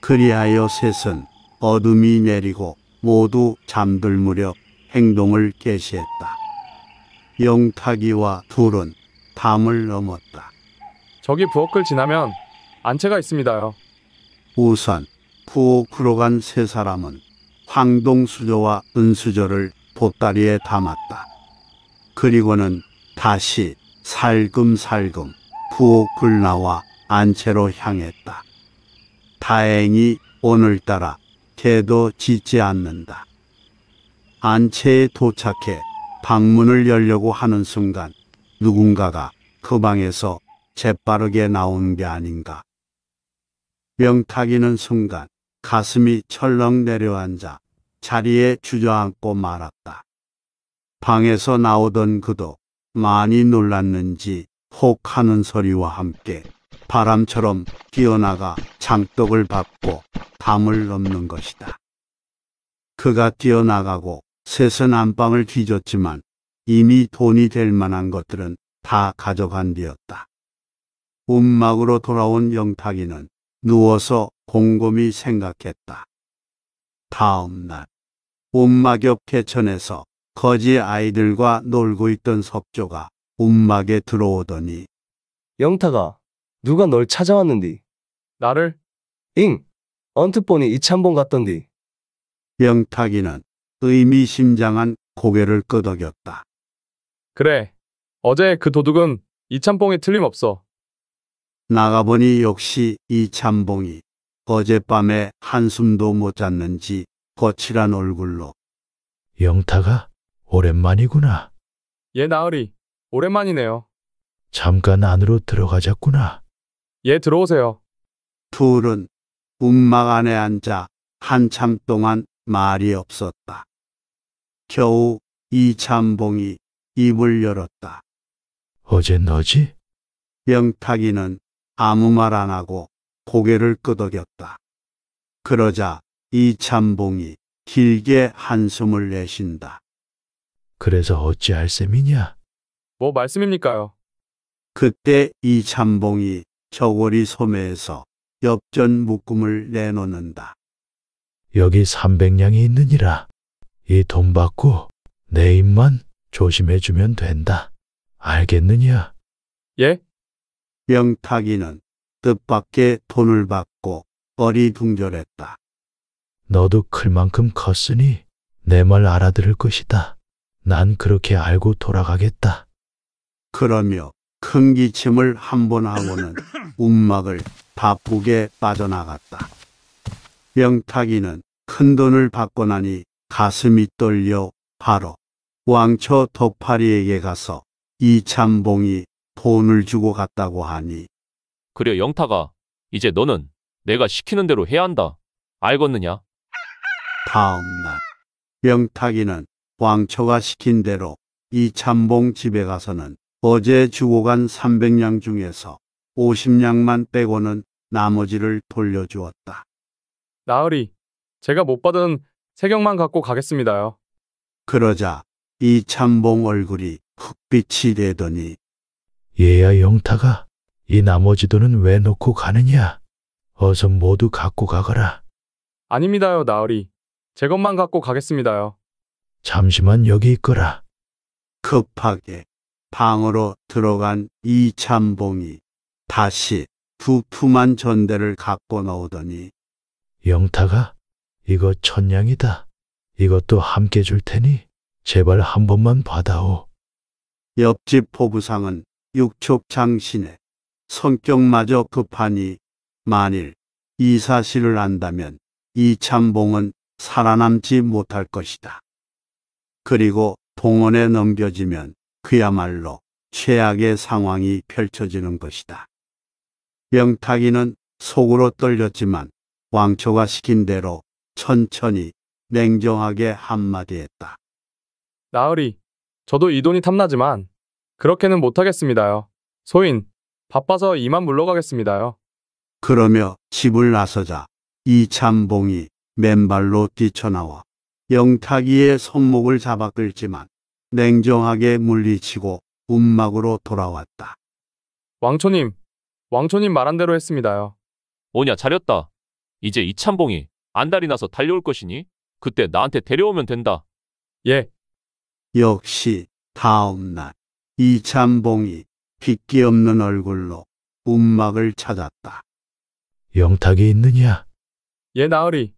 그리하여 셋은 어둠이 내리고 모두 잠들 무렵 행동을 개시했다. 영탁이와 둘은 담을 넘었다. 저기 부엌을 지나면 안채가 있습니다요. 우선 부엌으로 간 세 사람은 황동수저와 은수저를 보따리에 담았다. 그리고는 다시 살금살금 부엌을 나와 안채로 향했다. 다행히 오늘따라 개도 짖지 않는다. 안채에 도착해 방문을 열려고 하는 순간 누군가가 그 방에서 재빠르게 나온 게 아닌가. 명탁이는 순간 가슴이 철렁 내려앉아 자리에 주저앉고 말았다. 방에서 나오던 그도 많이 놀랐는지 혹 하는 소리와 함께 바람처럼 뛰어나가 장떡을 밟고 담을 넘는 것이다. 그가 뛰어나가고 셋선 안방을 뒤졌지만 이미 돈이 될 만한 것들은 다 가져간 뒤였다. 움막으로 돌아온 영탁이는 누워서 곰곰이 생각했다. 다음 날 움막 옆 개천에서 거지 아이들과 놀고 있던 석조가 움막에 들어오더니 영탁아 누가 널 찾아왔는디? 나를? 잉! 언뜻 보니 이찬봉 같던디. 영탁이는 의미심장한 고개를 끄덕였다. 그래. 어제 그 도둑은 이찬봉에 틀림없어. 나가보니 역시 이찬봉이 어젯밤에 한숨도 못 잤는지 거칠한 얼굴로 영탁아, 오랜만이구나. 얘 예, 나으리. 오랜만이네요. 잠깐 안으로 들어가자꾸나. 예, 들어오세요. 둘은 움막 안에 앉아 한참 동안 말이 없었다. 겨우 이참봉이 입을 열었다. 어제 너지? 영탁이는 아무 말 안 하고 고개를 끄덕였다. 그러자 이참봉이 길게 한숨을 내쉰다. 그래서 어찌할 셈이냐? 뭐 말씀입니까요? 그때 이참봉이 저고리 소매에서 엽전 묶음을 내놓는다. 여기 3 0 0냥이 있느니라. 이 돈 받고 내 입만 조심해주면 된다. 알겠느냐? 예? 명탁이는 뜻밖의 돈을 받고 어리둥절했다. 너도 클 만큼 컸으니 내 말 알아들을 것이다. 난 그렇게 알고 돌아가겠다. 그러며 큰 기침을 한 번 하고는 움막을 바쁘게 빠져나갔다. 명탁이는 큰 돈을 받고 나니 가슴이 떨려 바로 왕초 덕파리에게 가서 이참봉이 돈을 주고 갔다고 하니 그래 영탁아 이제 너는 내가 시키는 대로 해야 한다 알겠느냐? 다음날 영탁이는 왕초가 시킨 대로 이참봉 집에 가서는 어제 주고간 3 0 0냥 중에서 5 0냥만 빼고는 나머지를 돌려주었다. 나으리, 제가 못 받은 세경만 갖고 가겠습니다요. 그러자 이참봉 얼굴이 흑빛이 되더니 얘야 영타가 이 나머지 돈은 왜 놓고 가느냐? 어서 모두 갖고 가거라. 아닙니다요, 나으리. 제 것만 갖고 가겠습니다요. 잠시만 여기 있거라. 급하게 방으로 들어간 이참봉이 다시 부품한 전대를 갖고 나오더니 영타가 이거 천냥이다. 이것도 함께 줄 테니 제발 한 번만 받아오. 옆집 포부상은 육촉장신의 성격마저 급하니 만일 이 사실을 안다면 이참봉은 살아남지 못할 것이다. 그리고 동원에 넘겨지면 그야말로 최악의 상황이 펼쳐지는 것이다. 영탁이는 속으로 떨렸지만 왕초가 시킨 대로 천천히 냉정하게 한마디 했다. 나으리, 저도 이 돈이 탐나지만 그렇게는 못하겠습니다요. 소인, 바빠서 이만 물러가겠습니다요. 그러며 집을 나서자 이참봉이 맨발로 뛰쳐나와 영탁이의 손목을 잡아 끌지만 냉정하게 물리치고 움막으로 돌아왔다. 왕초님, 왕초님 말한 대로 했습니다요. 뭐냐 잘렸다. 이제 이찬봉이 안달이 나서 달려올 것이니 그때 나한테 데려오면 된다. 예, 역시 다음날 이찬봉이 빗기 없는 얼굴로 움막을 찾았다. 영탁이 있느냐? 예 나으리.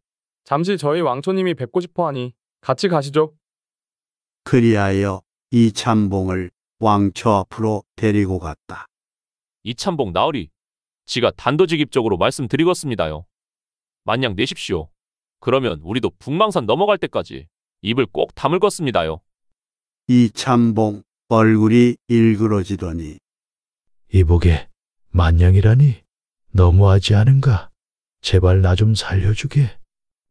잠시 저희 왕초님이 뵙고 싶어 하니 같이 가시죠. 그리하여 이참봉을 왕초 앞으로 데리고 갔다. 이참봉 나으리 지가 단도직입적으로 말씀드리겠습니다요. 만약 내십시오. 그러면 우리도 북망산 넘어갈 때까지 입을 꼭 다물겠습니다요. 이참봉 얼굴이 일그러지더니 이보게 만냥이라니 너무하지 않은가? 제발 나 좀 살려주게.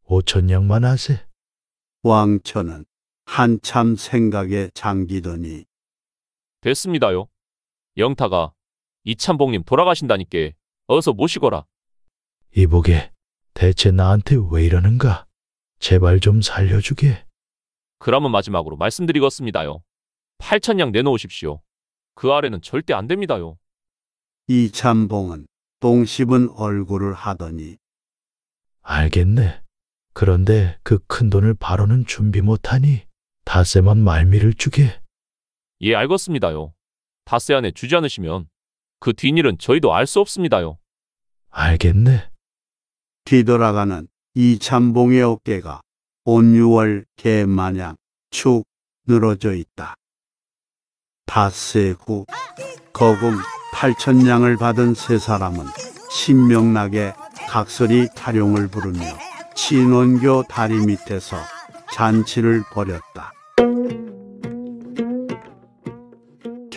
오천냥만 하세. 왕천은 한참 생각에 잠기더니 됐습니다요. 영타가 이참봉님 돌아가신다니께 어서 모시거라. 이보게, 대체 나한테 왜 이러는가? 제발 좀 살려주게. 그러면 마지막으로 말씀드리겠습니다요. 8천냥 내놓으십시오. 그 아래는 절대 안 됩니다요. 이참봉은 똥 씹은 얼굴을 하더니 알겠네. 그런데 그 큰 돈을 바로는 준비 못하니 다세만 말미를 주게. 예, 알겠습니다요. 다세 안에 주지 않으시면 그 뒷일은 저희도 알 수 없습니다요. 알겠네. 뒤돌아가는 이참봉의 어깨가 온 6월 개 마냥 축 늘어져 있다. 닷새 후 거금 8천냥을 받은 세 사람은 신명나게 각설이 타령을 부르며 친원교 다리 밑에서 잔치를 벌였다.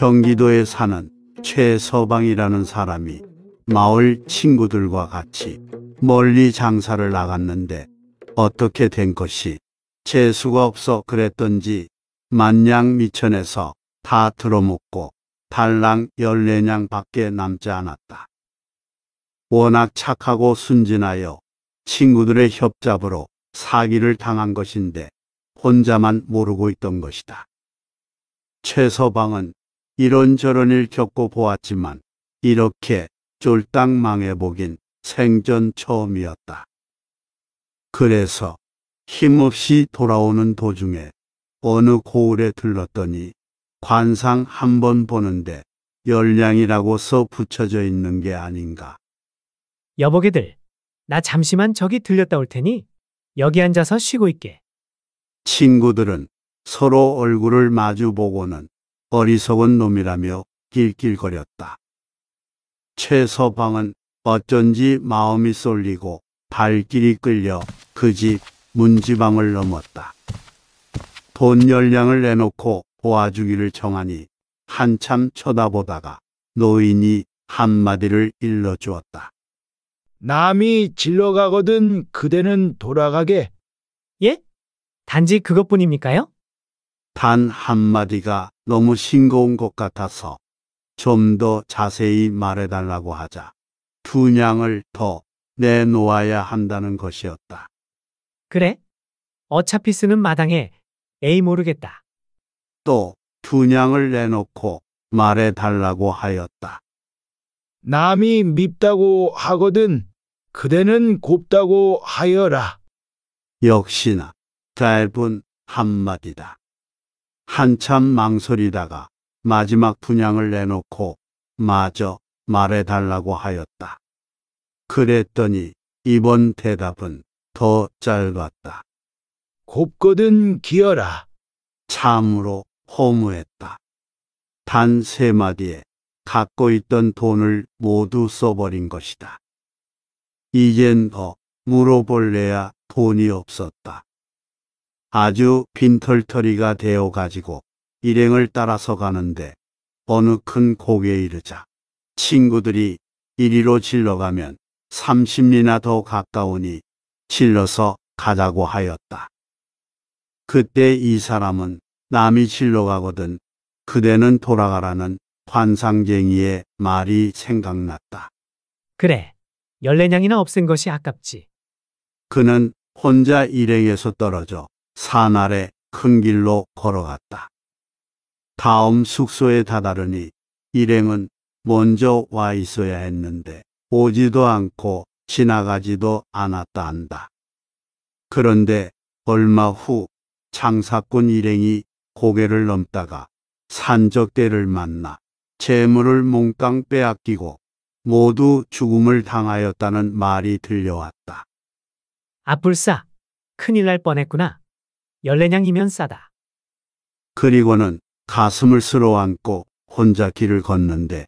경기도에 사는 최서방이라는 사람이 마을 친구들과 같이 멀리 장사를 나갔는데 어떻게 된 것이 재수가 없어 그랬던지 만냥 미천에서 다 들어먹고 달랑 열네냥 밖에 남지 않았다. 워낙 착하고 순진하여 친구들의 협잡으로 사기를 당한 것인데 혼자만 모르고 있던 것이다. 최서방은 이런저런 일 겪고 보았지만 이렇게 쫄딱 망해보긴 생전 처음이었다. 그래서 힘없이 돌아오는 도중에 어느 고을에 들렀더니 관상 한 번 보는데 열량이라고 써 붙여져 있는 게 아닌가. 여보게들, 나 잠시만 저기 들렸다 올 테니 여기 앉아서 쉬고 있게. 친구들은 서로 얼굴을 마주보고는 어리석은 놈이라며 낄낄거렸다. 최서방은 어쩐지 마음이 쏠리고 발길이 끌려 그 집 문지방을 넘었다. 돈 열량을 내놓고 보아주기를 정하니 한참 쳐다보다가 노인이 한마디를 일러주었다. 남이 질러가거든 그대는 돌아가게. 예? 단지 그것뿐입니까요? 단 한마디가 너무 싱거운 것 같아서 좀 더 자세히 말해달라고 하자 두냥을더 내놓아야 한다는 것이었다. 그래? 어차피 쓰는 마당에 에이 모르겠다. 또 두냥을 내놓고 말해달라고 하였다. 남이 밉다고 하거든 그대는 곱다고 하여라. 역시나 짧은 한마디다. 한참 망설이다가 마지막 분양을 내놓고 마저 말해달라고 하였다. 그랬더니 이번 대답은 더 짧았다. 곱거든 기어라. 참으로 허무했다. 단 세 마디에 갖고 있던 돈을 모두 써버린 것이다. 이젠 더 물어볼래야 돈이 없었다. 아주 빈털터리가 되어 가지고 일행을 따라서 가는데 어느 큰 고개에 이르자 친구들이 이리로 질러가면 30리나 더 가까우니 질러서 가자고 하였다. 그때 이 사람은 남이 질러가거든 그대는 돌아가라는 환상쟁이의 말이 생각났다. 그래, 열네냥이나 없앤 것이 아깝지. 그는 혼자 일행에서 떨어져 산 아래 큰 길로 걸어갔다. 다음 숙소에 다다르니 일행은 먼저 와 있어야 했는데 오지도 않고 지나가지도 않았다 한다. 그런데 얼마 후 장사꾼 일행이 고개를 넘다가 산적대를 만나 재물을 몽땅 빼앗기고 모두 죽음을 당하였다는 말이 들려왔다. 아뿔싸, 큰일 날 뻔했구나. 열네냥이면 싸다. 그리고는 가슴을 쓸어안고 혼자 길을 걷는데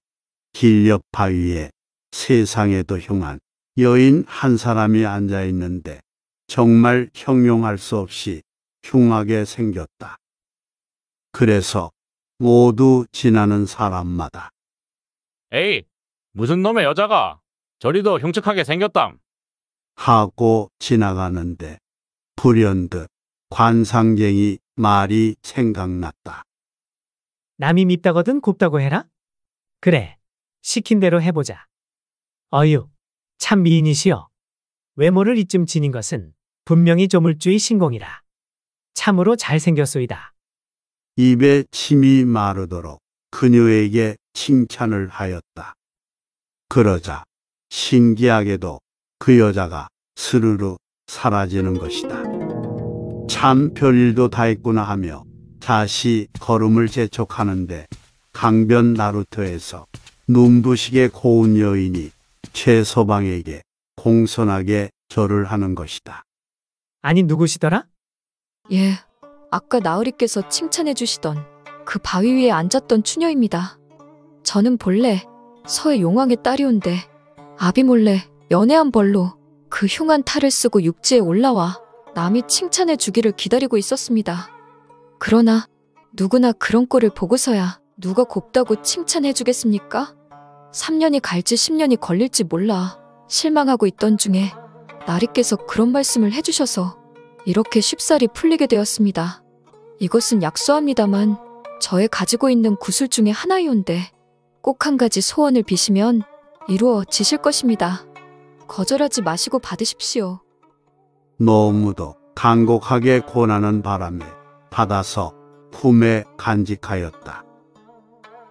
길 옆 바위에 세상에도 흉한 여인 한 사람이 앉아 있는데 정말 형용할 수 없이 흉하게 생겼다. 그래서 모두 지나는 사람마다 에이 무슨 놈의 여자가 저리도 흉측하게 생겼담 하고 지나가는데 불현듯 관상쟁이 말이 생각났다. 남이 밉다거든 곱다고 해라? 그래, 시킨 대로 해보자. 어유, 참 미인이시여. 외모를 이쯤 지닌 것은 분명히 조물주의 신공이라. 참으로 잘생겼소이다. 입에 침이 마르도록 그녀에게 칭찬을 하였다. 그러자 신기하게도 그 여자가 스르르 사라지는 것이다. 참 별일도 다 했구나 하며 다시 걸음을 재촉하는데 강변 나루터에서 눈부시게 고운 여인이 최소방에게 공손하게 절을 하는 것이다. 아니 누구시더라? 예, 아까 나으리께서 칭찬해 주시던 그 바위 위에 앉았던 추녀입니다. 저는 본래 서해 용왕의 딸이온데 아비 몰래 연애한 벌로 그 흉한 탈을 쓰고 육지에 올라와 남이 칭찬해 주기를 기다리고 있었습니다. 그러나 누구나 그런 꼴을 보고서야 누가 곱다고 칭찬해 주겠습니까? 3년이 갈지 10년이 걸릴지 몰라 실망하고 있던 중에 나리께서 그런 말씀을 해주셔서 이렇게 쉽사리 풀리게 되었습니다. 이것은 약소합니다만 저의 가지고 있는 구슬 중에 하나이온데 꼭 한 가지 소원을 비시면 이루어지실 것입니다. 거절하지 마시고 받으십시오. 너무도 간곡하게 권하는 바람에 받아서 품에 간직하였다.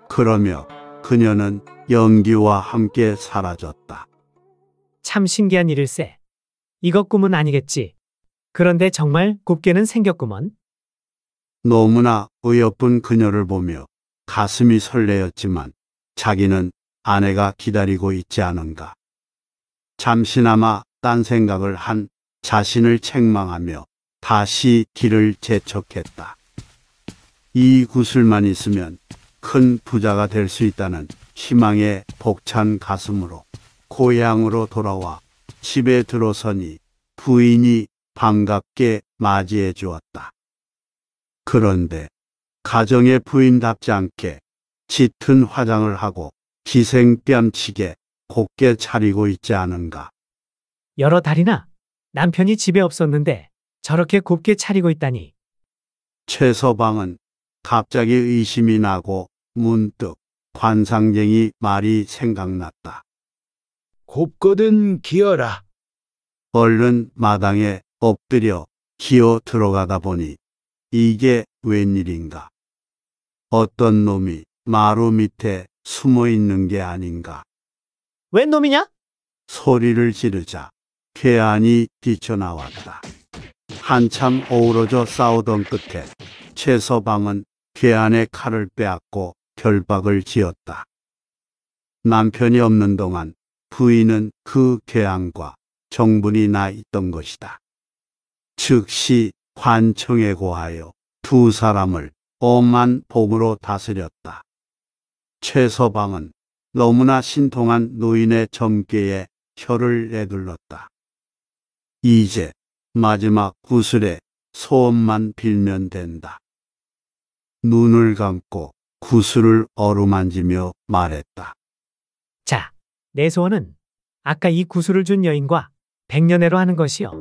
그러며 그녀는 연기와 함께 사라졌다. 참 신기한 일일세. 이것 꿈은 아니겠지. 그런데 정말 곱게는 생겼구먼. 너무나 의협분 그녀를 보며 가슴이 설레었지만 자기는 아내가 기다리고 있지 않은가. 잠시나마 딴 생각을 한 자신을 책망하며 다시 길을 재촉했다. 이 구슬만 있으면 큰 부자가 될 수 있다는 희망의 복찬 가슴으로 고향으로 돌아와 집에 들어서니 부인이 반갑게 맞이해 주었다. 그런데 가정의 부인답지 않게 짙은 화장을 하고 기생뺨치게 곱게 차리고 있지 않은가. 여러 달이나 남편이 집에 없었는데 저렇게 곱게 차리고 있다니. 최서방은 갑자기 의심이 나고 문득 관상쟁이 말이 생각났다. 곱거든 기어라. 얼른 마당에 엎드려 기어 들어가다 보니 이게 웬일인가. 어떤 놈이 마루 밑에 숨어 있는 게 아닌가. 웬 놈이냐? 소리를 지르자 괴한이 뛰쳐나왔다. 한참 어우러져 싸우던 끝에 최서방은 괴한의 칼을 빼앗고 결박을 지었다. 남편이 없는 동안 부인은 그 괴한과 정분이 나 있던 것이다. 즉시 관청에 고하여 두 사람을 엄한 봄으로 다스렸다. 최서방은 너무나 신통한 노인의 점괘에 혀를 내둘렀다. 이제 마지막 구슬에 소원만 빌면 된다. 눈을 감고 구슬을 어루만지며 말했다. 자, 내 소원은 아까 이 구슬을 준 여인과 백년애로 하는 것이요.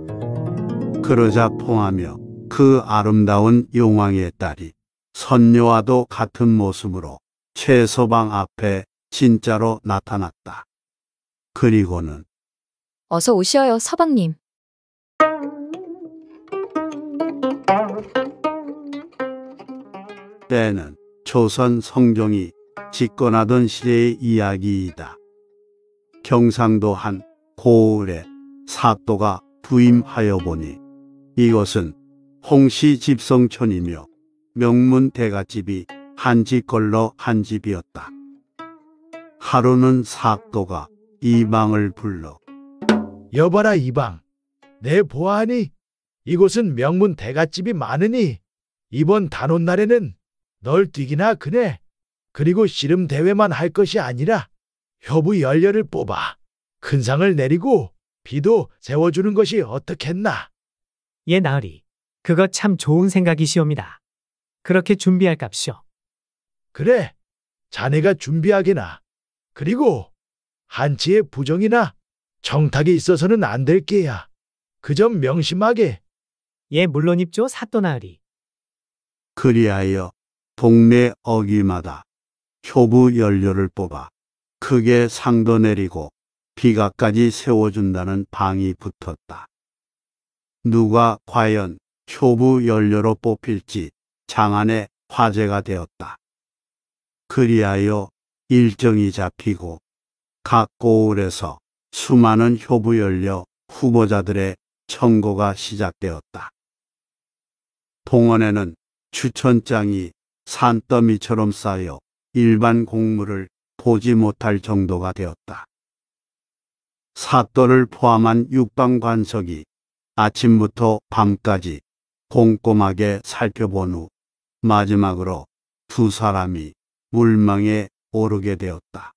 그러자 포하며 그 아름다운 용왕의 딸이 선녀와도 같은 모습으로 최소방 앞에 진짜로 나타났다. 그리고는 어서 오셔요 서방님. 때는 조선 성종이 집권하던 시대의 이야기이다. 경상도 한 고을에 사또가 부임하여 보니 이것은 홍시 집성촌이며 명문 대가집이 한 집 걸러 한 집이었다. 하루는 사또가 이방을 불러 여봐라 이방 내 보아하니 이곳은 명문 대갓집이 많으니 이번 단오날에는 널뛰기나 그네 그리고 씨름 대회만 할 것이 아니라 협의 열녀를 뽑아 큰 상을 내리고 비도 세워주는 것이 어떻겠나. 예 나으리 그거참 좋은 생각이시옵니다. 그렇게 준비할 값이오. 그래 자네가 준비하게나 그리고 한치의 부정이나 정탁이 있어서는 안 될 게야. 그점 명심하게. 예, 물론 입죠, 사또나으리. 그리하여 동네 어귀마다 효부 연료를 뽑아 크게 상도 내리고 비가까지 세워준다는 방이 붙었다. 누가 과연 효부 연료로 뽑힐지 장안에 화제가 되었다. 그리하여 일정이 잡히고 각 고을에서 수많은 효부 연료 후보자들의 청고가 시작되었다. 동원에는 추천장이 산더미처럼 쌓여 일반 공물을 보지 못할 정도가 되었다. 사또를 포함한 육방관석이 아침부터 밤까지 꼼꼼하게 살펴본 후 마지막으로 두 사람이 물망에 오르게 되었다.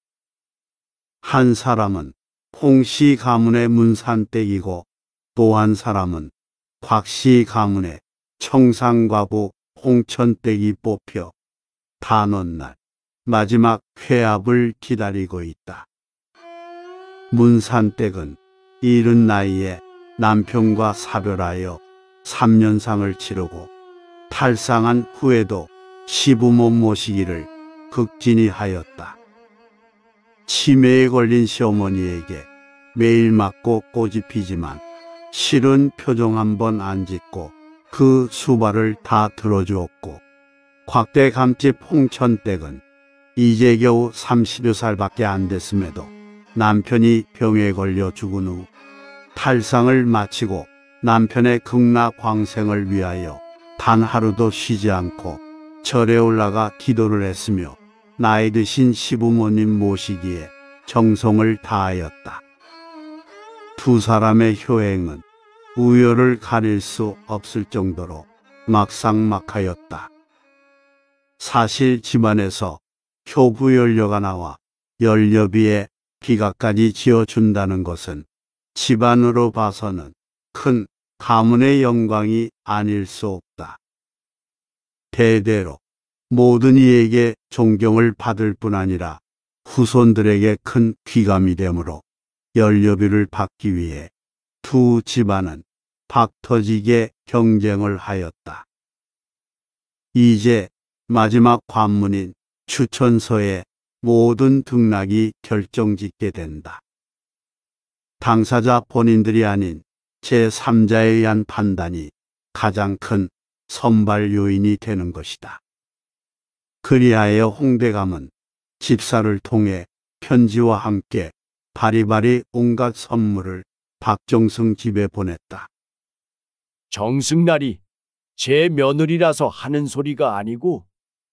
한 사람은 홍씨 가문의 문산댁이고 또한 사람은 곽씨 가문의 청산과부 홍천댁이 뽑혀 단원날 마지막 회합을 기다리고 있다. 문산댁은 이른 나이에 남편과 사별하여 3년상을 치르고 탈상한 후에도 시부모 모시기를 극진히 하였다. 치매에 걸린 시어머니에게 매일 맞고 꼬집히지만 실은 표정 한번 안 짓고 그 수발을 다 들어주었고 곽대감집 홍천댁은 이제 겨우 30여 살밖에 안 됐음에도 남편이 병에 걸려 죽은 후 탈상을 마치고 남편의 극락광생을 위하여 단 하루도 쉬지 않고 절에 올라가 기도를 했으며 나이 드신 시부모님 모시기에 정성을 다하였다. 두 사람의 효행은 우열을 가릴 수 없을 정도로 막상막하였다. 사실 집안에서 효부연료가 나와 연료비에 기가까지 지어준다는 것은 집안으로 봐서는 큰 가문의 영광이 아닐 수 없다. 대대로 모든 이에게 존경을 받을 뿐 아니라 후손들에게 큰 귀감이 되므로 연료비를 받기 위해 두 집안은 박터지게 경쟁을 하였다. 이제 마지막 관문인 추천서에 모든 등락이 결정짓게 된다. 당사자 본인들이 아닌 제3자에 의한 판단이 가장 큰 선발 요인이 되는 것이다. 그리하여 홍대감은 집사를 통해 편지와 함께 바리바리 온갖 선물을 박정승 집에 보냈다. 정승날이 제 며느리라서 하는 소리가 아니고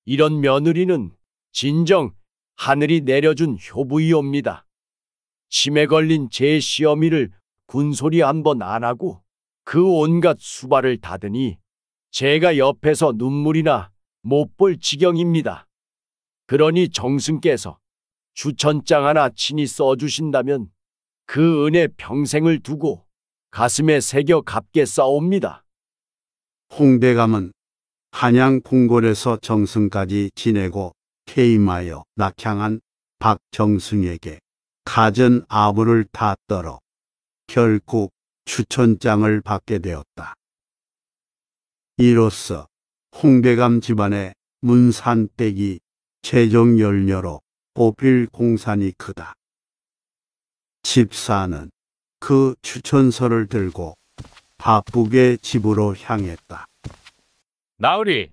이런 며느리는 진정 하늘이 내려준 효부이옵니다. 치매 걸린 제 시어미를 군소리 한 번 안 하고 그 온갖 수발을 닫으니 제가 옆에서 눈물이나 못 볼 지경입니다. 그러니 정승께서 추천장 하나 친히 써주신다면 그 은혜 평생을 두고 가슴에 새겨 갚게 싸옵니다. 홍대감은 한양 궁궐에서 정승까지 지내고 퇴임하여 낙향한 박정승에게 가진 아부를 다 떨어 결국 추천장을 받게 되었다. 이로써 홍대감 집안의 문산댁이 최종 열녀로 보필 공산이 크다. 집사는 그 추천서를 들고 바쁘게 집으로 향했다. 나으리,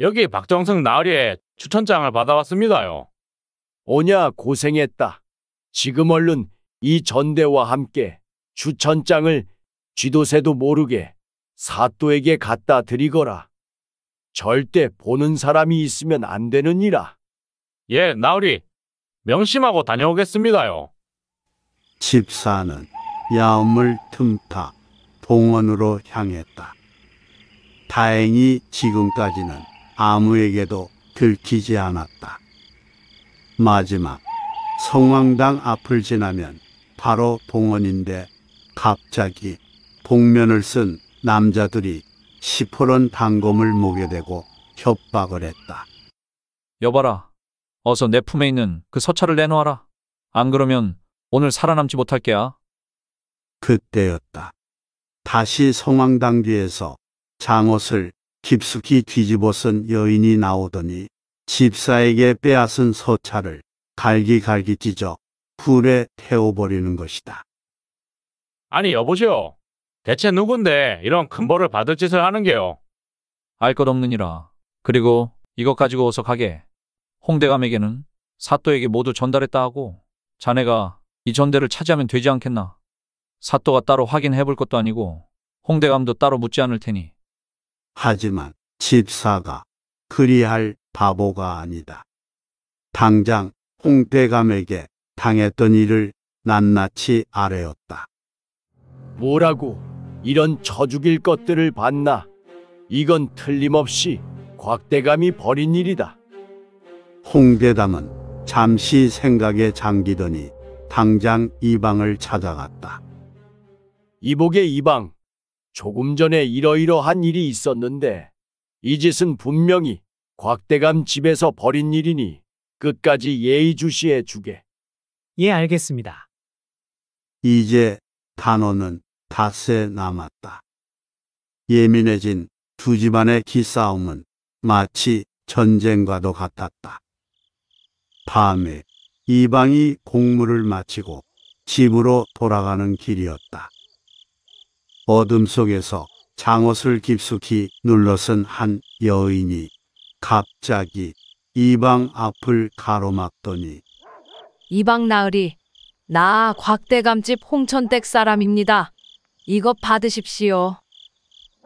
여기 박정승 나으리의 추천장을 받아왔습니다요. 오냐 고생했다. 지금 얼른 이 전대와 함께 추천장을 쥐도새도 모르게 사또에게 갖다 드리거라. 절대 보는 사람이 있으면 안 되는 이라. 예, 나으리, 명심하고 다녀오겠습니다요. 집사는 야음을 틈타 봉원으로 향했다. 다행히 지금까지는 아무에게도 들키지 않았다. 마지막 성황당 앞을 지나면 바로 봉원인데 갑자기 복면을 쓴 남자들이 시퍼런 단검을 목에 대고 협박을 했다. 여봐라, 어서 내 품에 있는 그 서차를 내놓아라. 안 그러면 오늘 살아남지 못할 게야. 그때였다. 다시 성황당 뒤에서 장옷을 깊숙이 뒤집어 쓴 여인이 나오더니 집사에게 빼앗은 서차를 갈기갈기 찢어 불에 태워버리는 것이다. 아니 여보시오. 대체 누군데 이런 큰 벌을 받을 짓을 하는 게요? 알 것 없느니라. 그리고 이것 가지고 어서 가게. 홍대감에게는 사또에게 모두 전달했다 하고 자네가 이 전대를 차지하면 되지 않겠나. 사또가 따로 확인해 볼 것도 아니고 홍대감도 따로 묻지 않을 테니. 하지만 집사가 그리할 바보가 아니다. 당장 홍대감에게 당했던 일을 낱낱이 아뢰었다. 뭐라고 이런 저죽일 것들을 봤나? 이건 틀림없이 곽대감이 벌인 일이다. 홍대담은 잠시 생각에 잠기더니 당장 이방을 찾아갔다. 이복의 이방, 조금 전에 이러이러한 일이 있었는데 이 짓은 분명히 곽대감 집에서 벌인 일이니 끝까지 예의주시해 주게. 예, 알겠습니다. 이제 단어는 닷새 남았다. 예민해진 두 집안의 기싸움은 마치 전쟁과도 같았다. 밤에 이방이 공무를 마치고 집으로 돌아가는 길이었다. 어둠 속에서 장옷을 깊숙이 눌러쓴 한 여인이 갑자기 이방 앞을 가로막더니 이방 나으리 나 곽대감집 홍천댁 사람입니다. 이것 받으십시오.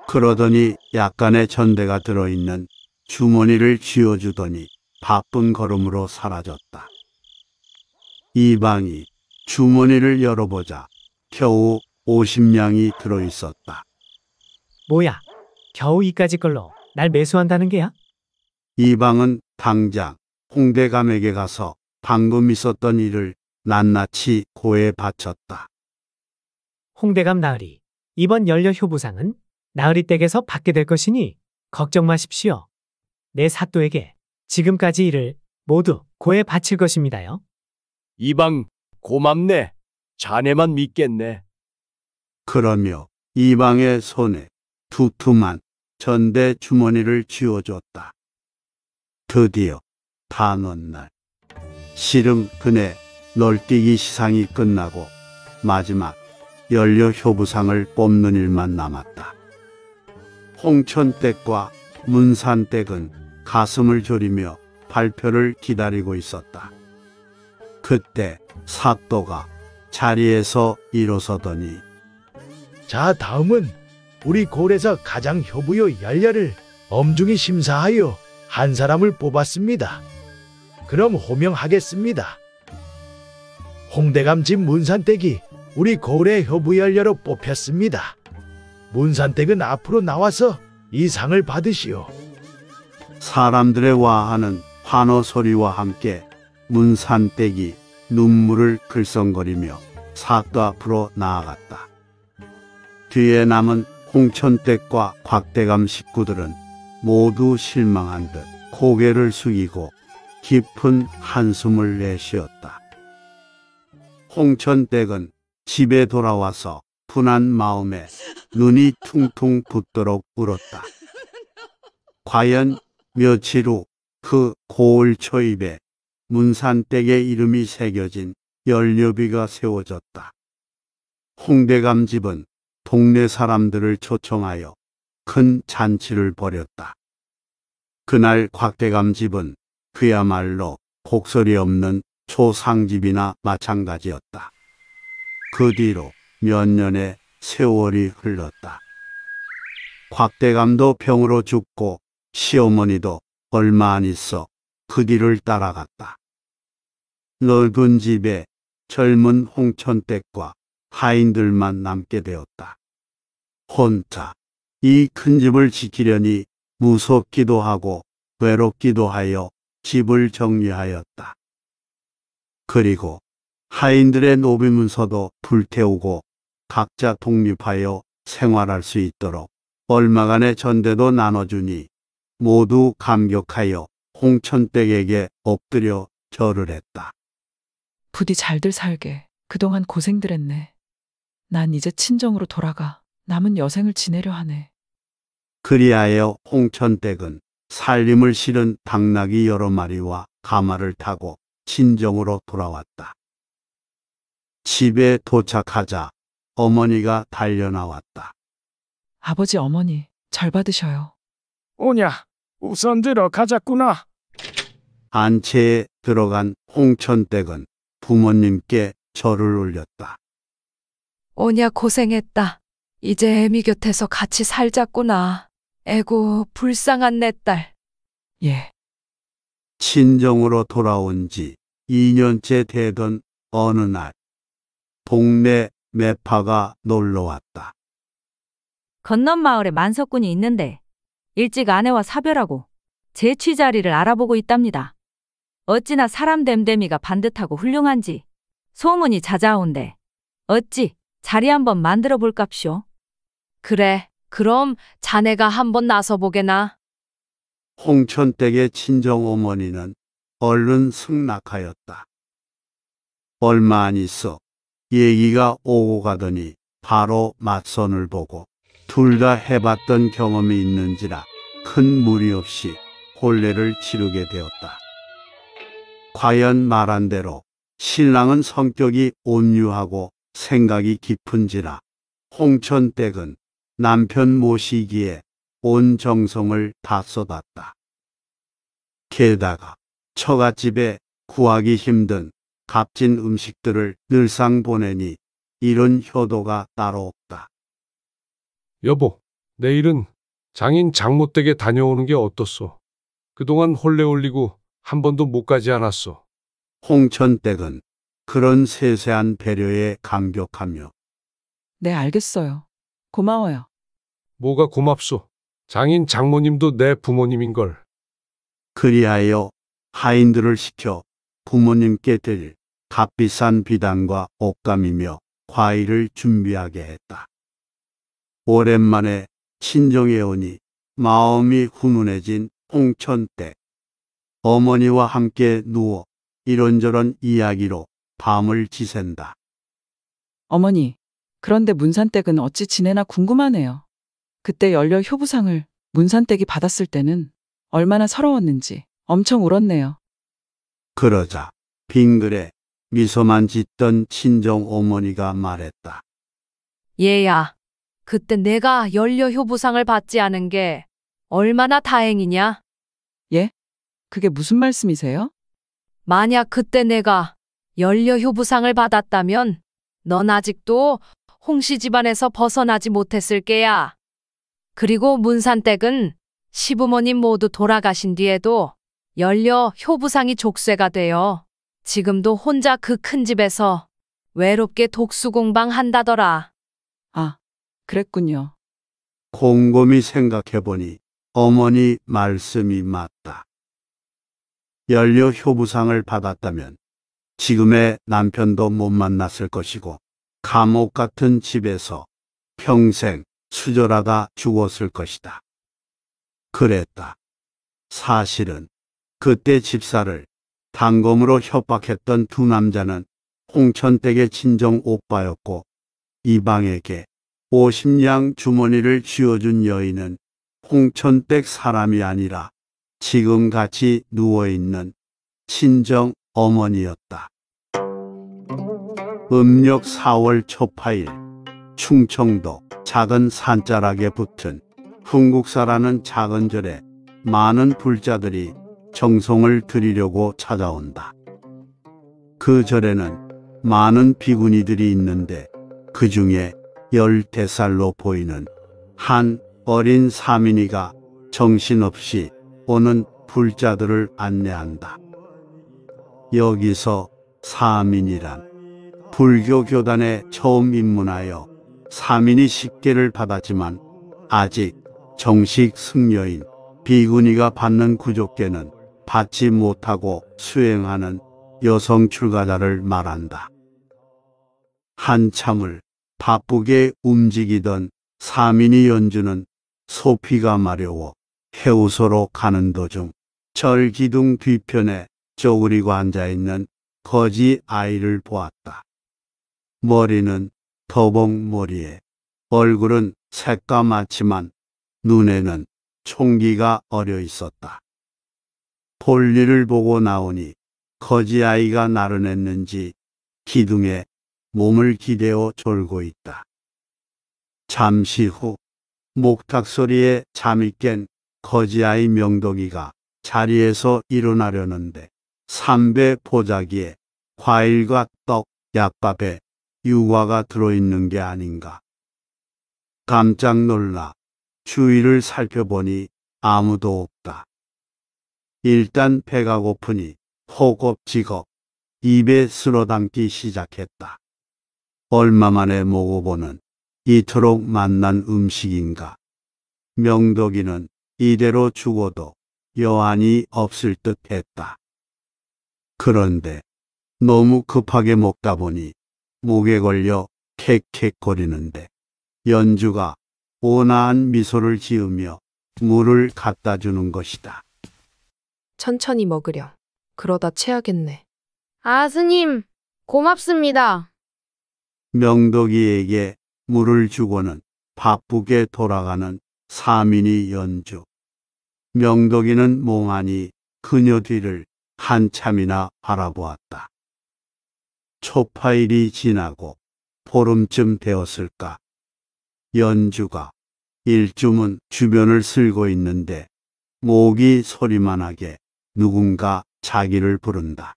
그러더니 약간의 전대가 들어있는 주머니를 쥐어주더니 바쁜 걸음으로 사라졌다. 이방이 주머니를 열어보자 겨우 50냥이 들어있었다. 뭐야, 겨우 이까지 걸로 날 매수한다는 게야? 이방은 당장 홍대감에게 가서 방금 있었던 일을 낱낱이 고에 바쳤다. 홍대감 나으리, 이번 연료 효부상은 나으리 댁에서 받게 될 것이니 걱정 마십시오. 내 사또에게 지금까지 일을 모두 고에 바칠 것입니다요. 이방 고맙네. 자네만 믿겠네. 그러며 이방의 손에 두툼한 전대 주머니를 쥐어줬다. 드디어 단원날 시름 그네 널뛰기 시상이 끝나고 마지막 연료 효부상을 뽑는 일만 남았다. 홍천댁과 문산댁은 가슴을 졸이며 발표를 기다리고 있었다. 그때 사또가 자리에서 일어서더니 자 다음은 우리 골에서 가장 효부요 얄야를 엄중히 심사하여 한 사람을 뽑았습니다. 그럼 호명하겠습니다. 홍대감집 문산댁이 우리 고을의 효부열녀로 뽑혔습니다. 문산댁은 앞으로 나와서 이 상을 받으시오. 사람들의 와하는 환호 소리와 함께 문산댁이 눈물을 글썽거리며 사또 앞으로 나아갔다. 뒤에 남은 홍천댁과 곽대감 식구들은 모두 실망한 듯 고개를 숙이고 깊은 한숨을 내쉬었다. 홍천댁은 집에 돌아와서 분한 마음에 눈이 퉁퉁 붓도록 울었다. 과연 며칠 후 그 고을 초입에 문산댁의 이름이 새겨진 연료비가 세워졌다. 홍대감 집은 동네 사람들을 초청하여 큰 잔치를 벌였다. 그날 곽대감 집은 그야말로 곡소리 없는 초상집이나 마찬가지였다. 그 뒤로 몇 년의 세월이 흘렀다. 곽대감도 병으로 죽고 시어머니도 얼마 안 있어 그 뒤를 따라갔다. 넓은 집에 젊은 홍천댁과 하인들만 남게 되었다. 혼자 이 큰 집을 지키려니 무섭기도 하고 외롭기도 하여 집을 정리하였다. 그리고 하인들의 노비문서도 불태우고 각자 독립하여 생활할 수 있도록 얼마간의 전대도 나눠주니 모두 감격하여 홍천댁에게 엎드려 절을 했다. 부디 잘들 살게. 그동안 고생들 했네. 난 이제 친정으로 돌아가. 남은 여생을 지내려 하네. 그리하여 홍천댁은 살림을 실은 당나귀 여러 마리와 가마를 타고 친정으로 돌아왔다. 집에 도착하자 어머니가 달려나왔다. 아버지 어머니 잘 받으셔요. 오냐, 우선 들어가자꾸나. 안채에 들어간 홍천댁은 부모님께 절을 올렸다. 오냐 고생했다. 이제 애미 곁에서 같이 살자꾸나. 에고 불쌍한 내 딸. 예. 친정으로 돌아온 지 2년째 되던 어느 날 동네 매파가 놀러 왔다. 건넌 마을에 만석군이 있는데 일찍 아내와 사별하고 재취 자리를 알아보고 있답니다. 어찌나 사람 됨됨이가 반듯하고 훌륭한지 소문이 잦아온데 어찌 자리 한번 만들어 볼깝쇼. 그래, 그럼 자네가 한번 나서 보게나. 홍천댁의 친정 어머니는 얼른 승낙하였다. 얼마 안 있어 얘기가 오고 가더니 바로 맞선을 보고 둘다 해봤던 경험이 있는지라 큰 무리 없이 혼례를 치르게 되었다. 과연 말한 대로 신랑은 성격이 온유하고 생각이 깊은지라 홍천댁은 남편 모시기에 온 정성을 다 쏟았다. 게다가 처갓집에 구하기 힘든 값진 음식들을 늘상 보내니 이런 효도가 따로 없다. 여보, 내일은 장인 장모댁에 다녀오는 게 어떻소? 그동안 홀레 올리고 한 번도 못 가지 않았소. 홍천댁은 그런 세세한 배려에 감격하며 네, 알겠어요. 고마워요. 뭐가 고맙소? 장인 장모님도 내 부모님인걸. 그리하여 하인들을 시켜 부모님께 드릴 값비싼 비단과 옷감이며 과일을 준비하게 했다. 오랜만에 친정에 오니 마음이 훈훈해진 홍천 때 어머니와 함께 누워 이런저런 이야기로 밤을 지샌다. 어머니, 그런데 문산댁은 어찌 지내나 궁금하네요. 그때 열렬 효부상을 문산댁이 받았을 때는 얼마나 서러웠는지 엄청 울었네요. 그러자 빙그레 미소만 짓던 친정 어머니가 말했다. 얘야, 그때 내가 연료효부상을 받지 않은 게 얼마나 다행이냐? 예? 그게 무슨 말씀이세요? 만약 그때 내가 연료효부상을 받았다면 넌 아직도 홍씨 집안에서 벗어나지 못했을 게야. 그리고 문산댁은 시부모님 모두 돌아가신 뒤에도 열려 효부상이 족쇄가 되어 지금도 혼자 그 큰 집에서 외롭게 독수공방 한다더라. 그랬군요. 곰곰이 생각해보니 어머니 말씀이 맞다. 연료 효부상을 받았다면 지금의 남편도 못 만났을 것이고 감옥 같은 집에서 평생 수절하다 죽었을 것이다. 그랬다. 사실은 그때 집사를 단검으로 협박했던 두 남자는 홍천댁의 친정 오빠였고 이방에게 오십량 주머니를 쥐어준 여인은 홍천백 사람이 아니라 지금같이 누워있는 친정 어머니였다. 음력 4월 초파일 충청도 작은 산자락에 붙은 흥국사라는 작은 절에 많은 불자들이 정성을 드리려고 찾아온다. 그 절에는 많은 비구니들이 있는데 그 중에 열대살로 보이는 한 어린 사민이가 정신없이 오는 불자들을 안내한다. 여기서 사민이란 불교 교단에 처음 입문하여 사민이 식계를 받았지만 아직 정식 승려인 비구니가 받는 구족계는 받지 못하고 수행하는 여성 출가자를 말한다. 한참을 바쁘게 움직이던 사민이 연주는 소피가 마려워 해우소로 가는 도중 절 기둥 뒤편에 쪼그리고 앉아있는 거지 아이를 보았다. 머리는 더벅머리에 얼굴은 새까맣지만 눈에는 총기가 어려 있었다. 볼일을 보고 나오니 거지 아이가 나른했는지 기둥에 몸을 기대어 졸고 있다. 잠시 후 목탁 소리에 잠이 깬 거지아이 명덕이가 자리에서 일어나려는데 삼배 보자기에 과일과 떡, 약밥에 유화가 들어있는 게 아닌가. 깜짝 놀라 주위를 살펴보니 아무도 없다. 일단 배가 고프니 허겁지겁 입에 쓸어담기 시작했다. 얼마 만에 먹어보는 이토록 만난 음식인가. 명덕이는 이대로 죽어도 여한이 없을 듯 했다. 그런데 너무 급하게 먹다 보니 목에 걸려 캑캑거리는데 연주가 온화한 미소를 지으며 물을 갖다 주는 것이다. 천천히 먹으렴. 그러다 체하겠네. 아스님, 고맙습니다. 명덕이에게 물을 주고는 바쁘게 돌아가는 사민이 연주. 명덕이는 몽하니 그녀 뒤를 한참이나 바라보았다. 초파일이 지나고 보름쯤 되었을까. 연주가 일주문 주변을 쓸고 있는데 목이 소리만하게 누군가 자기를 부른다.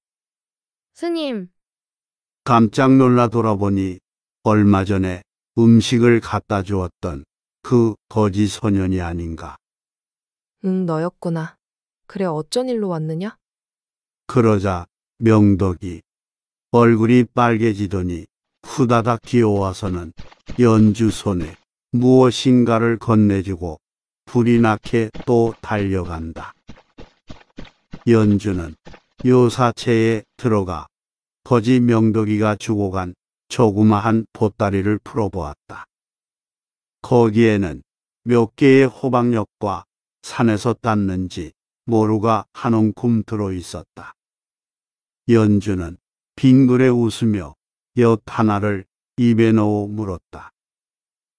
스님. 깜짝 놀라 돌아보니 얼마 전에 음식을 갖다 주었던 그 거지 소년이 아닌가. 응, 너였구나. 그래, 어쩐 일로 왔느냐? 그러자 명덕이 얼굴이 빨개지더니 후다닥 기어와서는 연주 손에 무엇인가를 건네주고 불이 나게 또 달려간다. 연주는 요사체에 들어가 거지 명덕이가 주고간 조그마한 보따리를 풀어보았다. 거기에는 몇 개의 호박엿과 산에서 땄는지 모루가 한 움큼 들어있었다. 연주는 빙그레 웃으며 엿 하나를 입에 넣어 물었다.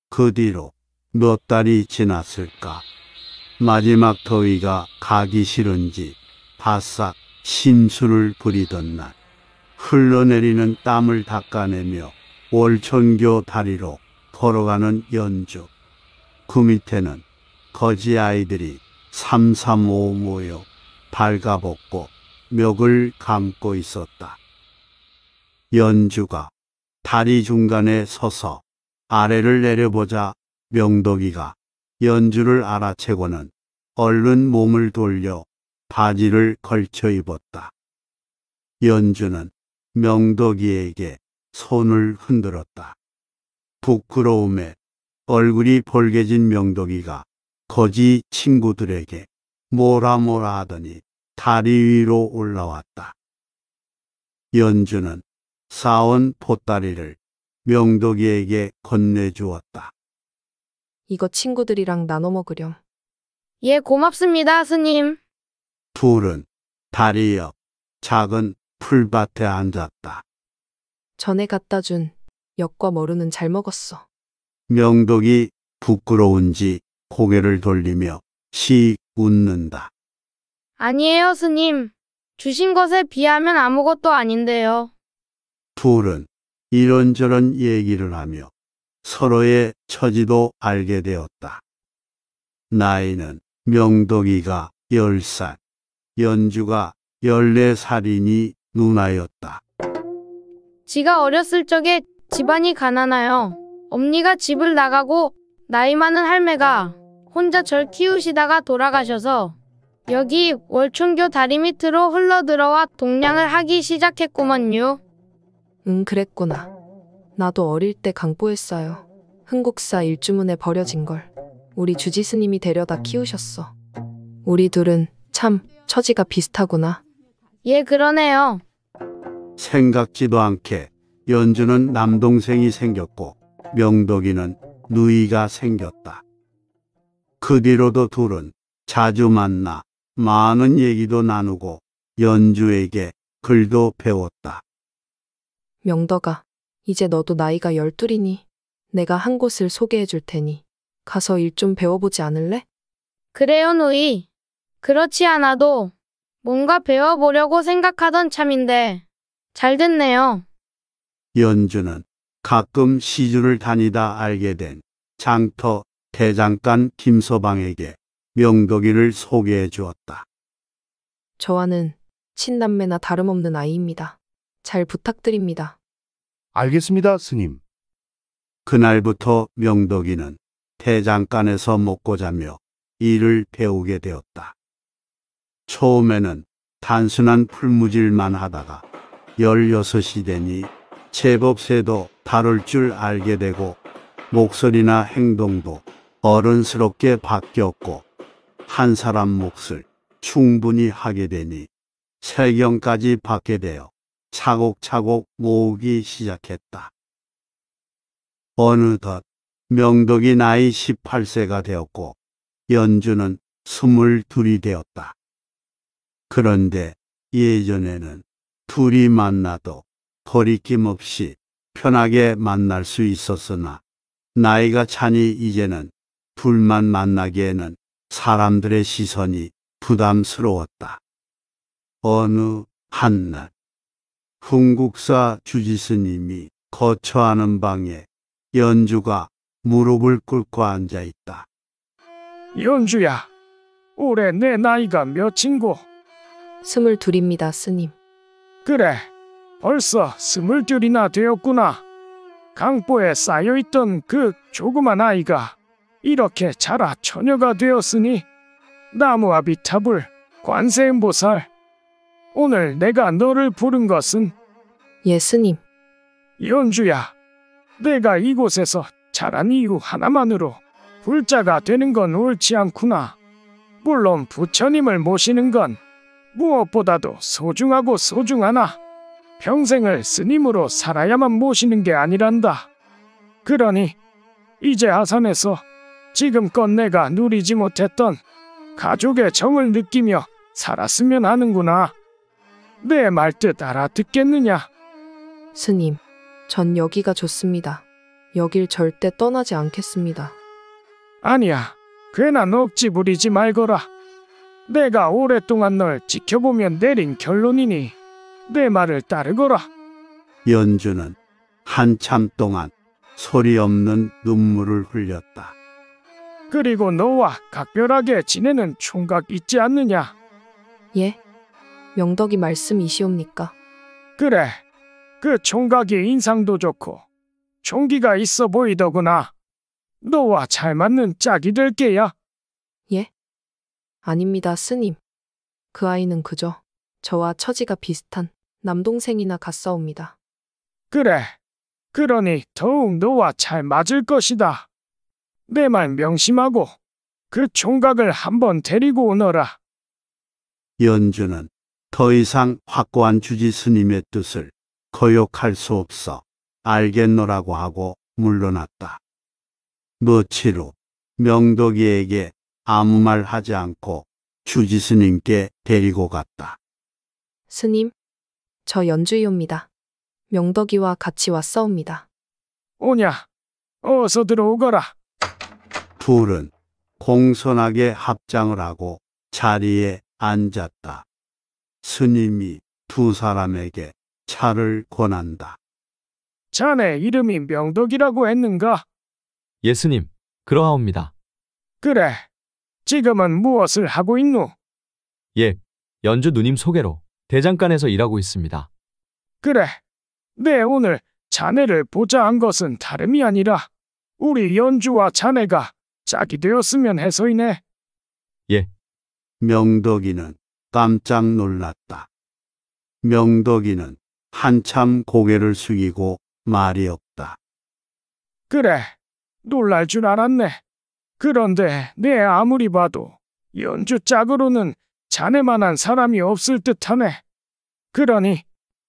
그 뒤로 몇 달이 지났을까 마지막 더위가 가기 싫은지 바싹 신수를 부리던 날. 흘러내리는 땀을 닦아내며 월천교 다리로 걸어가는 연주. 그 밑에는 거지 아이들이 삼삼오오 모여 발가벗고 멱을 감고 있었다. 연주가 다리 중간에 서서 아래를 내려보자 명덕이가 연주를 알아채고는 얼른 몸을 돌려 바지를 걸쳐 입었다. 연주는 명덕이에게 손을 흔들었다. 부끄러움에 얼굴이 벌개진 명덕이가 거지 친구들에게 뭐라 뭐라 하더니 다리 위로 올라왔다. 연주는 사원 보따리를 명덕이에게 건네주었다. 이거 친구들이랑 나눠 먹으렴. 예, 고맙습니다, 스님. 둘은 다리 옆 작은 풀밭에 앉았다. 전에 갖다 준 역과 머루는 잘 먹었어. 명덕이 부끄러운지 고개를 돌리며 시 웃는다. 아니에요, 스님. 주신 것에 비하면 아무것도 아닌데요. 둘은 이런저런 얘기를 하며 서로의 처지도 알게 되었다. 나이는 명덕이가 10살, 연주가 14살이니 누나였다. 지가 어렸을 적에 집안이 가난하여 엄니가 집을 나가고 나이 많은 할매가 혼자 절 키우시다가 돌아가셔서 여기 월충교 다리 밑으로 흘러들어와 동냥을 하기 시작했구먼요. 응, 그랬구나. 나도 어릴 때 강포했어요. 흥국사 일주문에 버려진 걸. 우리 주지 스님이 데려다 키우셨어. 우리 둘은 참 처지가 비슷하구나. 예, 그러네요. 생각지도 않게 연주는 남동생이 생겼고 명덕이는 누이가 생겼다. 그 뒤로도 둘은 자주 만나 많은 얘기도 나누고 연주에게 글도 배웠다. 명덕아, 이제 너도 나이가 열둘이니 내가 한 곳을 소개해 줄 테니 가서 일 좀 배워보지 않을래? 그래요, 누이. 그렇지 않아도 뭔가 배워보려고 생각하던 참인데 잘 됐네요. 연주는 가끔 시주를 다니다 알게 된 장터 대장간 김서방에게 명덕이를 소개해 주었다. 저와는 친남매나 다름없는 아이입니다. 잘 부탁드립니다. 알겠습니다, 스님. 그날부터 명덕이는 대장간에서 먹고 자며 일을 배우게 되었다. 처음에는 단순한 풀무질만 하다가 16시 되니 제법 새도 다룰 줄 알게 되고 목소리나 행동도 어른스럽게 바뀌었고 한 사람 몫을 충분히 하게 되니 세경까지 받게 되어 차곡차곡 모으기 시작했다. 어느덧 명덕이 나이 18세가 되었고 연주는 22이 되었다. 그런데 예전에는 둘이 만나도 거리낌 없이 편하게 만날 수 있었으나 나이가 차니 이제는 둘만 만나기에는 사람들의 시선이 부담스러웠다. 어느 한날 흥국사 주지스님이 거처하는 방에 연주가 무릎을 꿇고 앉아 있다. 연주야, 올해 내 나이가 몇인고? 스물둘입니다, 스님. 그래, 벌써 스물 둘이나 되었구나. 강보에 쌓여있던 그 조그만 아이가 이렇게 자라 처녀가 되었으니 나무아비타불 관세음보살 오늘 내가 너를 부른 것은 예수님 연주야 내가 이곳에서 자란 이유 하나만으로 불자가 되는 건 옳지 않구나 물론 부처님을 모시는 건 무엇보다도 소중하고 소중하나 평생을 스님으로 살아야만 모시는 게 아니란다. 그러니 이제 하산에서 지금껏 내가 누리지 못했던 가족의 정을 느끼며 살았으면 하는구나. 내말뜻 알아듣겠느냐? 스님, 전 여기가 좋습니다. 여길 절대 떠나지 않겠습니다. 아니야, 괜한 억지 부리지 말거라. 내가 오랫동안 널 지켜보면 내린 결론이니 내 말을 따르거라. 연주는 한참 동안 소리 없는 눈물을 흘렸다. 그리고 너와 각별하게 지내는 총각 있지 않느냐? 예, 영덕이 말씀이시옵니까? 그래, 그 총각이 인상도 좋고 총기가 있어 보이더구나. 너와 잘 맞는 짝이 될게야. 예? 아닙니다, 스님. 그 아이는 그저 저와 처지가 비슷한 남동생이나 갔사옵니다 그래. 그러니 더욱 너와 잘 맞을 것이다. 내 말 명심하고 그 총각을 한번 데리고 오너라. 연주는 더 이상 확고한 주지 스님의 뜻을 거역할 수 없어 알겠노라고 하고 물러났다. 며칠 후 명덕이에게 아무 말 하지 않고 주지 스님께 데리고 갔다. 스님, 저 연주이옵니다. 명덕이와 같이 왔사옵니다. 오냐, 어서 들어오거라. 둘은 공손하게 합장을 하고 자리에 앉았다. 스님이 두 사람에게 차를 권한다. 자네 이름이 명덕이라고 했는가? 예수님, 그러하옵니다. 그래, 지금은 무엇을 하고 있노? 예, 연주 누님 소개로 대장간에서 일하고 있습니다. 그래. 내 오늘 자네를 보자 한 것은 다름이 아니라 우리 연주와 자네가 짝이 되었으면 해서이네. 예, 명덕이는 깜짝 놀랐다. 명덕이는 한참 고개를 숙이고 말이 없다. 그래. 놀랄 줄 알았네. 그런데 내 아무리 봐도 연주 짝으로는 자네만한 사람이 없을 듯하네. 그러니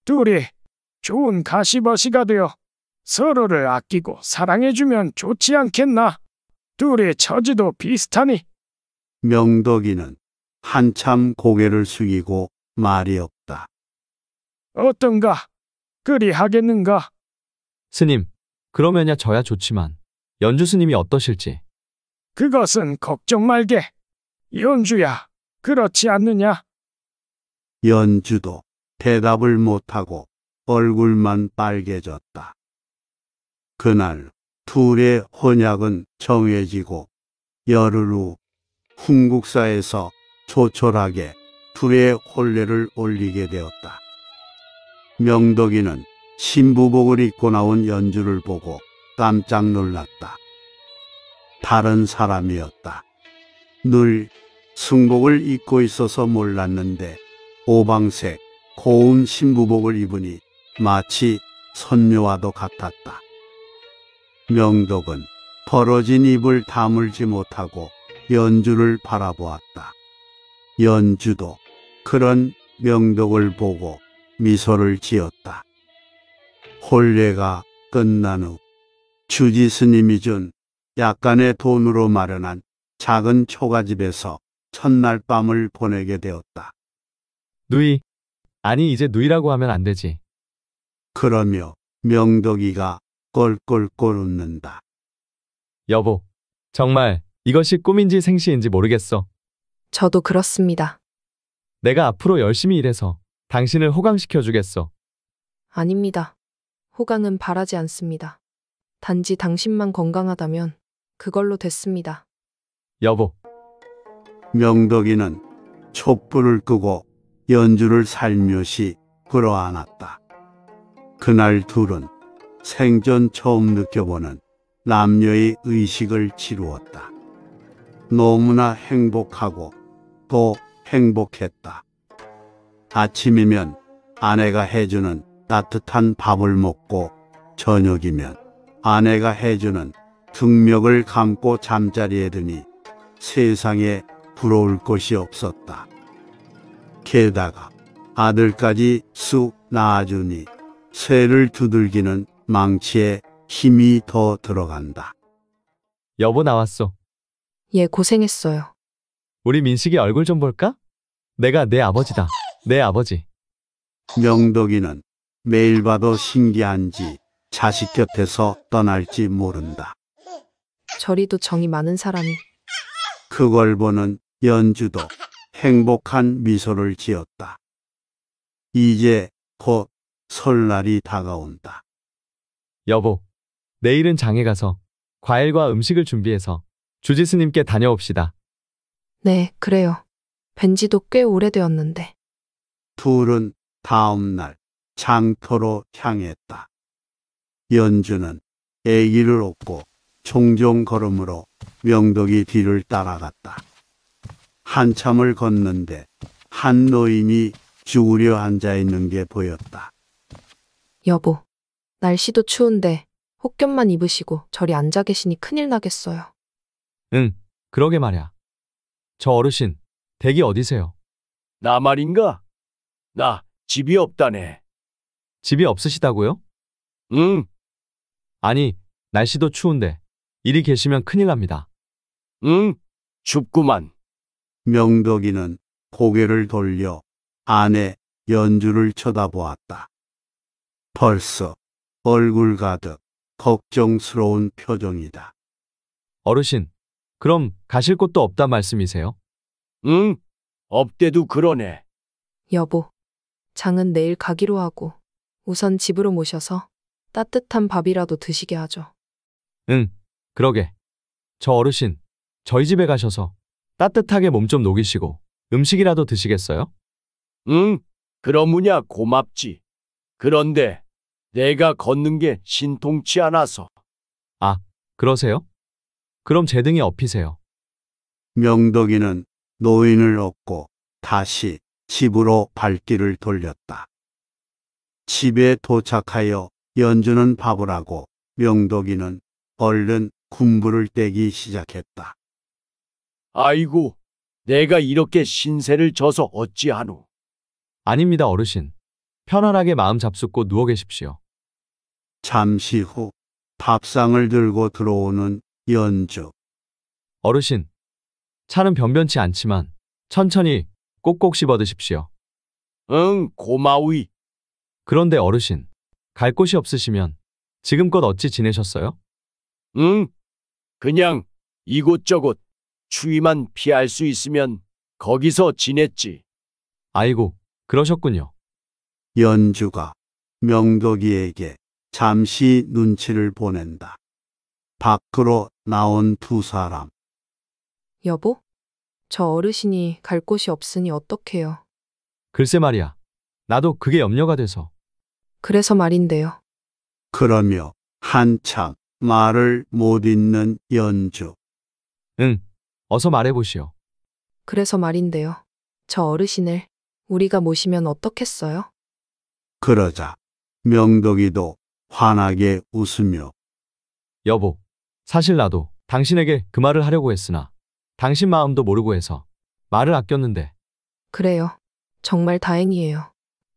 둘이 좋은 가시버시가 되어 서로를 아끼고 사랑해주면 좋지 않겠나? 둘의 처지도 비슷하니. 명덕이는 한참 고개를 숙이고 말이 없다. 어떤가? 그리 하겠는가? 스님, 그러면야 저야 좋지만 연주 스님이 어떠실지. 그것은 걱정 말게. 연주야, 그렇지 않느냐? 연주도 대답을 못하고 얼굴만 빨개졌다. 그날 둘의 혼약은 정해지고 열흘 후 훈국사에서 조촐하게 둘의 혼례를 올리게 되었다. 명덕이는 신부복을 입고 나온 연주를 보고 깜짝 놀랐다. 다른 사람이었다. 늘 승복을 입고 있어서 몰랐는데 오방색 고운 신부복을 입으니 마치 선녀와도 같았다. 명덕은 벌어진 입을 다물지 못하고 연주를 바라보았다. 연주도 그런 명덕을 보고 미소를 지었다. 혼례가 끝난 후 주지 스님이 준 약간의 돈으로 마련한 작은 초가집에서 첫날 밤을 보내게 되었다. 누이. 아니 이제 누이라고 하면 안 되지. 그러며 명덕이가 꼴꼴꼴 웃는다. 여보. 정말 이것이 꿈인지 생시인지 모르겠어. 저도 그렇습니다. 내가 앞으로 열심히 일해서 당신을 호강시켜 주겠어. 아닙니다. 호강은 바라지 않습니다. 단지 당신만 건강하다면 그걸로 됐습니다. 여보, 명덕이는 촛불을 끄고 연주를 살며시 끌어안았다. 그날 둘은 생전 처음 느껴보는 남녀의 의식을 치루었다. 너무나 행복하고 또 행복했다. 아침이면 아내가 해주는 따뜻한 밥을 먹고 저녁이면 아내가 해주는 등명을 감고 잠자리에 드니 세상에 부러울 것이 없었다. 게다가 아들까지 쑥 낳아주니 새를 두들기는 망치에 힘이 더 들어간다. 여보 나왔어. 예, 고생했어요. 우리 민식이 얼굴 좀 볼까? 내가 내 아버지다. 내 아버지. 명덕이는 매일 봐도 신기한지 자식 곁에서 떠날지 모른다. 저리도 정이 많은 사람이 그걸 보는 연주도 행복한 미소를 지었다. 이제 곧 설날이 다가온다. 여보, 내일은 장에 가서 과일과 음식을 준비해서 주지스님께 다녀옵시다. 네, 그래요. 벤지도 꽤 오래되었는데. 둘은 다음 날 장터로 향했다. 연주는 애기를 업고 종종 걸음으로 명덕이 뒤를 따라갔다. 한참을 걷는데 한 노인이 죽으려 앉아 있는 게 보였다. 여보, 날씨도 추운데 혹겹만 입으시고 저리 앉아 계시니 큰일 나겠어요. 응, 그러게 말야. 저 어르신, 댁이 어디세요? 나 말인가? 나 집이 없다네. 집이 없으시다고요? 응, 아니, 날씨도 추운데 이리 계시면 큰일 납니다. 응, 춥구만. 명덕이는 고개를 돌려 아내 연주를 쳐다보았다. 벌써 얼굴 가득 걱정스러운 표정이다. 어르신, 그럼 가실 곳도 없단 말씀이세요? 응, 업대도 그러네. 여보, 장은 내일 가기로 하고 우선 집으로 모셔서 따뜻한 밥이라도 드시게 하죠. 응, 그러게. 저 어르신, 저희 집에 가셔서 따뜻하게 몸 좀 녹이시고 음식이라도 드시겠어요? 응, 그러무냐 고맙지. 그런데 내가 걷는 게 신통치 않아서. 아, 그러세요? 그럼 제 등에 업히세요. 명덕이는 노인을 얻고 다시 집으로 발길을 돌렸다. 집에 도착하여 연주는 밥을 하고 명덕이는 얼른 군부를 떼기 시작했다. 아이고, 내가 이렇게 신세를 져서 어찌하노? 아닙니다, 어르신. 편안하게 마음 잡숫고 누워 계십시오. 잠시 후 밥상을 들고 들어오는 연주. 어르신, 차는 변변치 않지만 천천히 꼭꼭 씹어 드십시오. 응, 고마우이. 그런데 어르신, 갈 곳이 없으시면 지금껏 어찌 지내셨어요? 응, 그냥 이곳저곳 추위만 피할 수 있으면 거기서 지냈지. 아이고, 그러셨군요. 연주가 명덕이에게 잠시 눈치를 보낸다. 밖으로 나온 두 사람. 여보? 저 어르신이 갈 곳이 없으니 어떡해요. 글쎄 말이야. 나도 그게 염려가 돼서. 그래서 말인데요. 그러며 한참 말을 못 잇는 연주. 응, 어서 말해보시오. 그래서 말인데요. 저 어르신을 우리가 모시면 어떻겠어요? 그러자 명덕이도 환하게 웃으며 여보, 사실 나도 당신에게 그 말을 하려고 했으나 당신 마음도 모르고 해서 말을 아꼈는데 그래요. 정말 다행이에요.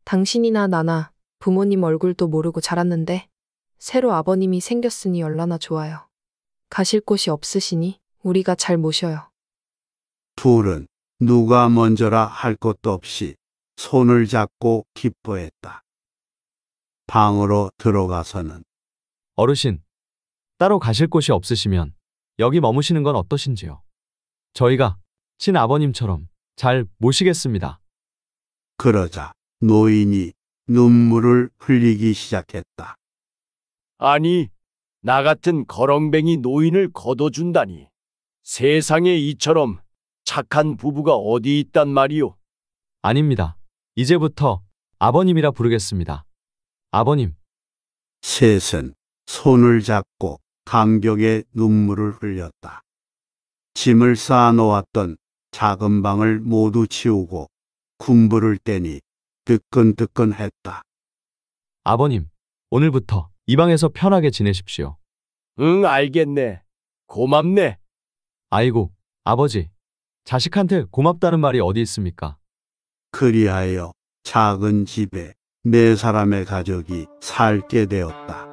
당신이나 나나 부모님 얼굴도 모르고 자랐는데 새로 아버님이 생겼으니 얼마나 좋아요. 가실 곳이 없으시니 우리가 잘 모셔요. 둘은 누가 먼저라 할 것도 없이 손을 잡고 기뻐했다. 방으로 들어가서는 어르신, 따로 가실 곳이 없으시면 여기 머무시는 건 어떠신지요? 저희가 친아버님처럼 잘 모시겠습니다. 그러자 노인이 눈물을 흘리기 시작했다. 아니, 나 같은 거렁뱅이 노인을 거둬준다니. 세상에 이처럼 착한 부부가 어디 있단 말이오. 아닙니다. 이제부터 아버님이라 부르겠습니다. 아버님. 셋은 손을 잡고 강벽에 눈물을 흘렸다. 짐을 쌓아놓았던 작은 방을 모두 치우고 군부를 떼니 뜨끈뜨끈했다. 아버님, 오늘부터 이 방에서 편하게 지내십시오. 응, 알겠네. 고맙네. 아이고, 아버지. 자식한테 고맙다는 말이 어디 있습니까? 그리하여 작은 집에 네 사람의 가족이 살게 되었다.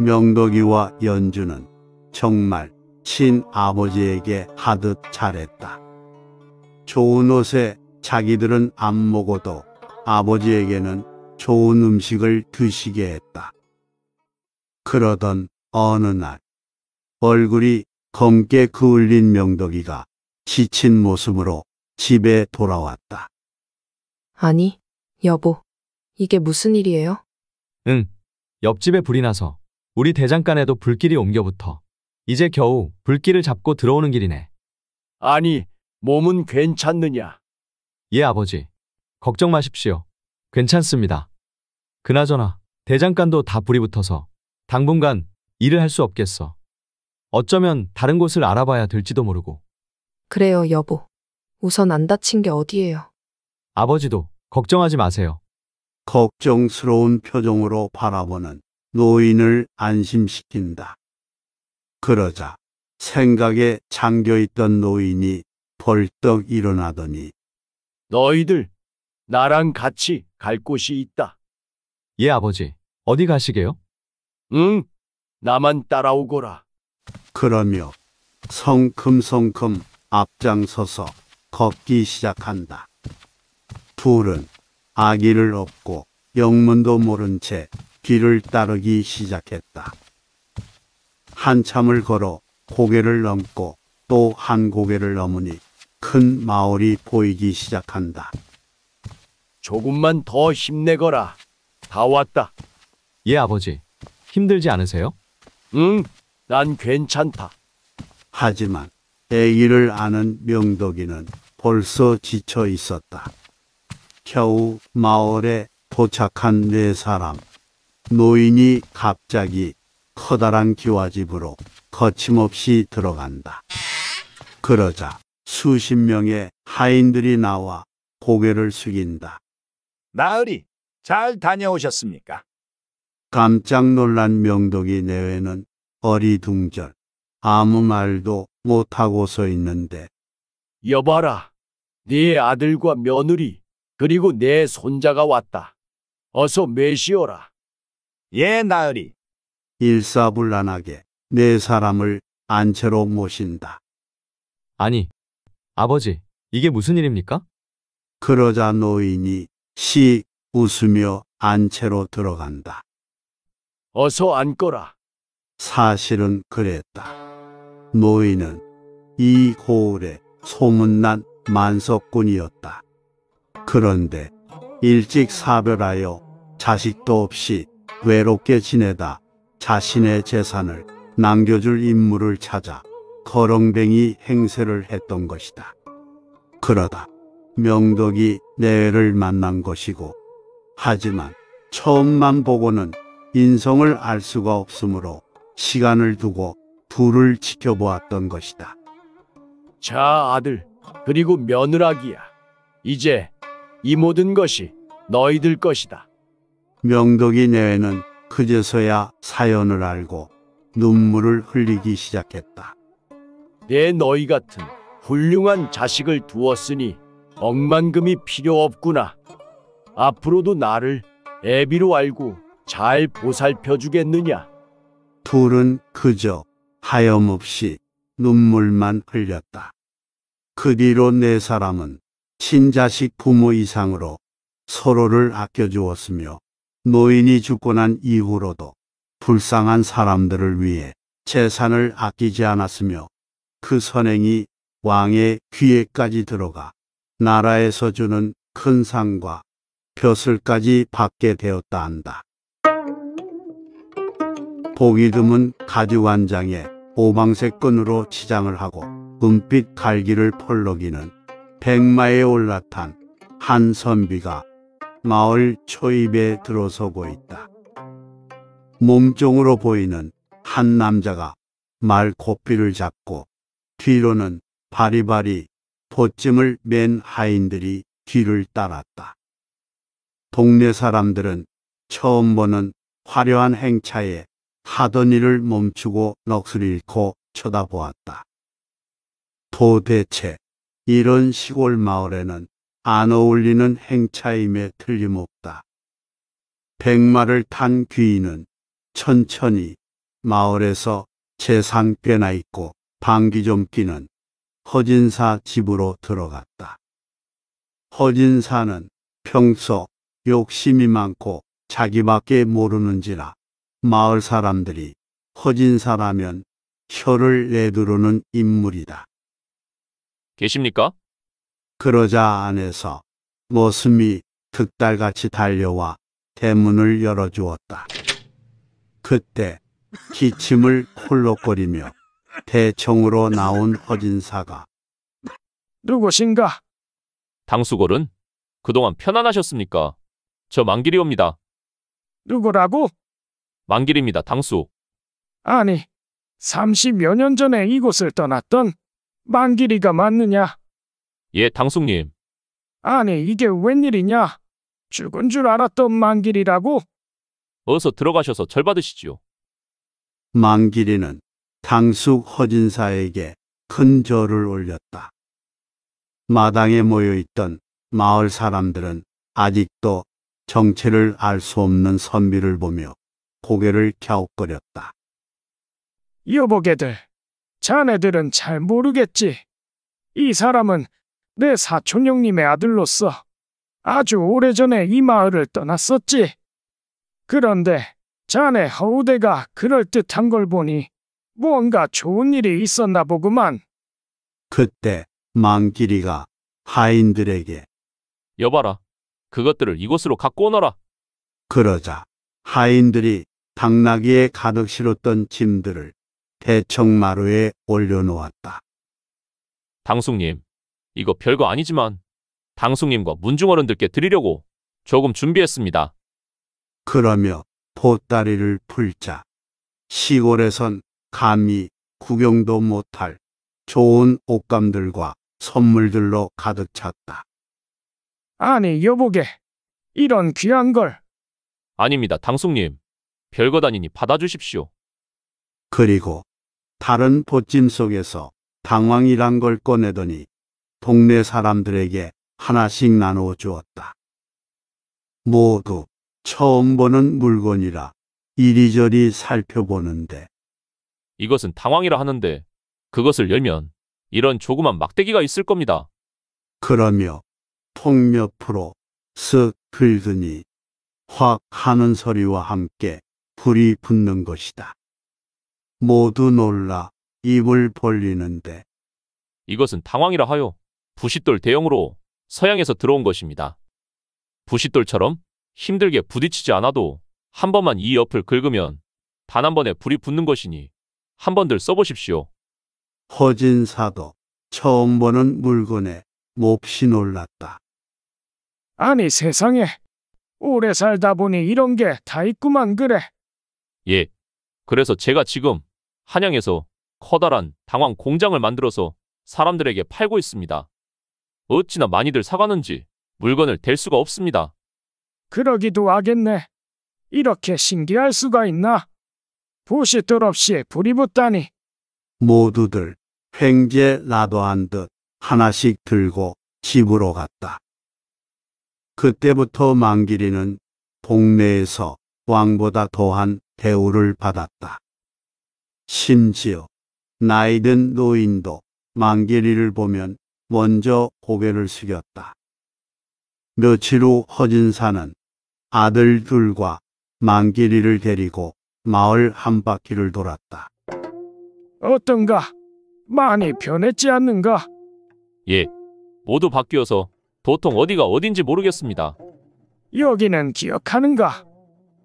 명덕이와 연주는 정말 친아버지에게 하듯 잘했다. 좋은 옷에 자기들은 안 먹어도 아버지에게는 좋은 음식을 드시게 했다. 그러던 어느 날 얼굴이 검게 그을린 명덕이가 지친 모습으로 집에 돌아왔다. 아니, 여보. 이게 무슨 일이에요? 응. 옆집에 불이 나서 우리 대장간에도 불길이 옮겨붙어. 이제 겨우 불길을 잡고 들어오는 길이네. 아니, 몸은 괜찮느냐? 예, 아버지. 걱정 마십시오. 괜찮습니다. 그나저나 대장간도 다 불이 붙어서 당분간 일을 할 수 없겠어. 어쩌면 다른 곳을 알아봐야 될지도 모르고. 그래요, 여보. 우선 안 다친 게 어디예요? 아버지도 걱정하지 마세요. 걱정스러운 표정으로 바라보는 노인을 안심시킨다. 그러자 생각에 잠겨있던 노인이 벌떡 일어나더니 너희들 나랑 같이 갈 곳이 있다. 예, 아버지. 어디 가시게요? 응, 나만 따라오거라. 그러며 성큼성큼 앞장서서 걷기 시작한다. 둘은 아기를 업고 영문도 모른 채 뒤를 따르기 시작했다. 한참을 걸어 고개를 넘고 또 한 고개를 넘으니 큰 마을이 보이기 시작한다. 조금만 더 힘내거라. 다 왔다. 예, 아버지. 힘들지 않으세요? 응, 난 괜찮다. 하지만 애기를 아는 명덕이는 벌써 지쳐 있었다. 겨우 마을에 도착한 네 사람. 노인이 갑자기 커다란 기와집으로 거침없이 들어간다. 그러자 수십 명의 하인들이 나와 고개를 숙인다. 나으리, 잘 다녀오셨습니까? 깜짝 놀란 명덕이 내외는 어리둥절 아무 말도 못하고 서 있는데 여봐라 네 아들과 며느리 그리고 내 손자가 왔다 어서 매시오라예 나으리 일사불란하게 네 사람을 안채로 모신다 아니 아버지 이게 무슨 일입니까? 그러자 노인이 씩 웃으며 안채로 들어간다. 어서 앉거라. 사실은 그랬다. 노인은 이 고을의 소문난 만석군이었다. 그런데 일찍 사별하여 자식도 없이 외롭게 지내다 자신의 재산을 남겨줄 인물을 찾아 거렁뱅이 행세를 했던 것이다. 그러다 명덕이 내를 만난 것이고 하지만 처음만 보고는 인성을 알 수가 없으므로 시간을 두고 둘을 지켜보았던 것이다. 자, 아들, 그리고 며느라기야. 이제 이 모든 것이 너희들 것이다. 명덕이 내외는 그제서야 사연을 알고 눈물을 흘리기 시작했다. 내 너희 같은 훌륭한 자식을 두었으니 억만금이 필요 없구나. 앞으로도 나를 애비로 알고 잘 보살펴 주겠느냐? 둘은 그저 하염없이 눈물만 흘렸다. 그 뒤로 네 사람은 친자식 부모 이상으로 서로를 아껴주었으며 노인이 죽고 난 이후로도 불쌍한 사람들을 위해 재산을 아끼지 않았으며 그 선행이 왕의 귀에까지 들어가 나라에서 주는 큰 상과 벼슬까지 받게 되었다 한다. 보기금은 가죽 안장에 오방색 끈으로 치장을 하고 은빛 갈기를 펄럭이는 백마에 올라탄 한 선비가 마을 초입에 들어서고 있다. 몸종으로 보이는 한 남자가 말 고삐를 잡고 뒤로는 바리바리 보찜을 맨 하인들이 뒤를 따랐다. 동네 사람들은 처음 보는 화려한 행차에 하던 일을 멈추고 넋을 잃고 쳐다보았다. 도대체 이런 시골 마을에는 안 어울리는 행차임에 틀림없다. 백마를 탄 귀인은 천천히 마을에서 재상 꽤나 있고 방귀 좀 끼는 허진사 집으로 들어갔다. 허진사는 평소 욕심이 많고 자기밖에 모르는지라 마을 사람들이 허진사라면 혀를 내두르는 인물이다. 계십니까? 그러자 안에서 모습이 득달같이 달려와 대문을 열어주었다. 그때 기침을 홀록거리며 대청으로 나온 허진사가 누구신가? 당수골은 그동안 편안하셨습니까? 저망길이옵니다 누구라고? 만길입니다. 당수. 아니, 30여 년 전에 이곳을 떠났던 만길이가 맞느냐? 예, 당숙님. 아니, 이게 웬일이냐? 죽은 줄 알았던 만길이라고? 어서 들어가셔서 절 받으시지요. 만길이는 당숙 허진사에게 큰 절을 올렸다. 마당에 모여있던 마을 사람들은 아직도 정체를 알 수 없는 선비를 보며 고개를 갸웃거렸다. 여보게들, 자네들은 잘 모르겠지. 이 사람은 내 사촌 형님의 아들로서 아주 오래전에 이 마을을 떠났었지. 그런데 자네 허우대가 그럴듯한 걸 보니 뭔가 좋은 일이 있었나 보구만. 그때 망길이가 하인들에게 여봐라. 그것들을 이곳으로 갖고 오너라. 그러자 하인들이 당나귀에 가득 실었던 짐들을 대청마루에 올려놓았다. 당숙님, 이거 별거 아니지만 당숙님과 문중어른들께 드리려고 조금 준비했습니다. 그러며 보따리를 풀자 시골에선 감히 구경도 못할 좋은 옷감들과 선물들로 가득 찼다. 아니, 여보게. 이런 귀한 걸. 아닙니다, 당숙님. 별것 아니니 받아주십시오. 그리고 다른 보찜 속에서 당황이란 걸 꺼내더니 동네 사람들에게 하나씩 나누어 주었다. 모두 처음 보는 물건이라 이리저리 살펴보는데 이것은 당황이라 하는데 그것을 열면 이런 조그만 막대기가 있을 겁니다. 그러며 통몇 프로 쓱 들더니 확 하는 소리와 함께 불이 붙는 것이다. 모두 놀라 입을 벌리는데 이것은 당황이라 하여 부싯돌 대형으로 서양에서 들어온 것입니다. 부싯돌처럼 힘들게 부딪히지 않아도 한 번만 이 옆을 긁으면 단 한 번에 불이 붙는 것이니 한 번들 써보십시오. 허진사도 처음 보는 물건에 몹시 놀랐다. 아니 세상에 오래 살다 보니 이런 게 다 있구만 그래. 예. 그래서 제가 지금 한양에서 커다란 당황 공장을 만들어서 사람들에게 팔고 있습니다. 어찌나 많이들 사가는지 물건을 댈 수가 없습니다. 그러기도 하겠네. 이렇게 신기할 수가 있나? 보시도없이 불이 붙다니. 모두들 횡재 나도한 듯 하나씩 들고 집으로 갔다. 그때부터 망기리는 동네에서 왕보다 더한 대우를 받았다. 심지어 나이든 노인도 망개리를 보면 먼저 고개를 숙였다. 며칠 후 허진사는 아들 둘과 망개리를 데리고 마을 한 바퀴를 돌았다. 어떤가? 많이 변했지 않는가? 예, 모두 바뀌어서 도통 어디가 어딘지 모르겠습니다. 여기는 기억하는가?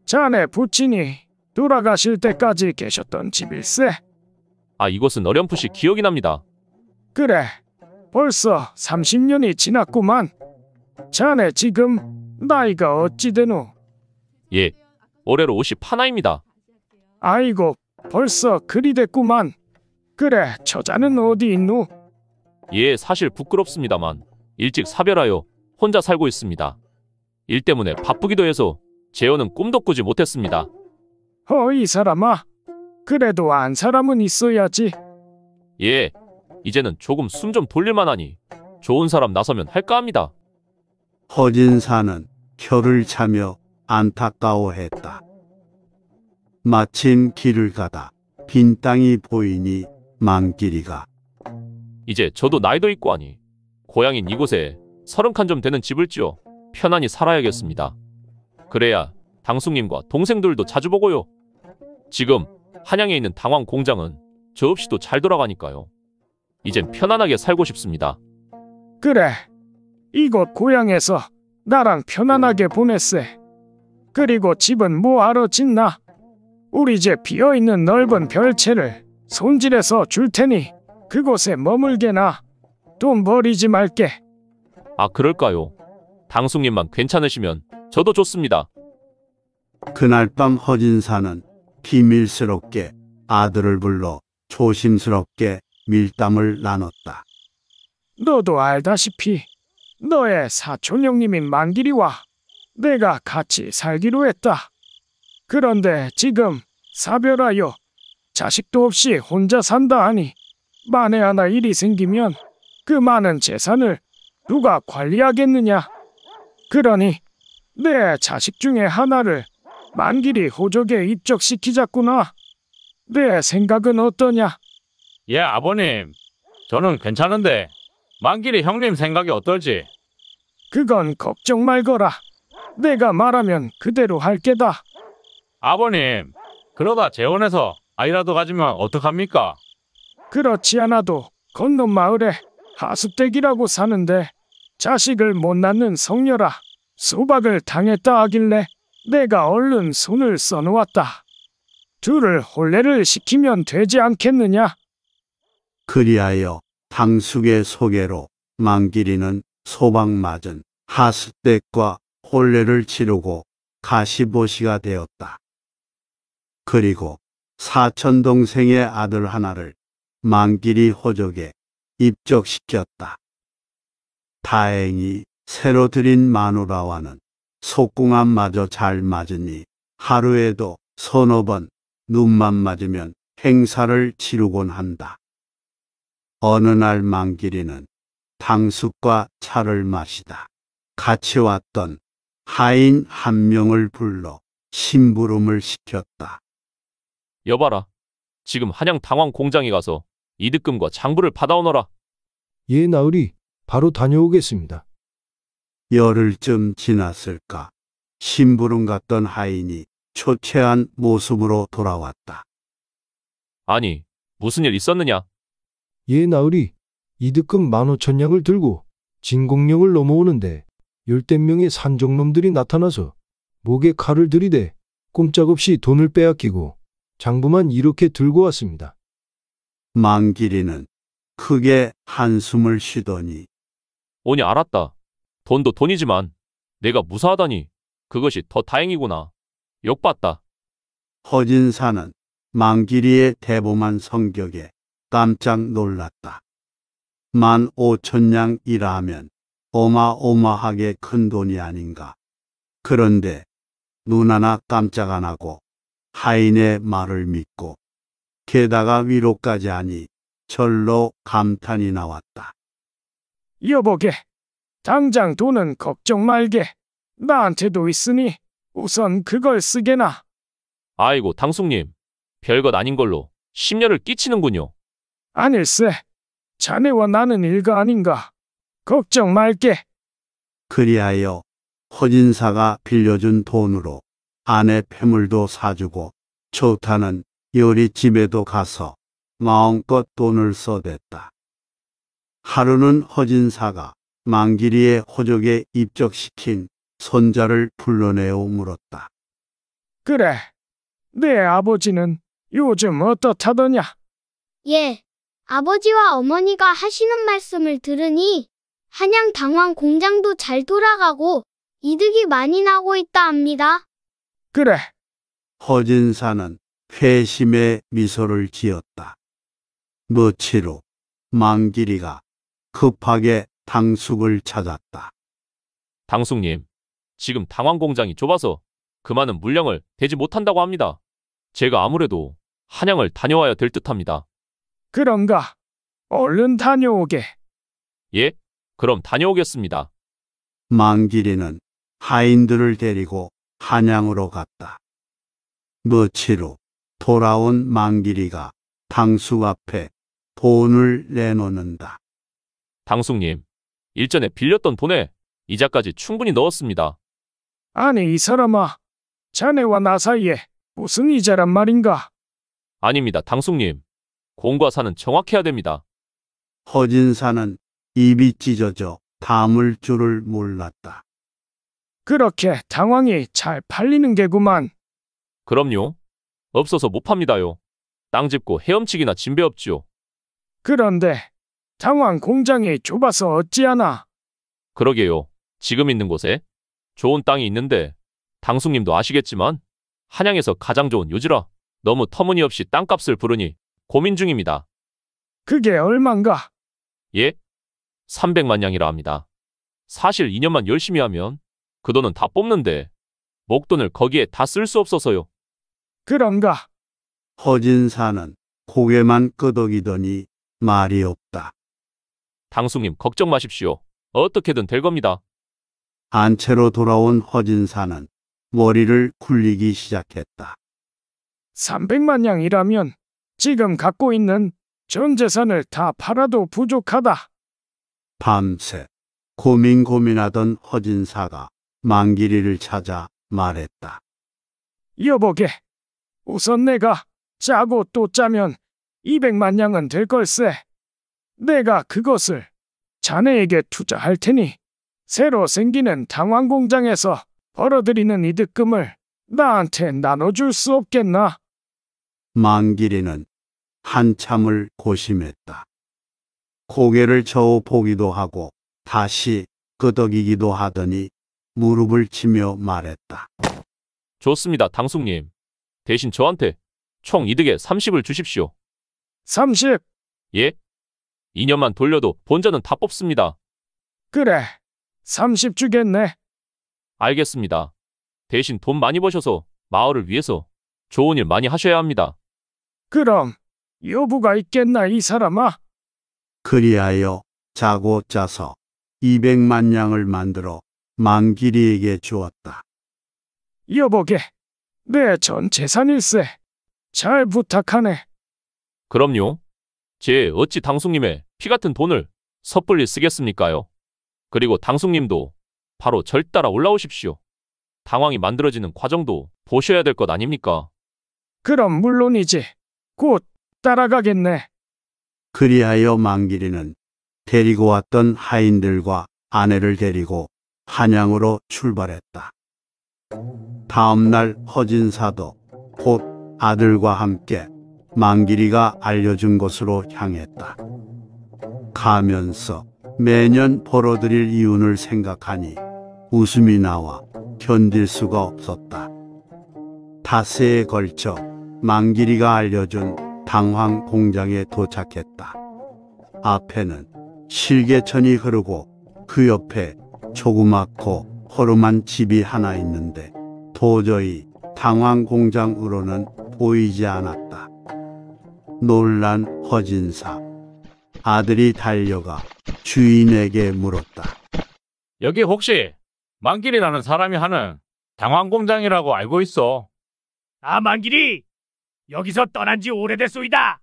자네 부친이 돌아가실 때까지 계셨던 집일세. 아 이곳은 어렴풋이 기억이 납니다. 그래, 벌써 30년이 지났구만. 자네 지금 나이가 어찌 되노? 예, 올해로 51나입니다. 아이고, 벌써 그리 됐구만. 그래, 처자는 어디 있노? 예, 사실 부끄럽습니다만 일찍 사별하여 혼자 살고 있습니다. 일 때문에 바쁘기도 해서 재혼은 꿈도 꾸지 못했습니다. 허, 어, 이 사람아. 그래도 안 사람은 있어야지. 예, 이제는 조금 숨 좀 돌릴만하니 좋은 사람 나서면 할까 합니다. 허진사는 혀를 차며 안타까워했다. 마침 길을 가다 빈 땅이 보이니 망길이가 이제 저도 나이도 있고 하니 고향인 이곳에 서른 칸 좀 되는 집을 지어 편안히 살아야겠습니다. 그래야 당숙님과 동생들도 자주 보고요. 지금 한양에 있는 당황 공장은 저 없이도 잘 돌아가니까요. 이젠 편안하게 살고 싶습니다. 그래. 이곳 고향에서 나랑 편안하게 보냈세. 그리고 집은 뭐하러 짓나? 우리 집 비어있는 넓은 별채를 손질해서 줄 테니 그곳에 머물게나. 돈 버리지 말게. 아 그럴까요? 당숙님만 괜찮으시면 저도 좋습니다. 그날 밤 허진사는 비밀스럽게 아들을 불러 조심스럽게 밀담을 나눴다. 너도 알다시피 너의 사촌 형님인 만길이와 내가 같이 살기로 했다. 그런데 지금 사별하여 자식도 없이 혼자 산다 하니 만에 하나 일이 생기면 그 많은 재산을 누가 관리하겠느냐. 그러니 내 자식 중에 하나를 만길이 호적에 입적시키자꾸나. 내 생각은 어떠냐? 예, 아버님. 저는 괜찮은데 만길이 형님 생각이 어떨지? 그건 걱정 말거라. 내가 말하면 그대로 할 게다. 아버님, 그러다 재혼해서 아이라도 가지면 어떡합니까? 그렇지 않아도 건넌 마을에 하숙댁이라고 사는데 자식을 못 낳는 성녀라 수박을 당했다 하길래 내가 얼른 손을 써놓았다. 둘을 혼례를 시키면 되지 않겠느냐? 그리하여 당숙의 소개로 망기리는 소방맞은 하스댁과 혼례를 치르고 가시보시가 되었다. 그리고 사촌동생의 아들 하나를 망기리 호족에 입적시켰다. 다행히 새로 들인 마누라와는 속궁합마저 잘 맞으니 하루에도 서너 번 눈만 맞으면 행사를 치르곤 한다. 어느 날망길이는 당숙과 차를 마시다. 같이 왔던 하인 한 명을 불러 심부름을 시켰다. 여봐라. 지금 한양 당황 공장에 가서 이득금과 장부를 받아오너라. 예, 나으리. 바로 다녀오겠습니다. 열흘쯤 지났을까 심부름 갔던 하인이 초췌한 모습으로 돌아왔다. 아니, 무슨 일 있었느냐? 예, 나으리. 이득금 만오천냥을 들고 진공령을 넘어오는데 열댓 명의 산정놈들이 나타나서 목에 칼을 들이대 꼼짝없이 돈을 빼앗기고 장부만 이렇게 들고 왔습니다. 망길이는 크게 한숨을 쉬더니 오니 알았다. 돈도 돈이지만 내가 무사하다니 그것이 더 다행이구나. 욕봤다. 허진사는 망기리의 대범한 성격에 깜짝 놀랐다. 만 오천냥 일하면 어마어마하게 큰 돈이 아닌가. 그런데 눈 하나 깜짝 안 하고 하인의 말을 믿고 게다가 위로까지 하니 절로 감탄이 나왔다. 여보게, 당장 돈은 걱정 말게. 나한테도 있으니 우선 그걸 쓰게나. 아이고 당숙님 별것 아닌 걸로 10년을 끼치는군요. 아닐세. 자네와 나는 일가 아닌가. 걱정 말게. 그리하여 허진사가 빌려준 돈으로 아내 폐물도 사주고 좋다는 요리 집에도 가서 마음껏 돈을 써댔다. 하루는 허진사가 망기리의 호적에 입적시킨 손자를 불러내어 물었다. 그래, 내 아버지는 요즘 어떻다더냐? 예, 아버지와 어머니가 하시는 말씀을 들으니 한양 당황 공장도 잘 돌아가고 이득이 많이 나고 있다 합니다. 그래. 허진사는 회심의 미소를 지었다. 무치로 망기리가 급하게 당숙을 찾았다. 당숙님, 지금 당황 공장이 좁아서 그 많은 물량을 대지 못한다고 합니다. 제가 아무래도 한양을 다녀와야 될 듯합니다. 그런가? 얼른 다녀오게. 예, 그럼 다녀오겠습니다. 망길이는 하인들을 데리고 한양으로 갔다. 며칠 후 돌아온 망길이가 당숙 앞에 돈을 내놓는다. 당숙님, 일전에 빌렸던 돈에 이자까지 충분히 넣었습니다. 아니 이 사람아, 자네와 나 사이에 무슨 이자란 말인가? 아닙니다, 당숙님. 공과 사는 정확해야 됩니다. 허진사는 입이 찢어져 담을 줄을 몰랐다. 그렇게 당황이 잘 팔리는 게구만. 그럼요. 없어서 못 팝니다요. 땅 짚고 헤엄치기나 진배없지요 그런데 당왕공장에 좁아서 어찌하나. 그러게요. 지금 있는 곳에 좋은 땅이 있는데 당숙님도 아시겠지만 한양에서 가장 좋은 요지라 너무 터무니없이 땅값을 부르니 고민 중입니다. 그게 얼만가? 예? 300만 냥이라 합니다. 사실 2년만 열심히 하면 그 돈은 다 뽑는데 목돈을 거기에 다 쓸 수 없어서요. 그런가? 허진사는 고개만 끄덕이더니 말이 없다. 당숙님 걱정 마십시오. 어떻게든 될 겁니다. 안채로 돌아온 허진사는 머리를 굴리기 시작했다. 300만 양이라면 지금 갖고 있는 전 재산을 다 팔아도 부족하다. 밤새 고민 고민하던 허진사가 만기리를 찾아 말했다. 여보게, 우선 내가 짜고 또 짜면 200만 양은 될 걸세. 내가 그것을 자네에게 투자할 테니 새로 생기는 당황공장에서 벌어들이는 이득금을 나한테 나눠줄 수 없겠나? 만길이는 한참을 고심했다. 고개를 저어 보기도 하고 다시 끄덕이기도 하더니 무릎을 치며 말했다. 좋습니다, 당숙님. 대신 저한테 총 이득의 30을 주십시오. 30. 예, 2년만 돌려도 본전은 다 뽑습니다. 그래, 30 주겠네. 알겠습니다. 대신 돈 많이 버셔서 마을을 위해서 좋은 일 많이 하셔야 합니다. 그럼 여부가 있겠나 이 사람아? 그리하여 자고 짜서 200만 양을 만들어 만기리에게 주었다. 여보게, 내 전 재산일세. 잘 부탁하네. 그럼요. 제 어찌 당숙님의 피 같은 돈을 섣불리 쓰겠습니까요? 그리고 당숙님도 바로 절 따라 올라오십시오. 당황이 만들어지는 과정도 보셔야 될 것 아닙니까? 그럼 물론이지. 곧 따라가겠네. 그리하여 망길이는 데리고 왔던 하인들과 아내를 데리고 한양으로 출발했다. 다음 날 허진사도 곧 아들과 함께 망길이가 알려준 곳으로 향했다. 가면서 매년 벌어들일 이윤을 생각하니 웃음이 나와 견딜 수가 없었다. 다세에 걸쳐 망길이가 알려준 당황 공장에 도착했다. 앞에는 실개천이 흐르고 그 옆에 조그맣고 허름한 집이 하나 있는데 도저히 당황 공장으로는 보이지 않았다. 놀란 허진사 아들이 달려가 주인에게 물었다. 여기 혹시 만길이라는 사람이 하는 당황공장이라고 알고 있어. 아, 만길이! 여기서 떠난 지 오래됐소이다.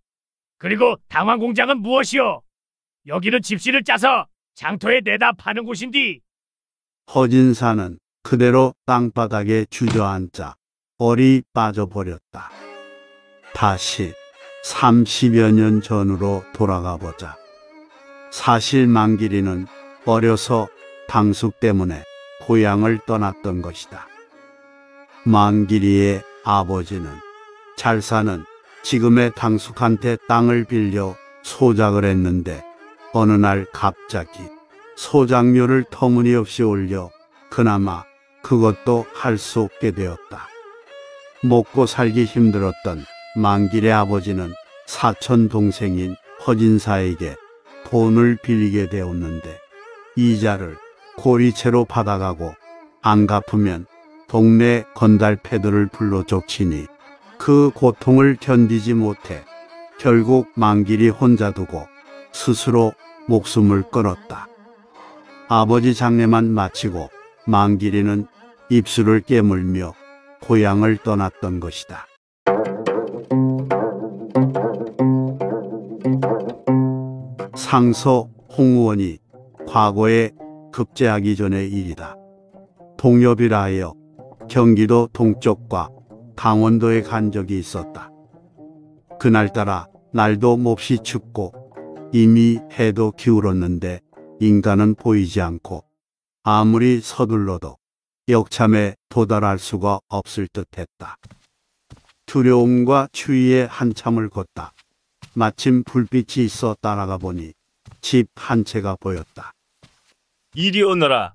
그리고 당황공장은 무엇이오? 여기는 집시를 짜서 장터에 내다 파는 곳인디. 허진사는 그대로 땅바닥에 주저앉자 얼이 빠져버렸다. 다시 30여 년 전으로 돌아가 보자. 사실 망기리는 어려서 당숙 때문에 고향을 떠났던 것이다. 만기리의 아버지는 잘 사는 지금의 당숙한테 땅을 빌려 소작을 했는데 어느 날 갑자기 소작료를 터무니없이 올려 그나마 그것도 할 수 없게 되었다. 먹고 살기 힘들었던 만길의 아버지는 사촌 동생인 허진사에게 돈을 빌리게 되었는데 이자를 고리채로 받아가고 안 갚으면 동네 건달패들을 불러 족치니 그 고통을 견디지 못해 결국 만길이 혼자 두고 스스로 목숨을 끊었다. 아버지 장례만 마치고 만길이는 입술을 깨물며 고향을 떠났던 것이다. 상서 홍우원이 과거에 급제하기 전의 일이다. 동엽이라 하여 경기도 동쪽과 강원도에 간 적이 있었다. 그날따라 날도 몹시 춥고 이미 해도 기울었는데 인간은 보이지 않고 아무리 서둘러도 역참에 도달할 수가 없을 듯했다. 두려움과 추위에 한참을 걷다. 마침 불빛이 있어 따라가 보니 집 한 채가 보였다. 이리 오너라.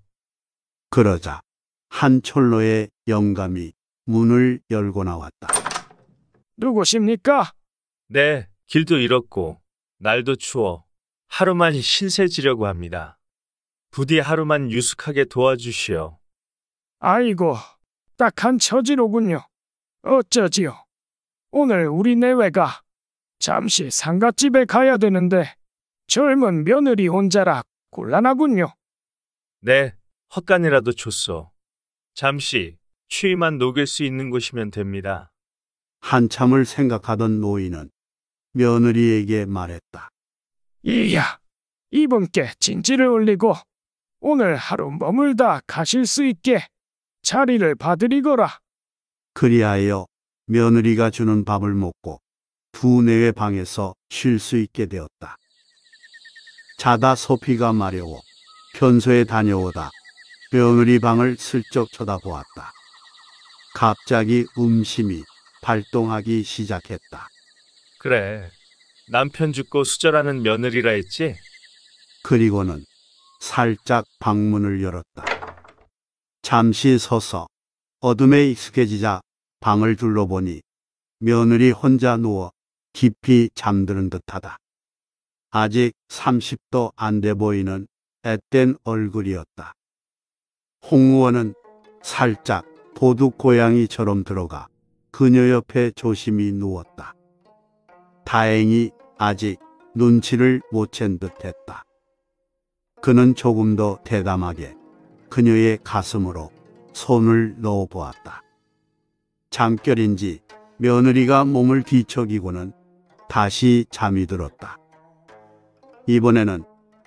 그러자 한촌로의 영감이 문을 열고 나왔다. 누구십니까? 네, 길도 잃었고 날도 추워 하루만 신세 지려고 합니다. 부디 하루만 유숙하게 도와주시오. 아이고, 딱한 처지로군요. 어쩌지요? 오늘 우리 내외가 잠시 상갓집에 가야 되는데 젊은 며느리 혼자라 곤란하군요. 네, 헛간이라도 줬소. 잠시 추위만 녹일 수 있는 곳이면 됩니다. 한참을 생각하던 노인은 며느리에게 말했다. 이야, 이분께 진지를 올리고 오늘 하루 머물다 가실 수 있게 자리를 봐드리거라. 그리하여 며느리가 주는 밥을 먹고 부내의 방에서 쉴 수 있게 되었다. 자다 소피가 마려워 편소에 다녀오다 며느리 방을 슬쩍 쳐다보았다. 갑자기 음심이 발동하기 시작했다. 그래, 남편 죽고 수절하는 며느리라 했지? 그리고는 살짝 방문을 열었다. 잠시 서서 어둠에 익숙해지자 방을 둘러보니 며느리 혼자 누워 깊이 잠드는 듯하다. 아직 30도 안 돼 보이는 앳된 얼굴이었다. 홍우원은 살짝 도둑 고양이처럼 들어가 그녀 옆에 조심히 누웠다. 다행히 아직 눈치를 못 챈 듯했다. 그는 조금 더 대담하게 그녀의 가슴으로 손을 넣어보았다. 잠결인지 며느리가 몸을 뒤척이고는 다시 잠이 들었다. 이번에는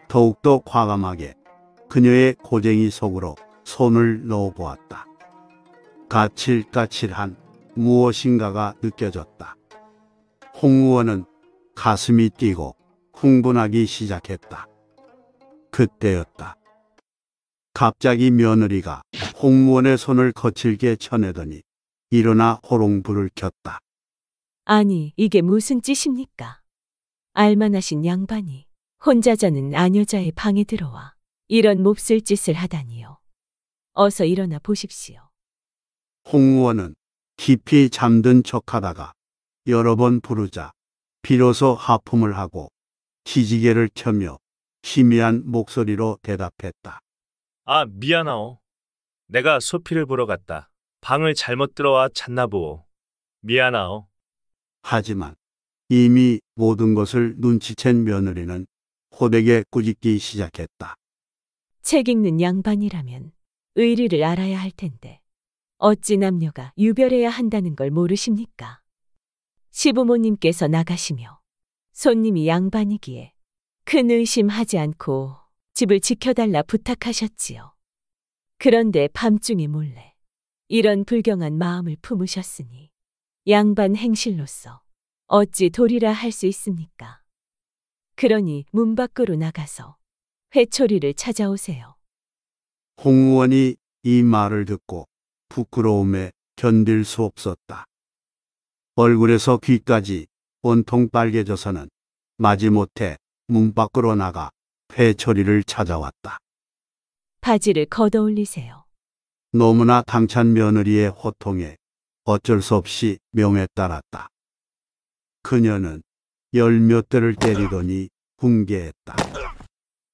더욱더 과감하게 그녀의 고쟁이 속으로 손을 넣어보았다. 가칠가칠한 무엇인가가 느껴졌다. 홍우원은 가슴이 뛰고 흥분하기 시작했다. 그때였다. 갑자기 며느리가 홍무원의 손을 거칠게 쳐내더니 일어나 호롱불을 켰다. 아니, 이게 무슨 짓입니까? 알만하신 양반이 혼자 자는 아녀자의 방에 들어와 이런 몹쓸 짓을 하다니요. 어서 일어나 보십시오. 홍우원은 깊이 잠든 척하다가 여러 번 부르자 비로소 하품을 하고 기지개를 켜며 희미한 목소리로 대답했다. 아, 미안하오. 내가 소피를 보러 갔다. 방을 잘못 들어와 잤나 보오. 미안하오. 하지만 이미 모든 것을 눈치챈 며느리는 호백에 꾸짖기 시작했다. 책 읽는 양반이라면 의리를 알아야 할 텐데 어찌 남녀가 유별해야 한다는 걸 모르십니까? 시부모님께서 나가시며 손님이 양반이기에 큰 의심하지 않고 집을 지켜달라 부탁하셨지요. 그런데 밤중에 몰래 이런 불경한 마음을 품으셨으니 양반 행실로서 어찌 도리라 할 수 있습니까? 그러니 문 밖으로 나가서 회초리를 찾아오세요. 홍 의원이 이 말을 듣고 부끄러움에 견딜 수 없었다. 얼굴에서 귀까지 온통 빨개져서는 마지못해 문 밖으로 나가 회초리를 찾아왔다. 바지를 걷어올리세요. 너무나 당찬 며느리의 호통에 어쩔 수 없이 명에 따랐다. 그녀는 열 몇 대를 때리더니 붕괴했다.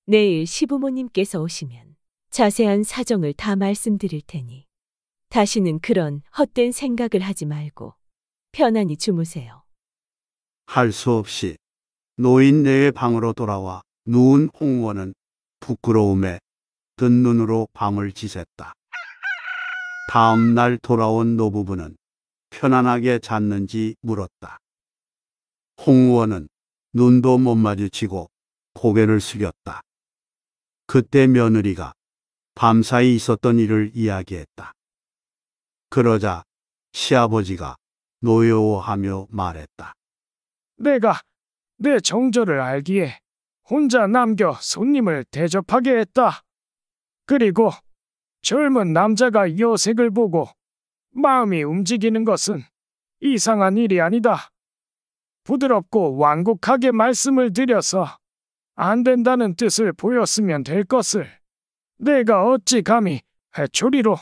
내일 시부모님께서 오시면 자세한 사정을 다 말씀드릴 테니 다시는 그런 헛된 생각을 하지 말고 편안히 주무세요. 할 수 없이 노인네의 방으로 돌아와 누운 홍원은 부끄러움에 뜬 눈으로 방을 지샜다. 다음 날 돌아온 노부부는 편안하게 잤는지 물었다. 홍우원은 눈도 못 마주치고 고개를 숙였다. 그때 며느리가 밤사이 있었던 일을 이야기했다. 그러자 시아버지가 노여워하며 말했다. 내가 내정조를 알기에 혼자 남겨 손님을 대접하게 했다. 그리고 젊은 남자가 여색을 보고 마음이 움직이는 것은 이상한 일이 아니다. 부드럽고 완곡하게 말씀을 드려서 안 된다는 뜻을 보였으면 될 것을 내가 어찌 감히 해초리로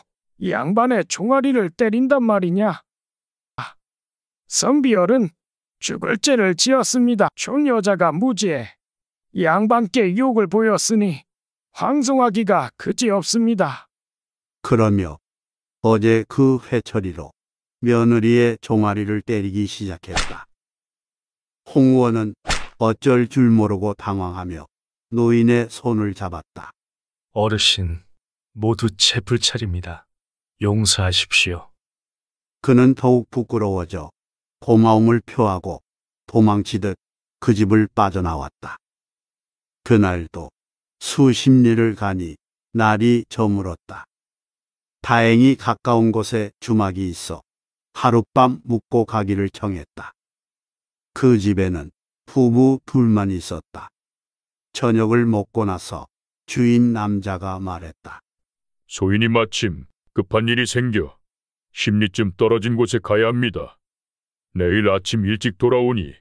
양반의 종아리를 때린단 말이냐. 아, 선비열은 죽을 죄를 지었습니다. 촌여자가 무지해 양반께 욕을 보였으니 황송하기가 그지없습니다. 그러며 어제 그 회처리로 며느리의 종아리를 때리기 시작했다. 홍원은 우 어쩔 줄 모르고 당황하며 노인의 손을 잡았다. 어르신, 모두 채 불찰입니다. 용서하십시오. 그는 더욱 부끄러워져 고마움을 표하고 도망치듯 그 집을 빠져나왔다. 그날도 수십 리를 가니 날이 저물었다. 다행히 가까운 곳에 주막이 있어 하룻밤 묵고 가기를 정했다그 집에는 부부 둘만 있었다. 저녁을 먹고 나서 주인 남자가 말했다. 소인이 마침 급한 일이 생겨 십리쯤 떨어진 곳에 가야 합니다. 내일 아침 일찍 돌아오니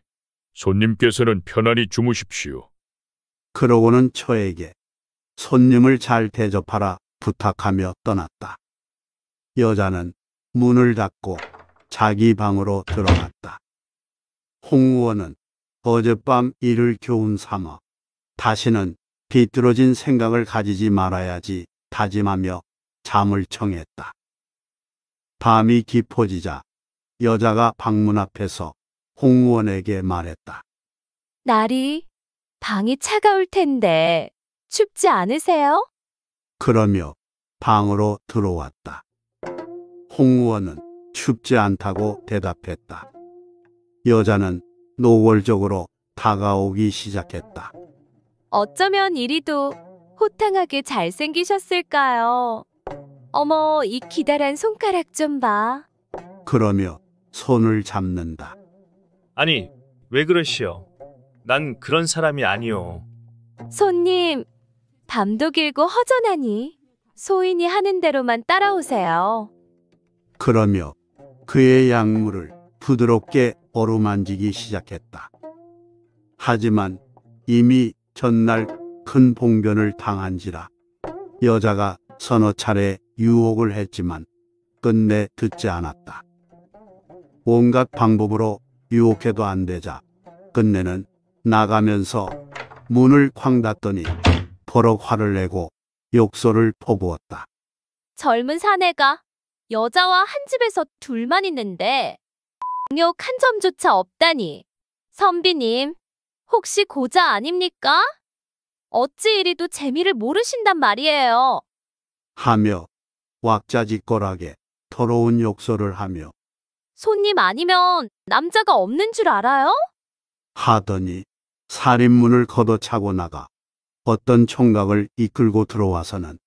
손님께서는 편안히 주무십시오. 그러고는 처에게 손님을 잘 대접하라 부탁하며 떠났다. 여자는 문을 닫고 자기 방으로 들어갔다. 홍우원은 어젯밤 이를 교훈 삼아 다시는 비뚤어진 생각을 가지지 말아야지 다짐하며 잠을 청했다. 밤이 깊어지자 여자가 방문 앞에서 홍우원에게 말했다. 날이 방이 차가울 텐데 춥지 않으세요? 그러며 방으로 들어왔다. 홍우원은춥지 않다고 대답했다. 여자는 노골적으로 다가오기 시작했다. 어쩌면 이리도 호탕하게 잘생기셨을까요? 어머, 이 기다란 손가락 좀 봐. 그러며 손을 잡는다. 아니, 왜 그러시오? 난 그런 사람이 아니오. 손님, 밤도 길고 허전하니 소인이 하는 대로만 따라오세요. 그러며 그의 약물을 부드럽게 어루만지기 시작했다. 하지만 이미 전날 큰 봉변을 당한지라 여자가 서너 차례 유혹을 했지만 끝내 듣지 않았다. 온갖 방법으로 유혹해도 안 되자 끝내는 나가면서 문을 쾅 닫더니 버럭 화를 내고 욕설을 퍼부었다. 젊은 사내가 여자와 한 집에서 둘만 있는데 동력 한 점조차 없다니. 선비님, 혹시 고자 아닙니까? 어찌 이리도 재미를 모르신단 말이에요. 하며 왁자지껄하게 더러운 욕설을 하며 손님 아니면 남자가 없는 줄 알아요? 하더니 살인문을 걷어차고 나가 어떤 총각을 이끌고 들어와서는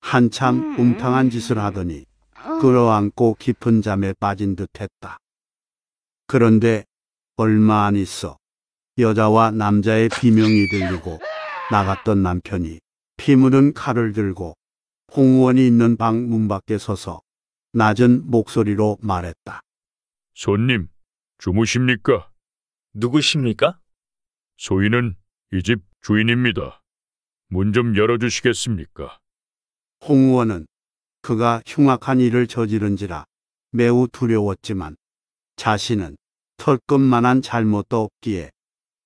한참 음. 음탕한 짓을 하더니 끌어안고 깊은 잠에 빠진 듯했다. 그런데 얼마 안 있어 여자와 남자의 비명이 들리고 나갔던 남편이 피 묻은 칼을 들고 홍원이 있는 방 문 밖에 서서 낮은 목소리로 말했다. 손님, 주무십니까? 누구십니까? 소인은 이집 주인입니다. 문 좀 열어주시겠습니까? 홍원은 그가 흉악한 일을 저지른지라 매우 두려웠지만 자신은 털끝만한 잘못도 없기에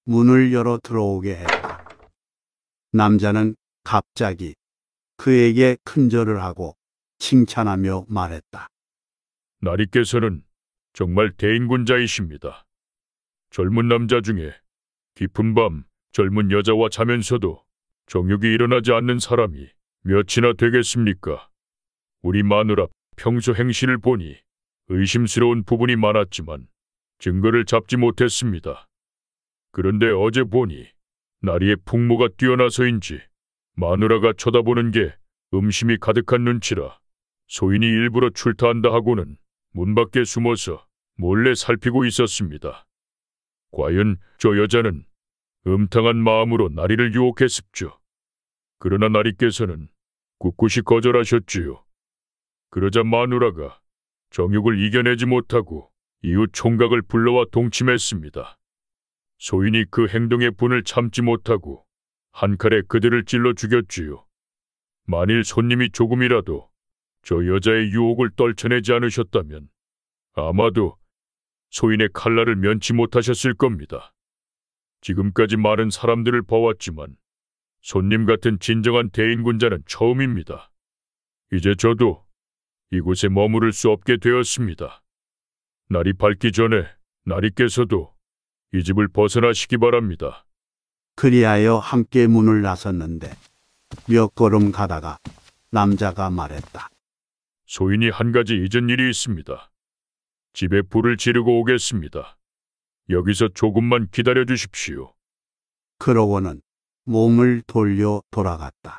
문을 열어 들어오게 했다. 남자는 갑자기 그에게 큰절을 하고 칭찬하며 말했다. 나리께서는 정말 대인군자이십니다. 젊은 남자 중에 깊은 밤 젊은 여자와 자면서도 정욕이 일어나지 않는 사람이 몇이나 되겠습니까? 우리 마누라 평소 행실을 보니 의심스러운 부분이 많았지만 증거를 잡지 못했습니다. 그런데 어제 보니 나리의 풍모가 뛰어나서인지 마누라가 쳐다보는 게 음심이 가득한 눈치라 소인이 일부러 출타한다 하고는 문 밖에 숨어서 몰래 살피고 있었습니다. 과연 저 여자는 음탕한 마음으로 나리를 유혹했습죠. 그러나 나리께서는 꿋꿋이 거절하셨지요. 그러자 마누라가 정육을 이겨내지 못하고 이웃 총각을 불러와 동침했습니다. 소인이 그 행동의 분을 참지 못하고 한 칼에 그들을 찔러 죽였지요. 만일 손님이 조금이라도 저 여자의 유혹을 떨쳐내지 않으셨다면 아마도 소인의 칼날을 면치 못하셨을 겁니다. 지금까지 많은 사람들을 봐왔지만 손님 같은 진정한 대인군자는 처음입니다. 이제 저도 이곳에 머무를 수 없게 되었습니다. 날이 밝기 전에 나리께서도 이 집을 벗어나시기 바랍니다. 그리하여 함께 문을 나섰는데 몇 걸음 가다가 남자가 말했다. 소인이 한 가지 잊은 일이 있습니다. 집에 불을 지르고 오겠습니다. 여기서 조금만 기다려 주십시오. 그러고는 몸을 돌려 돌아갔다.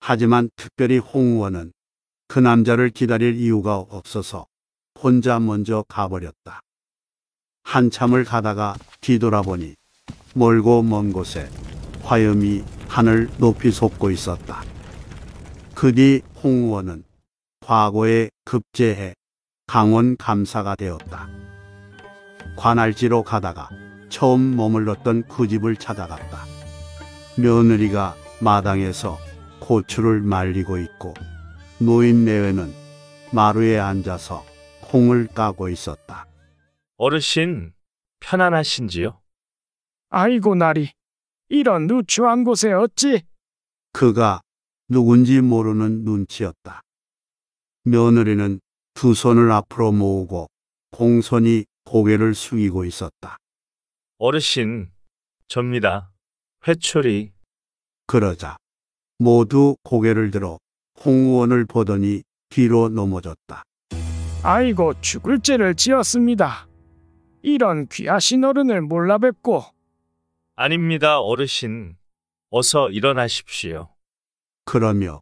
하지만 특별히 홍원은 그 남자를 기다릴 이유가 없어서 혼자 먼저 가버렸다. 한참을 가다가 뒤돌아보니 멀고 먼 곳에 화염이 하늘 높이 솟고 있었다. 그 뒤 홍원은 과거에 급제해 강원 감사가 되었다. 관할지로 가다가 처음 머물렀던 그 집을 찾아갔다. 며느리가 마당에서 고추를 말리고 있고 노인네는 마루에 앉아서 콩을 까고 있었다. 어르신, 편안하신지요? 아이고 나리, 이런 누추한 곳에 어찌? 그가 누군지 모르는 눈치였다. 며느리는 두 손을 앞으로 모으고 공손히 고개를 숙이고 있었다. 어르신, 접니다. 회초리. 그러자 모두 고개를 들어 홍우원을 보더니 뒤로 넘어졌다. 아이고 죽을 죄를 지었습니다. 이런 귀하신 어른을 몰라뵙고 아닙니다, 어르신. 어서 일어나십시오. 그러며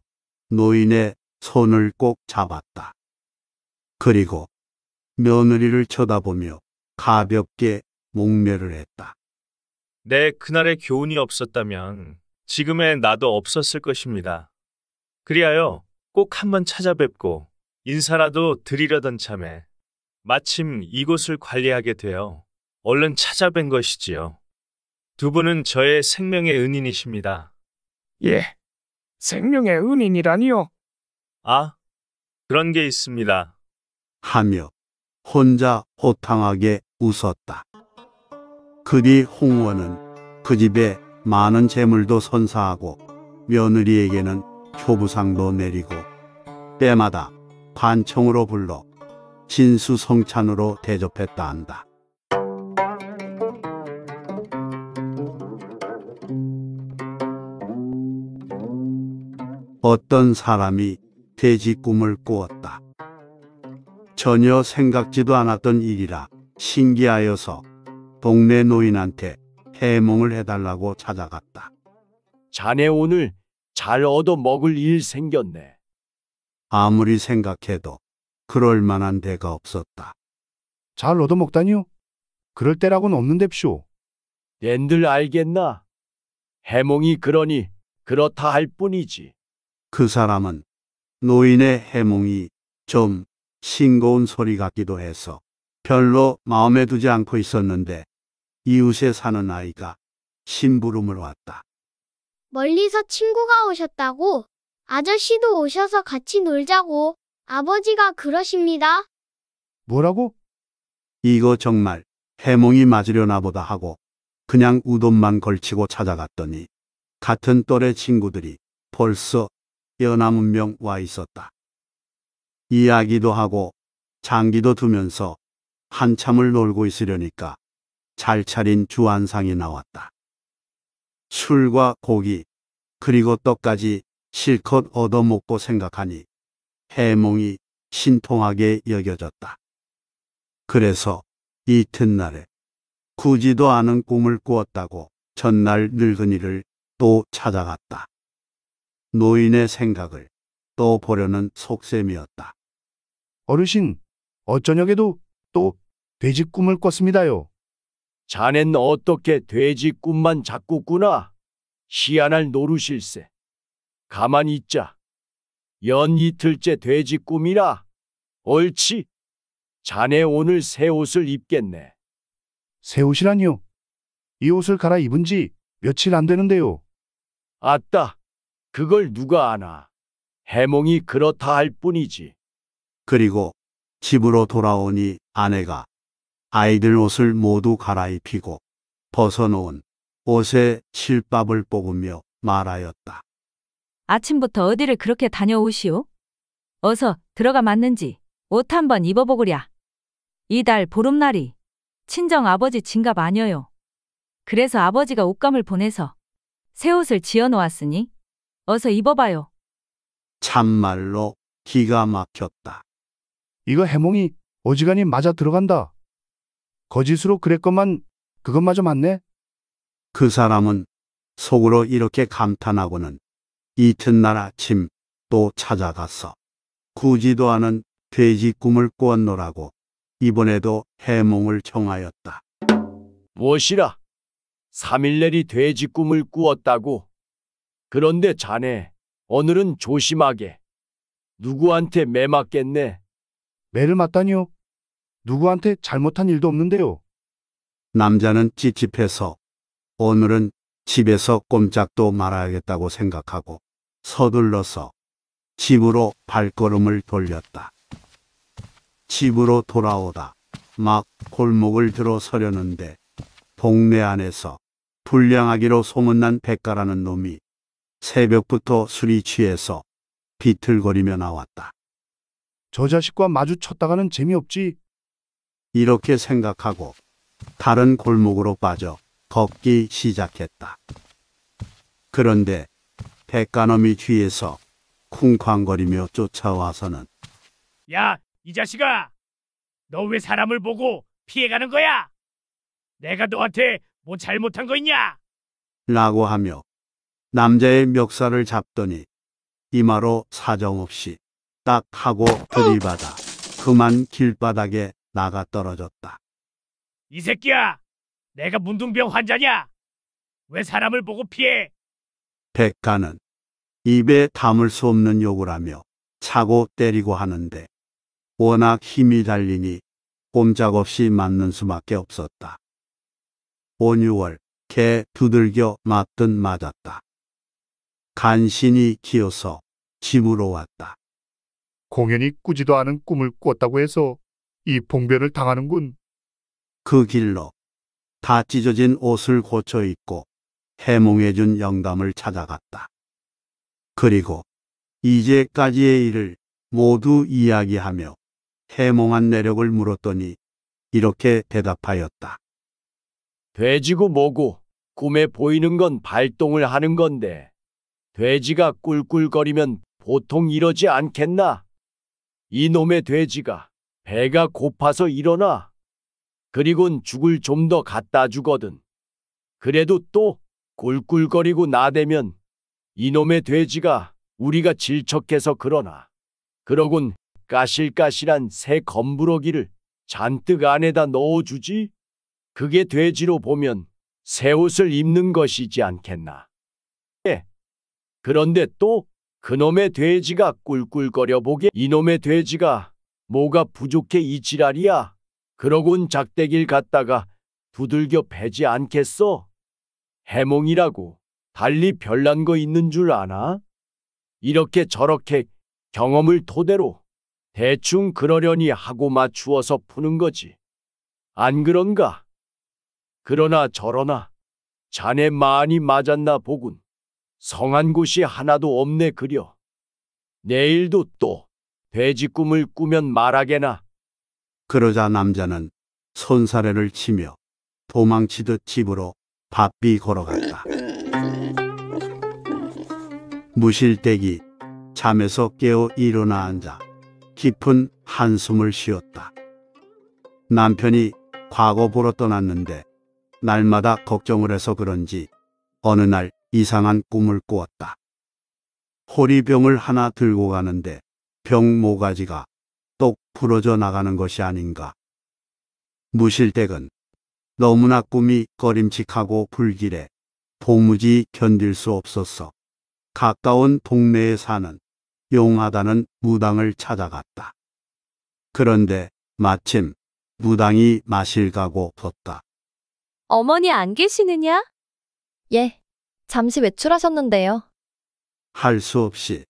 노인의 손을 꼭 잡았다. 그리고 며느리를 쳐다보며 가볍게 목례를 했다. 내 네, 그날의 교훈이 없었다면 지금의 나도 없었을 것입니다. 그리하여 꼭 한번 찾아뵙고 인사라도 드리려던 참에 마침 이곳을 관리하게 되어 얼른 찾아뵌 것이지요. 두 분은 저의 생명의 은인이십니다. 예, 생명의 은인이라니요. 아, 그런 게 있습니다. 하며 혼자 호탕하게 웃었다. 그 뒤 홍원은 그 집에 많은 재물도 선사하고 며느리에게는 효부상도 내리고 때마다 관청으로 불러 진수성찬으로 대접했다 한다. 어떤 사람이 돼지 꿈을 꾸었다. 전혀 생각지도 않았던 일이라 신기하여서 동네 노인한테 해몽을 해달라고 찾아갔다. 자네 오늘 잘 얻어먹을 일 생겼네. 아무리 생각해도 그럴 만한 데가 없었다. 잘 얻어먹다니요? 그럴 때라고는 없는데쇼 낸들 알겠나? 해몽이 그러니 그렇다 할 뿐이지. 그 사람은 노인의 해몽이 좀 싱거운 소리 같기도 해서 별로 마음에 두지 않고 있었는데 이웃에 사는 아이가 심부름을 왔다. 멀리서 친구가 오셨다고 아저씨도 오셔서 같이 놀자고 아버지가 그러십니다. 뭐라고? 이거 정말 해몽이 맞으려나 보다 하고 그냥 우돈만 걸치고 찾아갔더니 같은 또래 친구들이 벌써 연하 문명 와 있었다. 이야기도 하고 장기도 두면서 한참을 놀고 있으려니까 잘 차린 주안상이 나왔다. 술과 고기, 그리고 떡까지 실컷 얻어먹고 생각하니 해몽이 신통하게 여겨졌다. 그래서 이튿날에 굳지도 않은 꿈을 꾸었다고 전날 늙은이를 또 찾아갔다. 노인의 생각을 또 보려는 속셈이었다. 어르신, 어쩌녁에도또 돼지 꿈을 꿨습니다요. 자넨 어떻게 돼지 꿈만 잡고 꾸나? 희한할 노릇일세. 가만히 있자. 연 이틀째 돼지 꿈이라. 옳지. 자네 오늘 새 옷을 입겠네. 새 옷이라니요? 이 옷을 갈아입은 지 며칠 안 되는데요. 아따, 그걸 누가 아나. 해몽이 그렇다 할 뿐이지. 그리고 집으로 돌아오니 아내가 아이들 옷을 모두 갈아입히고 벗어놓은 옷에 실밥을 뽑으며 말하였다. 아침부터 어디를 그렇게 다녀오시오? 어서 들어가 맞는지 옷 한번 입어보구랴. 이달 보름날이 친정 아버지 진갑 아니어요. 그래서 아버지가 옷감을 보내서 새 옷을 지어 놓았으니 어서 입어봐요. 참말로 기가 막혔다. 이거 해몽이 어지간히 맞아 들어간다. 거짓으로 그랬건만 그것마저 맞네. 그 사람은 속으로 이렇게 감탄하고는 이튿날 아침 또찾아가서 구지도 않은 돼지 꿈을 꾸었노라고 이번에도 해몽을 청하였다 무엇이라? 3일 내리 돼지 꿈을 꾸었다고? 그런데 자네 오늘은 조심하게. 누구한테 매 맞겠네. 매를 맞다니요. 누구한테 잘못한 일도 없는데요. 남자는 찝찝해서 오늘은 집에서 꼼짝도 말아야겠다고 생각하고 서둘러서 집으로 발걸음을 돌렸다. 집으로 돌아오다 막 골목을 들어서려는데 동네 안에서 불량하기로 소문난 백가라는 놈이 새벽부터 술이 취해서 비틀거리며 나왔다. 저 자식과 마주쳤다가는 재미없지. 이렇게 생각하고 다른 골목으로 빠져 걷기 시작했다. 그런데 백가놈이 뒤에서 쿵쾅거리며 쫓아와서는 야, 이 자식아! 너 왜 사람을 보고 피해가는 거야? 내가 너한테 뭐 잘못한 거 있냐? 라고 하며 남자의 멱살을 잡더니 이마로 사정없이 딱 하고 들이받아 그만 길바닥에 나가 떨어졌다. 이 새끼야! 내가 문둥병 환자냐? 왜 사람을 보고 피해? 백가는 입에 담을 수 없는 욕을 하며 차고 때리고 하는데 워낙 힘이 달리니 꼼짝없이 맞는 수밖에 없었다. 5, 6월 개 두들겨 맞든 맞았다. 간신히 기어서 집으로 왔다. 공연이 꾸지도 않은 꿈을 꿨다고 해서 이 봉변을 당하는군. 그 길로 다 찢어진 옷을 고쳐 입고 해몽해준 영감을 찾아갔다. 그리고 이제까지의 일을 모두 이야기하며 해몽한 내력을 물었더니 이렇게 대답하였다. 돼지고 뭐고 꿈에 보이는 건 발동을 하는 건데 돼지가 꿀꿀거리면 보통 이러지 않겠나? 이놈의 돼지가 배가 고파서 일어나. 그리곤 죽을 좀 더 갖다 주거든. 그래도 또 골꿀거리고 나대면 이놈의 돼지가 우리가 질척해서 그러나. 그러곤 까실까실한 새 검부러기를 잔뜩 안에다 넣어주지? 그게 돼지로 보면 새 옷을 입는 것이지 않겠나. 예. 그런데 또 그놈의 돼지가 꿀꿀거려 보게 이놈의 돼지가 뭐가 부족해 이 지랄이야. 그러곤 작대길 갔다가 두들겨 패지 않겠어? 해몽이라고 달리 별난 거 있는 줄 아나? 이렇게 저렇게 경험을 토대로 대충 그러려니 하고 맞추어서 푸는 거지. 안 그런가? 그러나 저러나 자네 많이 맞았나 보군. 성한 곳이 하나도 없네 그려. 내일도 또. 돼지 꿈을 꾸면 말하게나. 그러자 남자는 손사래를 치며 도망치듯 집으로 바삐 걸어갔다. 무실대기 잠에서 깨어 일어나 앉아 깊은 한숨을 쉬었다. 남편이 과거 보러 떠났는데 날마다 걱정을 해서 그런지 어느 날 이상한 꿈을 꾸었다. 호리병을 하나 들고 가는데 병모가지가 똑 부러져 나가는 것이 아닌가. 무실댁은 너무나 꿈이 꺼림칙하고 불길해 도무지 견딜 수 없었어. 가까운 동네에 사는 용하다는 무당을 찾아갔다. 그런데 마침 무당이 마실 가고 섰다. 어머니 안 계시느냐? 예, 잠시 외출하셨는데요. 할 수 없이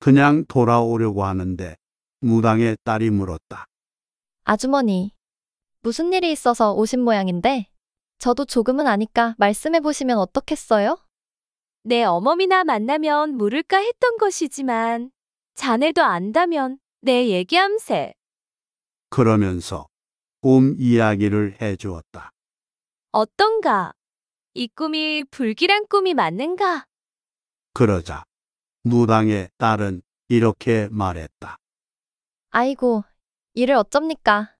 그냥 돌아오려고 하는데 무당의 딸이 물었다. 아주머니, 무슨 일이 있어서 오신 모양인데 저도 조금은 아니까 말씀해 보시면 어떻겠어요? 내 어머니나 만나면 물을까 했던 것이지만 자네도 안다면 내 얘기함세. 그러면서 꿈 이야기를 해주었다. 어떤가? 이 꿈이 불길한 꿈이 맞는가? 그러자 무당의 딸은 이렇게 말했다. 아이고, 이를 어쩝니까?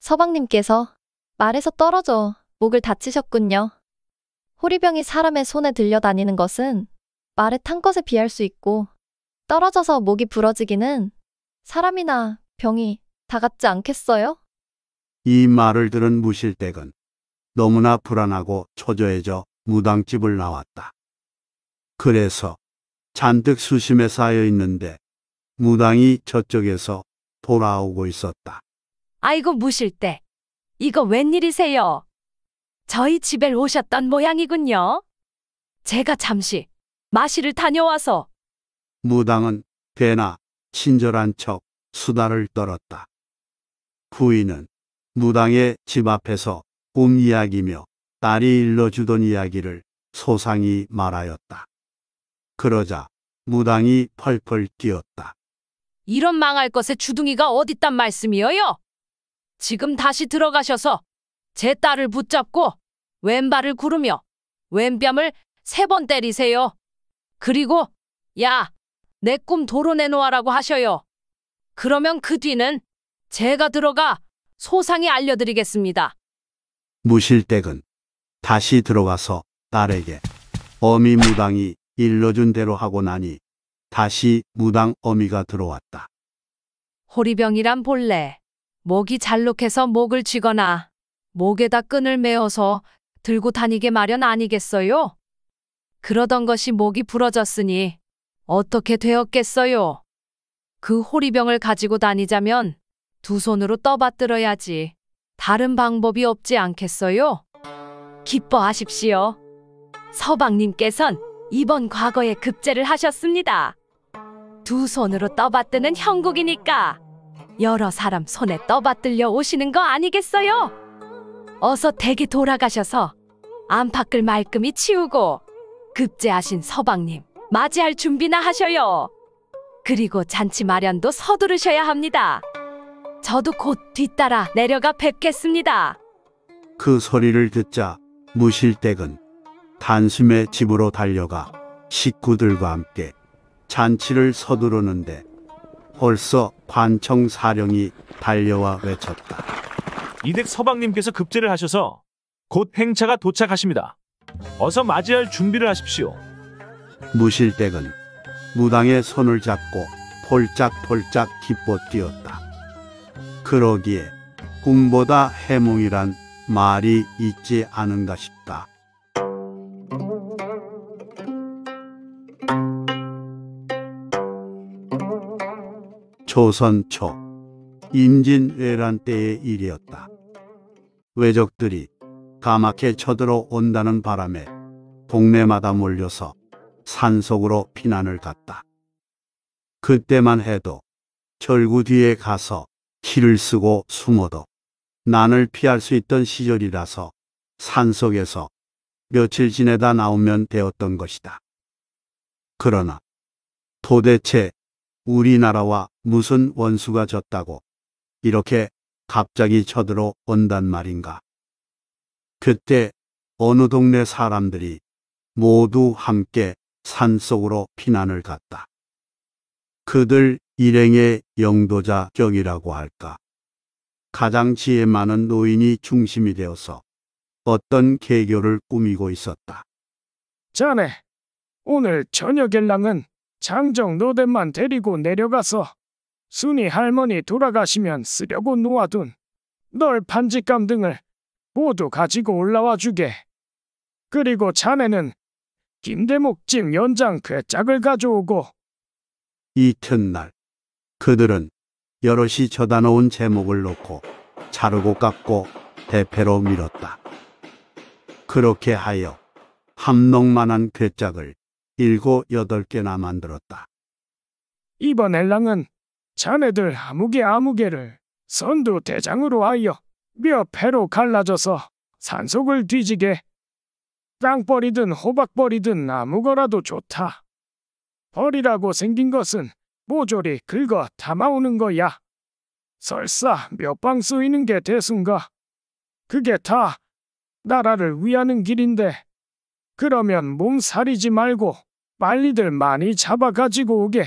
서방님께서 말에서 떨어져 목을 다치셨군요. 호리병이 사람의 손에 들려다니는 것은 말의 탄 것에 비할 수 있고 떨어져서 목이 부러지기는 사람이나 병이 다 같지 않겠어요? 이 말을 들은 무실댁은 너무나 불안하고 초조해져 무당집을 나왔다. 그래서 잔뜩 수심에 쌓여 있는데 무당이 저쪽에서 돌아오고 있었다. 아이고 무실때 이거 웬일이세요? 저희 집에 오셨던 모양이군요. 제가 잠시 마실을 다녀와서 무당은 대나 친절한 척 수다를 떨었다. 구인은 무당의 집 앞에서 꿈 이야기며 딸이 일러주던 이야기를 소상히 말하였다. 그러자 무당이 펄펄 뛰었다. 이런 망할 것에 주둥이가 어딨단 말씀이여요? 지금 다시 들어가셔서 제 딸을 붙잡고 왼발을 구르며 왼뺨을 세 번 때리세요. 그리고 야, 내 꿈 도로내놓아라고 하셔요. 그러면 그 뒤는 제가 들어가 소상히 알려드리겠습니다. 무실댁은 다시 들어가서 딸에게 어미 무당이 일러준 대로 하고 나니 다시 무당 어미가 들어왔다. 호리병이란 본래 목이 잘록해서 목을 쥐거나 목에다 끈을 메어서 들고 다니게 마련 아니겠어요? 그러던 것이 목이 부러졌으니 어떻게 되었겠어요? 그 호리병을 가지고 다니자면 두 손으로 떠받들어야지 다른 방법이 없지 않겠어요? 기뻐하십시오. 서방님께선 이번 과거에 급제를 하셨습니다. 두 손으로 떠받드는 형국이니까 여러 사람 손에 떠받들려 오시는 거 아니겠어요? 어서 댁에 돌아가셔서 안팎을 말끔히 치우고 급제하신 서방님 맞이할 준비나 하셔요. 그리고 잔치 마련도 서두르셔야 합니다. 저도 곧 뒤따라 내려가 뵙겠습니다. 그 소리를 듣자 무실댁은 단숨에 집으로 달려가 식구들과 함께 잔치를 서두르는데 벌써 관청 사령이 달려와 외쳤다. 이댁 서방님께서 급제를 하셔서 곧 행차가 도착하십니다. 어서 맞이할 준비를 하십시오. 무실댁은 무당의 손을 잡고 폴짝폴짝 기뻐 뛰었다. 그러기에 꿈보다 해몽이란 말이 있지 않은가 싶다. 조선 초 임진왜란 때의 일이었다. 외적들이 가맣게 쳐들어온다는 바람에 동네마다 몰려서 산속으로 피난을 갔다. 그때만 해도 절구 뒤에 가서 키를 쓰고 숨어도 난을 피할 수 있던 시절이라서 산속에서 며칠 지내다 나오면 되었던 것이다. 그러나 도대체 우리나라와 무슨 원수가 졌다고 이렇게 갑자기 쳐들어 온단 말인가. 그때 어느 동네 사람들이 모두 함께 산속으로 피난을 갔다. 그들 일행의 영도자 격이라고 할까. 가장 지혜 많은 노인이 중심이 되어서 어떤 개교를 꾸미고 있었다. 자네, 오늘 저녁 일랑은 장정 노대만 데리고 내려가서 순이 할머니 돌아가시면 쓰려고 놓아둔 널 반지감 등을 모두 가지고 올라와 주게. 그리고 자네는 김대목찜 연장 괴짝을 가져오고 이튿날 그들은 여럿이 쳐다놓은 제목을 놓고 자르고 깎고 대패로 밀었다. 그렇게 하여 함농만한 괴짝을 일곱 여덟 개나 만들었다. 이번 엘랑은 자네들 아무개 아무개를 선두 대장으로 하여 몇 패로 갈라져서 산속을 뒤지게 땅벌이든 호박벌이든 아무거라도 좋다. 벌이라고 생긴 것은 모조리 긁어 담아오는 거야. 설사 몇 방 쏘이는 게 대순가. 그게 다 나라를 위하는 길인데 그러면 몸 사리지 말고 빨리들 많이 잡아가지고 오게.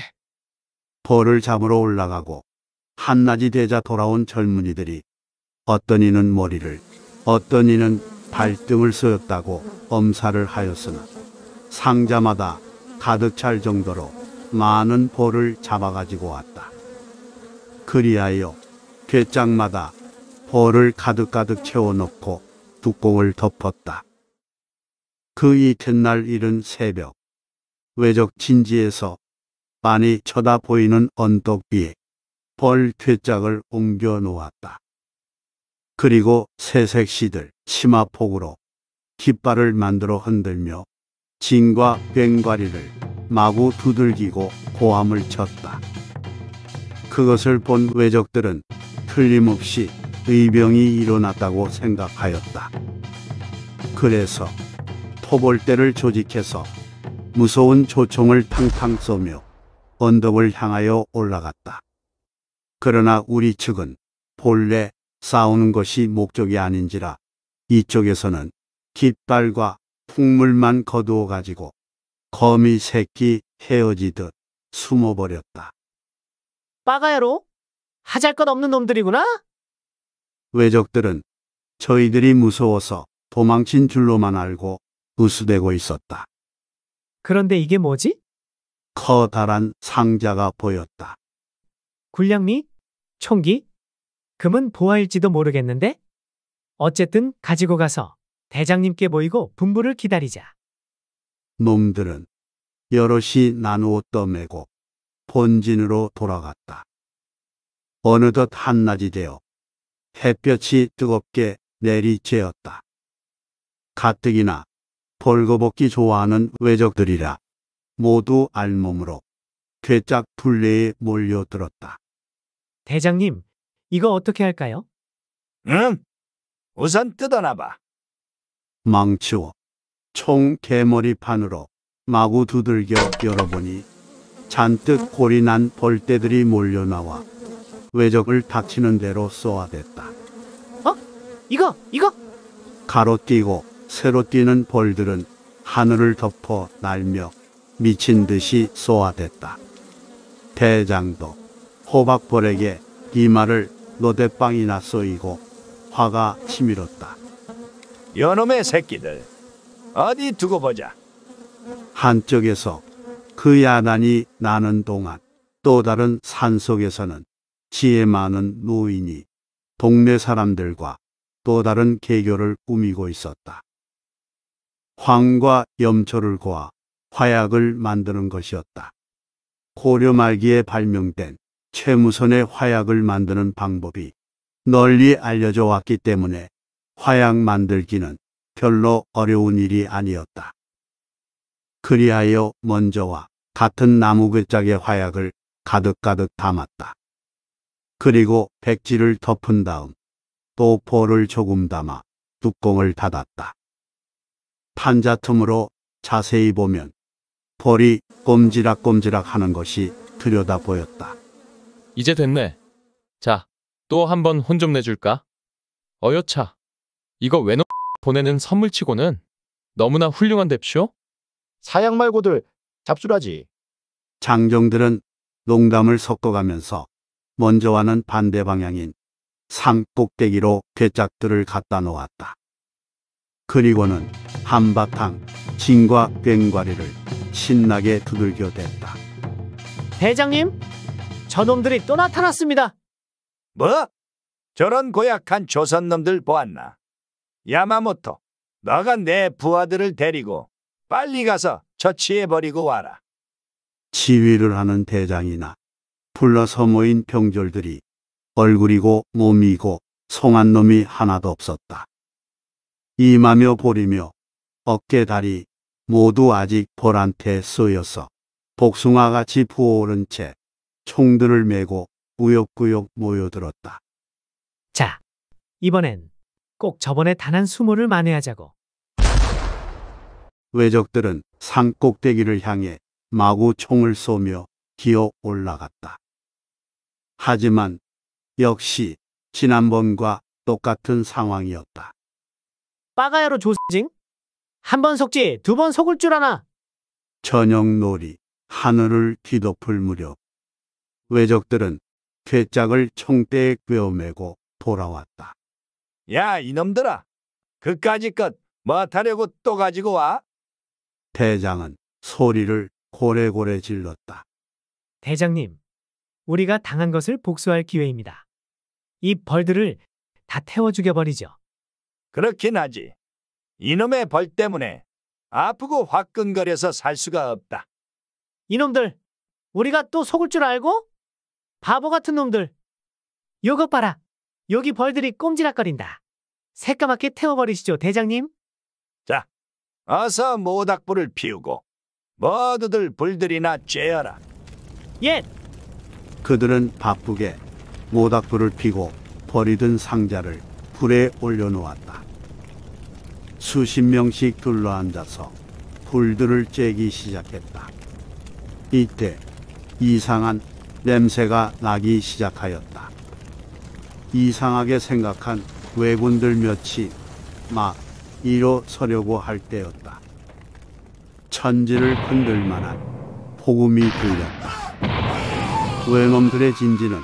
벌을 잡으러 올라가고 한낮이 되자 돌아온 젊은이들이 어떤 이는 머리를 어떤 이는 발등을 쓰였다고 엄살을 하였으나 상자마다 가득 찰 정도로 많은 벌을 잡아가지고 왔다. 그리하여 괴짝마다 벌을 가득가득 채워넣고 뚜껑을 덮었다. 그 이튿날 이른 새벽 외적 진지에서 많이 쳐다보이는 언덕 위에 벌 퇴짝을 옮겨 놓았다. 그리고 새색시들 치마폭으로 깃발을 만들어 흔들며 진과 꽹과리를 마구 두들기고 고함을 쳤다. 그것을 본 외적들은 틀림없이 의병이 일어났다고 생각하였다. 그래서 토벌대를 조직해서 무서운 조총을 탕탕 쏘며 언덕을 향하여 올라갔다. 그러나 우리 측은 본래 싸우는 것이 목적이 아닌지라 이쪽에서는 깃발과 풍물만 거두어 가지고 거미 새끼 헤어지듯 숨어버렸다. 빠가야로? 하잘것 없는 놈들이구나? 외적들은 저희들이 무서워서 도망친 줄로만 알고 우수대고 있었다. 그런데 이게 뭐지? 커다란 상자가 보였다. 군량미, 총기, 금은 보아일지도 모르겠는데? 어쨌든 가지고 가서 대장님께 보이고 분부를 기다리자. 놈들은 여럿이 나누어 떠매고 본진으로 돌아갔다. 어느덧 한낮이 되어 햇볕이 뜨겁게 내리쬐었다. 가뜩이나 벌거벗기 좋아하는 외적들이라 모두 알몸으로 괴짝 둘레에 몰려들었다. 대장님, 이거 어떻게 할까요? 응, 우선 뜯어놔봐. 망치와 총 개머리 판으로 마구 두들겨 열어보니 잔뜩 골이 난 벌떼들이 몰려나와 외적을 닥치는 대로 쏘아댔다. 어? 이거, 이거! 가로 뛰고 세로 뛰는 벌들은 하늘을 덮어 날며 미친 듯이 쏘아댔다. 대장도 호박벌에게 이 말을 노대빵이나 쏘이고 화가 치밀었다. 여놈의 새끼들 어디 두고 보자. 한쪽에서 그 야단이 나는 동안 또 다른 산속에서는 지혜 많은 노인이 동네 사람들과 또 다른 개교를 꾸미고 있었다. 황과 염초를 고아 화약을 만드는 것이었다. 고려 말기에 발명된 최무선의 화약을 만드는 방법이 널리 알려져 왔기 때문에 화약 만들기는 별로 어려운 일이 아니었다. 그리하여 먼저와 같은 나무 글짝의 화약을 가득가득 담았다. 그리고 백지를 덮은 다음 또 포를 조금 담아 뚜껑을 닫았다. 판자 틈으로 자세히 보면 벌이 꼼지락꼼지락 하는 것이 들여다 보였다. 이제 됐네. 자, 또 한 번 혼 좀 내줄까? 어여차. 이거 외놈 보내는 선물치고는 너무나 훌륭한 뎁쇼? 사양 말고들 잡수라지. 장정들은 농담을 섞어가면서 먼저와는 반대 방향인 산 꼭대기로 괴짝들을 갖다 놓았다. 그리고는 한바탕 진과 꽹과리를 신나게 두들겨 댔다. 대장님, 저놈들이 또 나타났습니다. 뭐? 저런 고약한 조선놈들 보았나? 야마모토, 너가 내 부하들을 데리고 빨리 가서 처치해버리고 와라. 지휘를 하는 대장이나 불러서 모인 병졸들이 얼굴이고 몸이고 송한 놈이 하나도 없었다. 임하며 보리며 어깨 다리 모두 아직 벌한테 쏘여서 복숭아같이 부어오른 채 총들을 메고 우욕구욕 모여들었다. 자, 이번엔 꼭 저번에 단 한 수모를 만회하자고. 외적들은 산 꼭대기를 향해 마구 총을 쏘며 기어 올라갔다. 하지만 역시 지난번과 똑같은 상황이었다. 빠가야로 조승징? 한번 속지 두 번 속을 줄 아나. 저녁놀이 하늘을 뒤덮을 무렵 외적들은 괴짝을 총대에 꿰어매고 돌아왔다. 야 이놈들아 그까지 끝뭐 타려고또 가지고 와? 대장은 소리를 고래고래 질렀다. 대장님, 우리가 당한 것을 복수할 기회입니다. 이 벌들을 다 태워 죽여버리죠. 그렇긴 하지. 이놈의 벌 때문에 아프고 화끈거려서 살 수가 없다. 이놈들, 우리가 또 속을 줄 알고? 바보 같은 놈들. 요것 봐라. 여기 벌들이 꼼지락거린다. 새까맣게 태워버리시죠, 대장님. 자, 어서 모닥불을 피우고 모두들 불들이나 쬐어라. 예, 그들은 바쁘게 모닥불을 피고 버리던 상자를 불에 올려놓았다. 수십 명씩 둘러앉아서 불들을 째기 시작했다. 이때 이상한 냄새가 나기 시작하였다. 이상하게 생각한 왜군들 몇이 막 이로 서려고 할 때였다. 천지를 흔들 만한 폭음이 들렸다. 외놈들의 진지는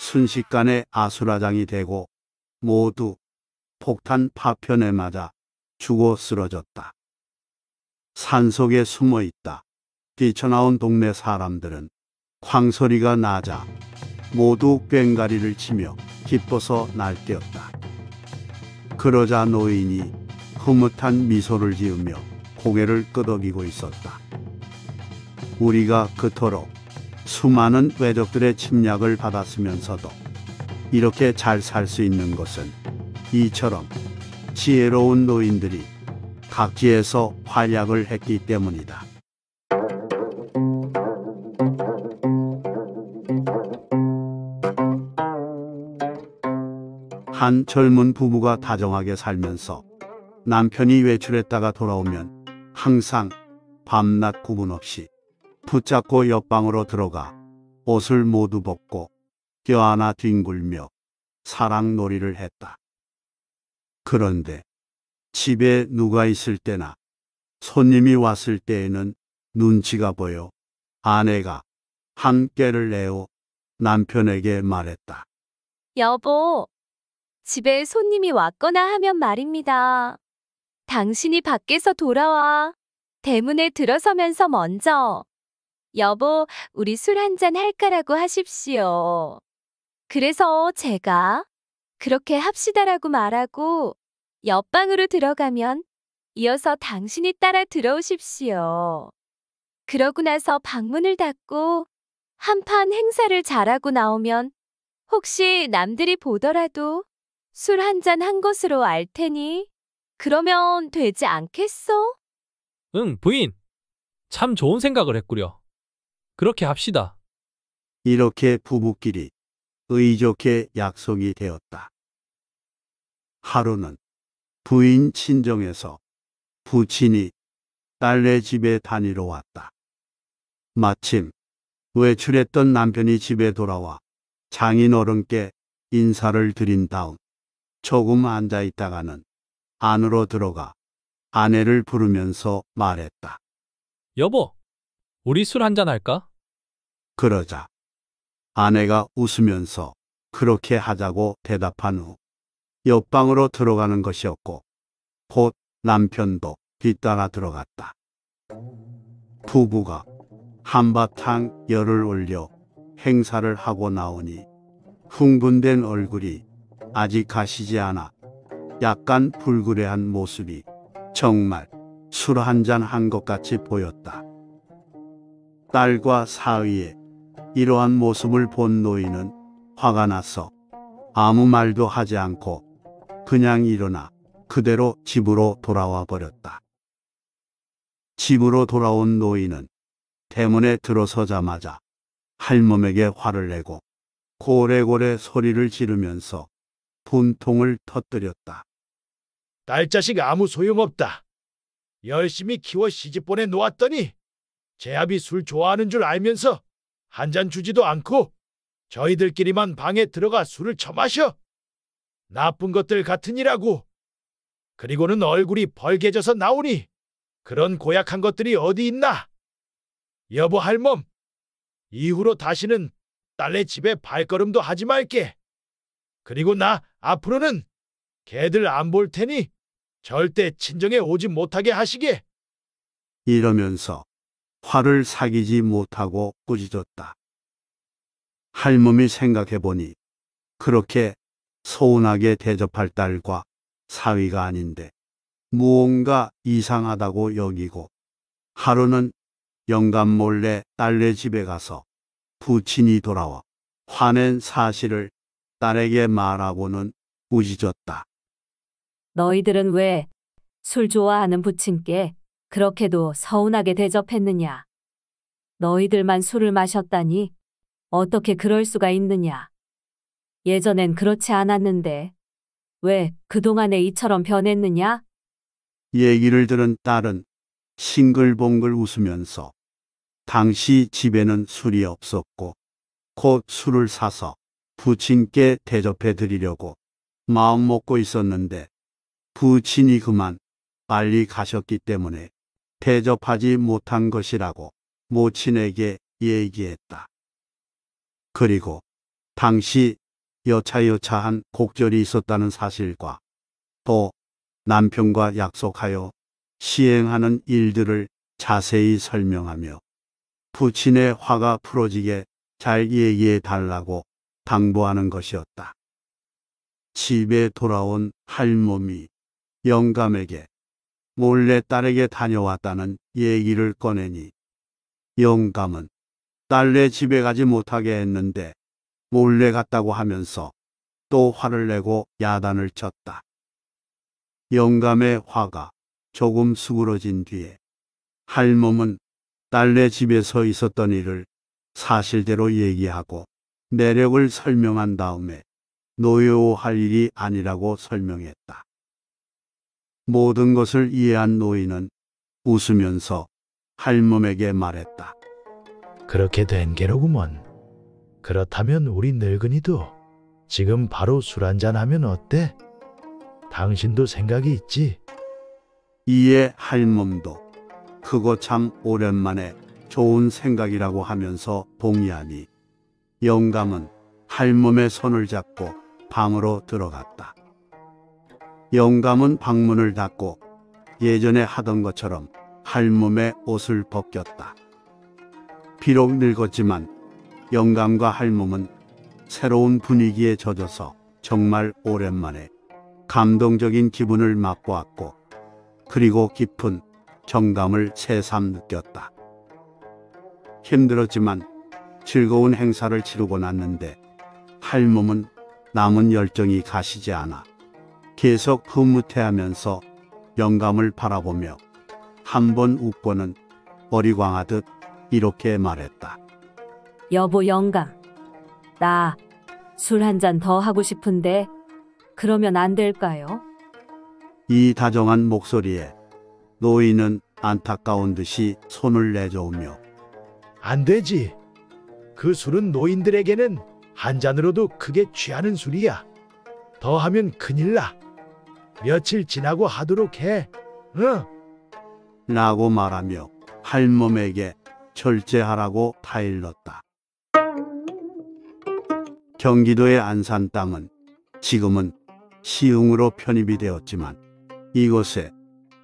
순식간에 아수라장이 되고 모두 폭탄 파편에 맞아 죽어 쓰러졌다. 산속에 숨어 있다. 뛰쳐나온 동네 사람들은 광소리가 나자 모두 꽹가리를 치며 기뻐서 날뛰었다. 그러자 노인이 흐뭇한 미소를 지으며 고개를 끄덕이고 있었다. 우리가 그토록 수많은 외적들의 침략을 받았으면서도 이렇게 잘 살 수 있는 것은 이처럼 지혜로운 노인들이 각지에서 활약을 했기 때문이다. 한 젊은 부부가 다정하게 살면서 남편이 외출했다가 돌아오면 항상 밤낮 구분 없이 붙잡고 옆방으로 들어가 옷을 모두 벗고 껴안아 뒹굴며 사랑놀이를 했다. 그런데 집에 누가 있을 때나 손님이 왔을 때에는 눈치가 보여 아내가 한께를 내어 남편에게 말했다. 여보, 집에 손님이 왔거나 하면 말입니다. 당신이 밖에서 돌아와. 대문에 들어서면서 먼저 여보, 우리 술 한 잔 할까라고 하십시오. 그래서 제가 그렇게 합시다라고 말하고 옆방으로 들어가면 이어서 당신이 따라 들어오십시오. 그러고 나서 방문을 닫고 한판 행사를 잘하고 나오면 혹시 남들이 보더라도 술 한 잔 한 것으로 알 테니 그러면 되지 않겠소? 응, 부인. 참 좋은 생각을 했구려. 그렇게 합시다. 이렇게 부부끼리 의족의 약속이 되었다. 하루는 부인 친정에서 부친이 딸네 집에 다니러 왔다. 마침 외출했던 남편이 집에 돌아와 장인 어른께 인사를 드린 다음 조금 앉아 있다가는 안으로 들어가 아내를 부르면서 말했다. 여보, 우리 술 한 잔 할까? 그러자 아내가 웃으면서 그렇게 하자고 대답한 후 옆방으로 들어가는 것이었고 곧 남편도 뒤따라 들어갔다. 부부가 한바탕 열을 올려 행사를 하고 나오니 흥분된 얼굴이 아직 가시지 않아 약간 불그레한 모습이 정말 술 한잔 한 것 같이 보였다. 딸과 사위의 이러한 모습을 본 노인은 화가 났어 아무 말도 하지 않고 그냥 일어나 그대로 집으로 돌아와 버렸다. 집으로 돌아온 노인은 대문에 들어서자마자 할멈에게 화를 내고 고래고래 소리를 지르면서 분통을 터뜨렸다. 딸 자식 아무 소용없다. 열심히 키워 시집 보내 놓았더니 제압이술 좋아하는 줄 알면서 한잔 주지도 않고 저희들끼리만 방에 들어가 술을 처마셔. 나쁜 것들 같으니라고. 그리고는 얼굴이 벌개져서 나오니 그런 고약한 것들이 어디 있나? 여보 할멈, 이후로 다시는 딸네 집에 발걸음도 하지 말게. 그리고 나 앞으로는 개들 안 볼 테니 절대 친정에 오지 못하게 하시게. 이러면서 화를 사귀지 못하고 꾸짖었다. 할멈이 생각해 보니 그렇게 서운하게 대접할 딸과 사위가 아닌데 무언가 이상하다고 여기고 하루는 영감 몰래 딸네 집에 가서 부친이 돌아와 화낸 사실을 딸에게 말하고는 꾸짖었다 너희들은 왜 술 좋아하는 부친께 그렇게도 서운하게 대접했느냐. 너희들만 술을 마셨다니 어떻게 그럴 수가 있느냐. 예전엔 그렇지 않았는데 왜 그동안에 이처럼 변했느냐? 얘기를 들은 딸은 싱글벙글 웃으면서 당시 집에는 술이 없었고 곧 술을 사서 부친께 대접해 드리려고 마음 먹고 있었는데 부친이 그만 빨리 가셨기 때문에 대접하지 못한 것이라고 모친에게 얘기했다. 그리고 당시 여차여차한 곡절이 있었다는 사실과 또 남편과 약속하여 시행하는 일들을 자세히 설명하며 부친의 화가 풀어지게 잘 얘기해 달라고 당부하는 것이었다. 집에 돌아온 할멈이 영감에게 몰래 딸에게 다녀왔다는 얘기를 꺼내니 영감은 딸네 집에 가지 못하게 했는데 몰래 갔다고 하면서 또 화를 내고 야단을 쳤다. 영감의 화가 조금 수그러진 뒤에 할멈은 딸네 집에서 있었던 일을 사실대로 얘기하고 내력을 설명한 다음에 노여워할 일이 아니라고 설명했다. 모든 것을 이해한 노인은 웃으면서 할멈에게 말했다. 그렇게 된 게로구먼. 그렇다면 우리 늙은이도 지금 바로 술 한잔 하면 어때? 당신도 생각이 있지? 이에 할멈도 그거 참 오랜만에 좋은 생각이라고 하면서 동의하니 영감은 할멈의 손을 잡고 방으로 들어갔다. 영감은 방문을 닫고 예전에 하던 것처럼 할멈의 옷을 벗겼다. 비록 늙었지만 영감과 할멈은 새로운 분위기에 젖어서 정말 오랜만에 감동적인 기분을 맛보았고 그리고 깊은 정감을 새삼 느꼈다. 힘들었지만 즐거운 행사를 치르고 났는데 할멈은 남은 열정이 가시지 않아 계속 흐뭇해하면서 영감을 바라보며 한 번 웃고는 어리광하듯 이렇게 말했다. 여보 영감, 나 술 한 잔 더 하고 싶은데 그러면 안 될까요? 이 다정한 목소리에 노인은 안타까운 듯이 손을 내저으며 안 되지. 그 술은 노인들에게는 한 잔으로도 크게 취하는 술이야. 더 하면 큰일 나. 며칠 지나고 하도록 해. 응. 라고 말하며 할멈에게 절제하라고 타일렀다. 경기도의 안산 땅은 지금은 시흥으로 편입이 되었지만 이곳에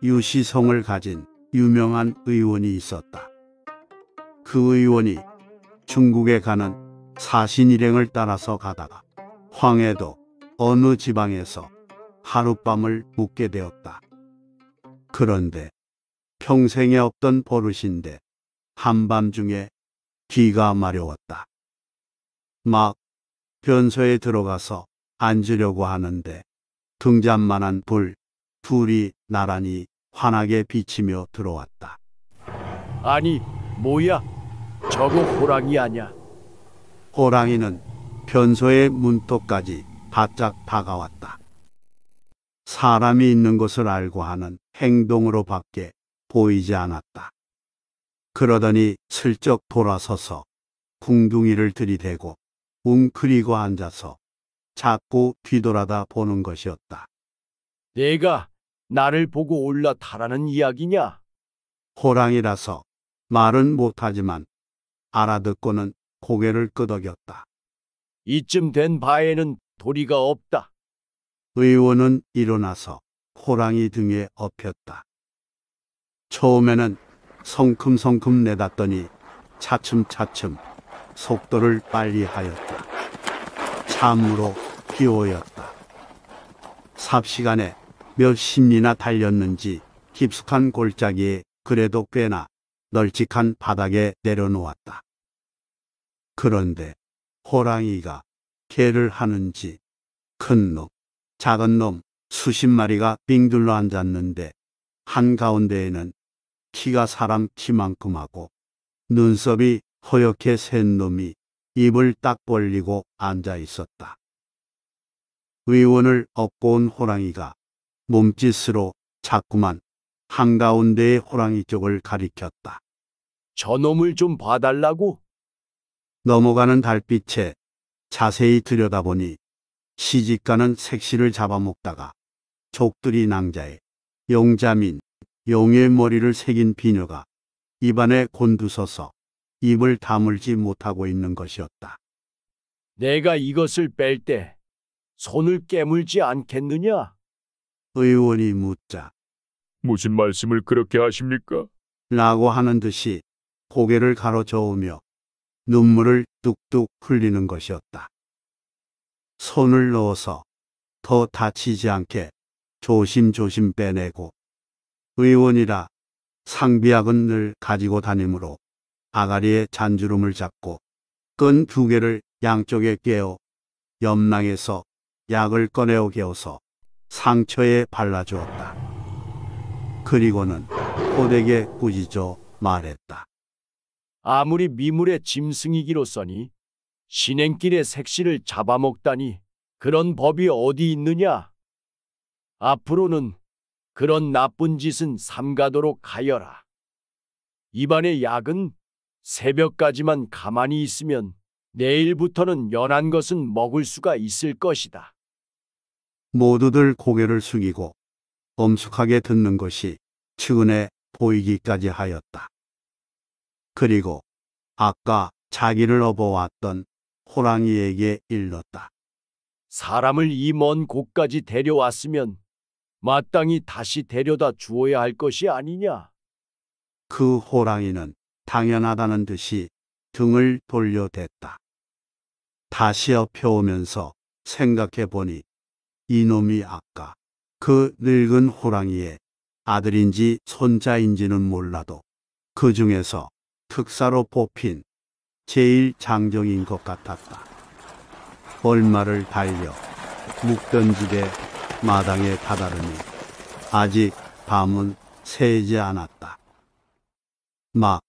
유시성을 가진 유명한 의원이 있었다. 그 의원이 중국에 가는 사신일행을 따라서 가다가 황해도 어느 지방에서 하룻밤을 묵게 되었다. 그런데 평생에 없던 버릇인데 한밤중에 귀가 마려웠다. 막 변소에 들어가서 앉으려고 하는데 등잔만한 불 둘이 나란히 환하게 비치며 들어왔다. 아니 뭐야 저거 호랑이 아냐 호랑이는 변소의 문턱까지 바짝 다가왔다. 사람이 있는 것을 알고 하는 행동으로 밖에 보이지 않았다. 그러더니 슬쩍 돌아서서 궁둥이를 들이대고 웅크리고 앉아서 자꾸 뒤돌아다 보는 것이었다. 내가 나를 보고 올라타라는 이야기냐? 호랑이라서 말은 못하지만 알아듣고는 고개를 끄덕였다. 이쯤 된 바에는 도리가 없다. 의원은 일어나서 호랑이 등에 업혔다. 처음에는 성큼성큼 내닫더니 차츰차츰 속도를 빨리 하였다. 참으로 기호였다. 삽시간에 몇 십리나 달렸는지 깊숙한 골짜기에 그래도 꽤나 널찍한 바닥에 내려놓았다. 그런데 호랑이가 개를 하는지 큰 놈, 작은 놈 수십 마리가 빙둘러 앉았는데 한가운데에는 키가 사람 키만큼 하고 눈썹이 허옇게 센 놈이 입을 딱 벌리고 앉아 있었다. 의원을 업고 온 호랑이가 몸짓으로 자꾸만 한가운데의 호랑이 쪽을 가리켰다. 저놈을 좀 봐달라고? 넘어가는 달빛에 자세히 들여다보니 시집가는 색시를 잡아먹다가 족들이 낭자에 용자민 용의 머리를 새긴 비녀가 입안에 곤두서서 입을 다물지 못하고 있는 것이었다. 내가 이것을 뺄 때 손을 깨물지 않겠느냐? 의원이 묻자 무슨 말씀을 그렇게 하십니까? 라고 하는 듯이 고개를 가로저으며 눈물을 뚝뚝 흘리는 것이었다. 손을 넣어서 더 다치지 않게 조심조심 빼내고 의원이라 상비약은 늘 가지고 다니므로 아가리에 잔주름을 잡고 끈 두 개를 양쪽에 꿰어 염낭에서 약을 꺼내어 개어서 상처에 발라주었다. 그리고는 호되게 꾸짖어 말했다. 아무리 미물의 짐승이기로서니 신행길에 색시를 잡아먹다니 그런 법이 어디 있느냐? 앞으로는 그런 나쁜 짓은 삼가도록 하여라. 입안의 약은 새벽까지만 가만히 있으면 내일부터는 연한 것은 먹을 수가 있을 것이다. 모두들 고개를 숙이고 엄숙하게 듣는 것이 측은해 보이기까지 하였다. 그리고 아까 자기를 업어왔던 호랑이에게 일렀다. 사람을 이 먼 곳까지 데려왔으면 마땅히 다시 데려다 주어야 할 것이 아니냐. 그 호랑이는 당연하다는 듯이 등을 돌려댔다. 다시 엎혀오면서 생각해보니 이놈이 아까 그 늙은 호랑이의 아들인지 손자인지는 몰라도 그 중에서 특사로 뽑힌 제일 장정인 것 같았다. 얼마를 달려 묵던 집에 마당에 다다르니 아직 밤은 새지 않았다. 막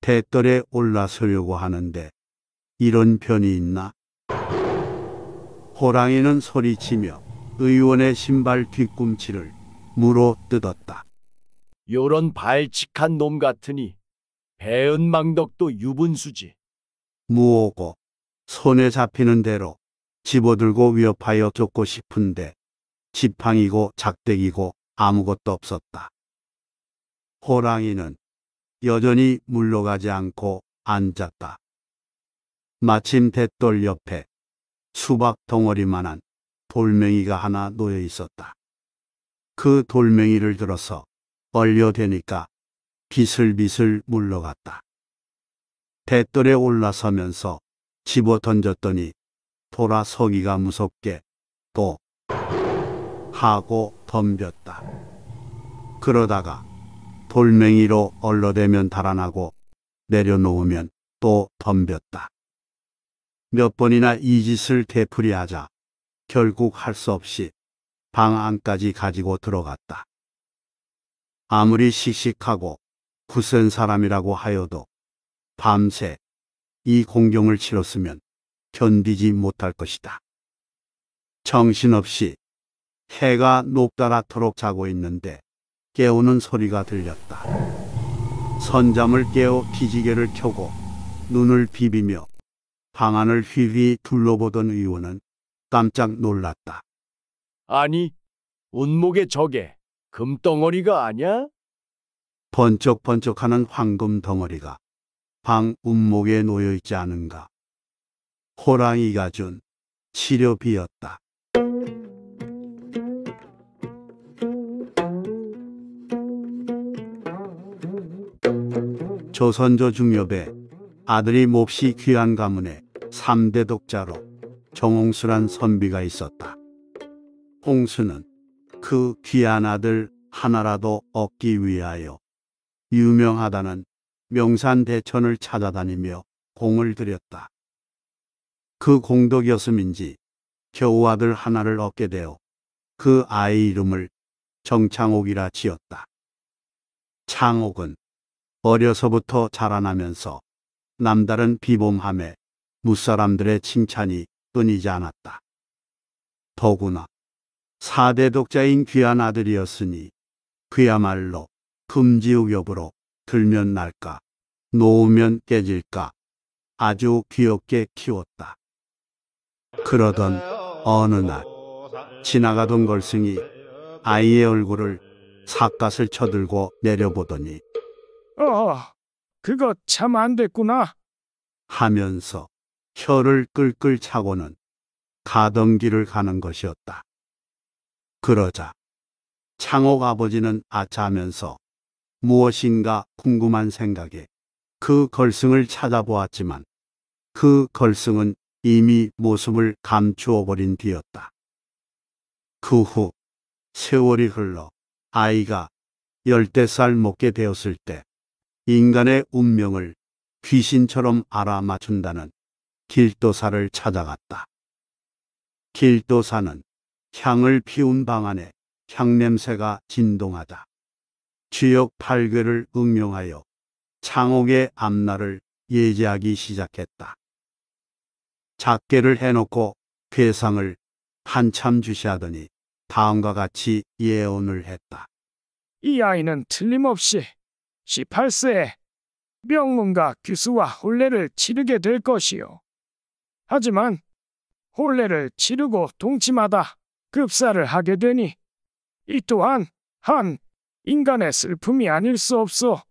대떨에 올라서려고 하는데 이런 편이 있나? 호랑이는 소리치며 의원의 신발 뒤꿈치를 물어 뜯었다. 요런 발칙한 놈 같으니 배은망덕도 유분수지. 무오고 손에 잡히는 대로 집어들고 위협하여 쫓고 싶은데 지팡이고 작대기고 아무것도 없었다. 호랑이는 여전히 물러가지 않고 앉았다. 마침 대돌 옆에 수박 덩어리만한 돌멩이가 하나 놓여 있었다. 그 돌멩이를 들어서 얼려대니까 비슬비슬 물러갔다. 대떨에 올라서면서 집어 던졌더니 돌아서기가 무섭게 또 하고 덤볐다. 그러다가 돌멩이로 얼러대면 달아나고 내려놓으면 또 덤볐다. 몇 번이나 이 짓을 되풀이하자 결국 할 수 없이 방 안까지 가지고 들어갔다. 아무리 씩씩하고 굳센 사람이라고 하여도 밤새 이 공경을 치렀으면 견디지 못할 것이다. 정신없이 해가 높다랗도록 자고 있는데 깨우는 소리가 들렸다. 선잠을 깨어 기지개를 켜고 눈을 비비며 방안을 휘휘 둘러보던 의원은 깜짝 놀랐다. 아니, 운목의 저게 금덩어리가 아냐? 번쩍번쩍하는 황금 덩어리가 방 운목에 놓여 있지 않은가. 호랑이가 준 치료비였다. 조선조 중엽의 아들이 몹시 귀한 가문의 3대 독자로 정홍수란 선비가 있었다. 홍수는 그 귀한 아들 하나라도 얻기 위하여 유명하다는 명산 대천을 찾아다니며 공을 들였다. 그 공덕이었음인지 겨우 아들 하나를 얻게 되어 그 아이 이름을 정창옥이라 지었다. 창옥은 어려서부터 자라나면서 남다른 비범함에 무사람들의 칭찬이 끊이지 않았다. 더구나 사대 독자인 귀한 아들이었으니 그야말로 금지우겹으로 들면 날까, 놓으면 깨질까 아주 귀엽게 키웠다. 그러던 어느 날 지나가던 걸승이 아이의 얼굴을 삿갓을 쳐들고 내려보더니 어, 그거 참 안 됐구나 하면서 혀를 끌끌 차고는 가던 길을 가는 것이었다. 그러자 창옥 아버지는 아차하면서 무엇인가 궁금한 생각에 그 걸승을 찾아보았지만 그 걸승은 이미 모습을 감추어 버린 뒤였다. 그 후 세월이 흘러 아이가 열대 살 먹게 되었을 때 인간의 운명을 귀신처럼 알아맞춘다는 길도사를 찾아갔다. 길도사는 향을 피운 방 안에 향냄새가 진동하다. 지역 8괴를 응용하여 창옥의 앞날을 예지하기 시작했다. 작계를 해놓고 괴상을 한참 주시하더니 다음과 같이 예언을 했다. 이 아이는 틀림없이 18세에 명문가 규수와 혼례를 치르게 될 것이요. 하지만 혼례를 치르고 동치마다 급사를 하게 되니 이 또한 한 인간의 슬픔이 아닐 수 없어.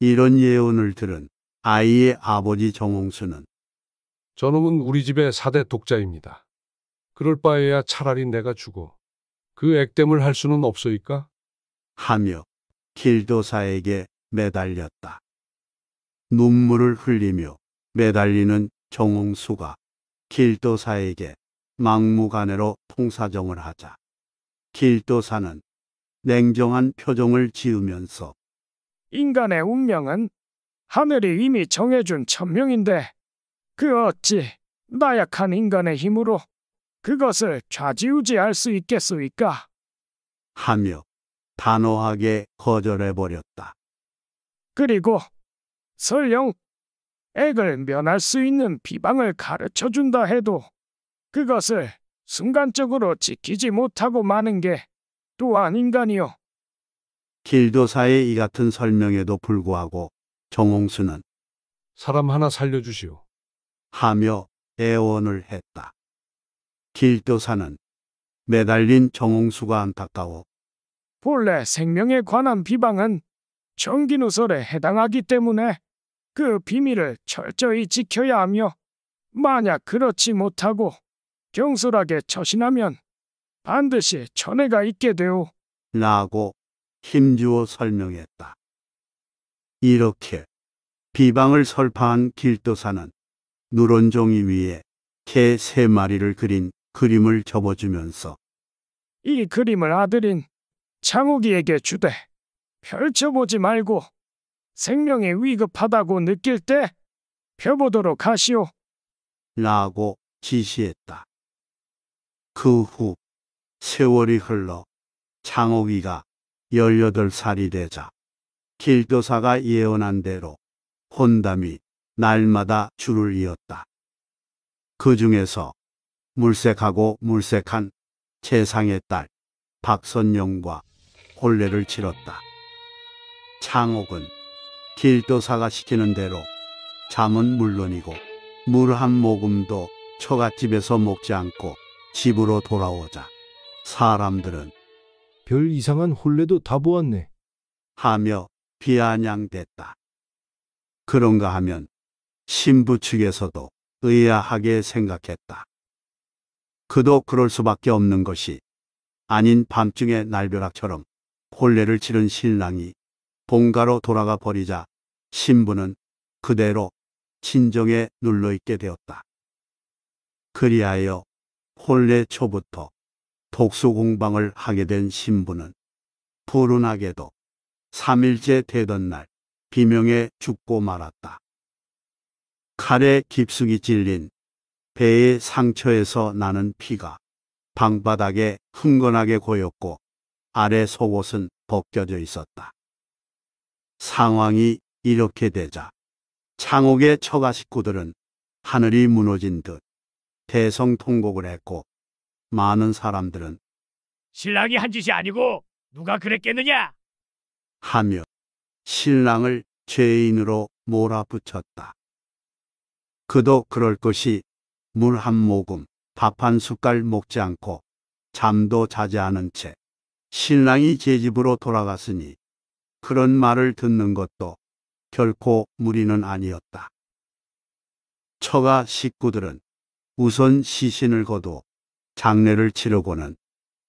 이런 예언을 들은 아이의 아버지 정홍수는 저놈은 우리 집의 사대 독자입니다. 그럴 바에야 차라리 내가 죽어 그 액땜을 할 수는 없소이까? 하며 길도사에게 매달렸다. 눈물을 흘리며 매달리는 정홍수가 길도사에게 막무가내로 통사정을 하자. 길도사는 냉정한 표정을 지으면서 인간의 운명은 하늘이 이미 정해준 천명인데 그 어찌 나약한 인간의 힘으로 그것을 좌지우지할 수 있겠소이까? 하며 단호하게 거절해버렸다. 그리고 설령 액을 면할 수 있는 비방을 가르쳐준다 해도 그것을 순간적으로 지키지 못하고 마는 게 또한 인간이요. 길도사의 이 같은 설명에도 불구하고 정홍수는 사람 하나 살려주시오. 하며 애원을 했다. 길도사는 매달린 정홍수가 안타까워 본래 생명에 관한 비방은 정기누설에 해당하기 때문에 그 비밀을 철저히 지켜야 하며 만약 그렇지 못하고 경솔하게 처신하면 반드시 전해가 있게 되오. 라고 힘주어 설명했다. 이렇게 비방을 설파한 길도사는 누런종이 위에 개 세 마리를 그린 그림을 접어주면서 이 그림을 아들인 장욱이에게 주되 펼쳐보지 말고 생명이 위급하다고 느낄 때 펴보도록 하시오. 라고 지시했다. 그후 세월이 흘러 장옥이가 18살이 되자 길도사가 예언한 대로 혼담이 날마다 줄을 이었다. 그 중에서 물색하고 물색한 재상의 딸 박선영과 혼례를 치렀다. 창옥은 길도사가 시키는 대로 잠은 물론이고 물 한 모금도 처갓집에서 먹지 않고 집으로 돌아오자 사람들은 별 이상한 혼례도다 보았네. 하며 비아냥댔다. 그런가 하면 신부 측에서도 의아하게 생각했다. 그도 그럴 수밖에 없는 것이 아닌 밤중에 날벼락처럼 혼례를 치른 신랑이 본가로 돌아가 버리자 신부는 그대로 친정에 눌러있게 되었다. 그리하여 혼례 초부터 독수 공방을 하게 된 신부는 불운하게도 3일째 되던 날 비명에 죽고 말았다. 칼에 깊숙이 찔린 배의 상처에서 나는 피가 방바닥에 흥건하게 고였고 아래 속옷은 벗겨져 있었다. 상황이 이렇게 되자 창옥의 처가 식구들은 하늘이 무너진 듯 대성통곡을 했고 많은 사람들은 신랑이 한 짓이 아니고 누가 그랬겠느냐? 하며 신랑을 죄인으로 몰아붙였다. 그도 그럴 것이 물 한 모금, 밥 한 숟갈 먹지 않고 잠도 자지 않은 채 신랑이 제 집으로 돌아갔으니 그런 말을 듣는 것도 결코 무리는 아니었다. 처가 식구들은 우선 시신을 거두어 장례를 치르고는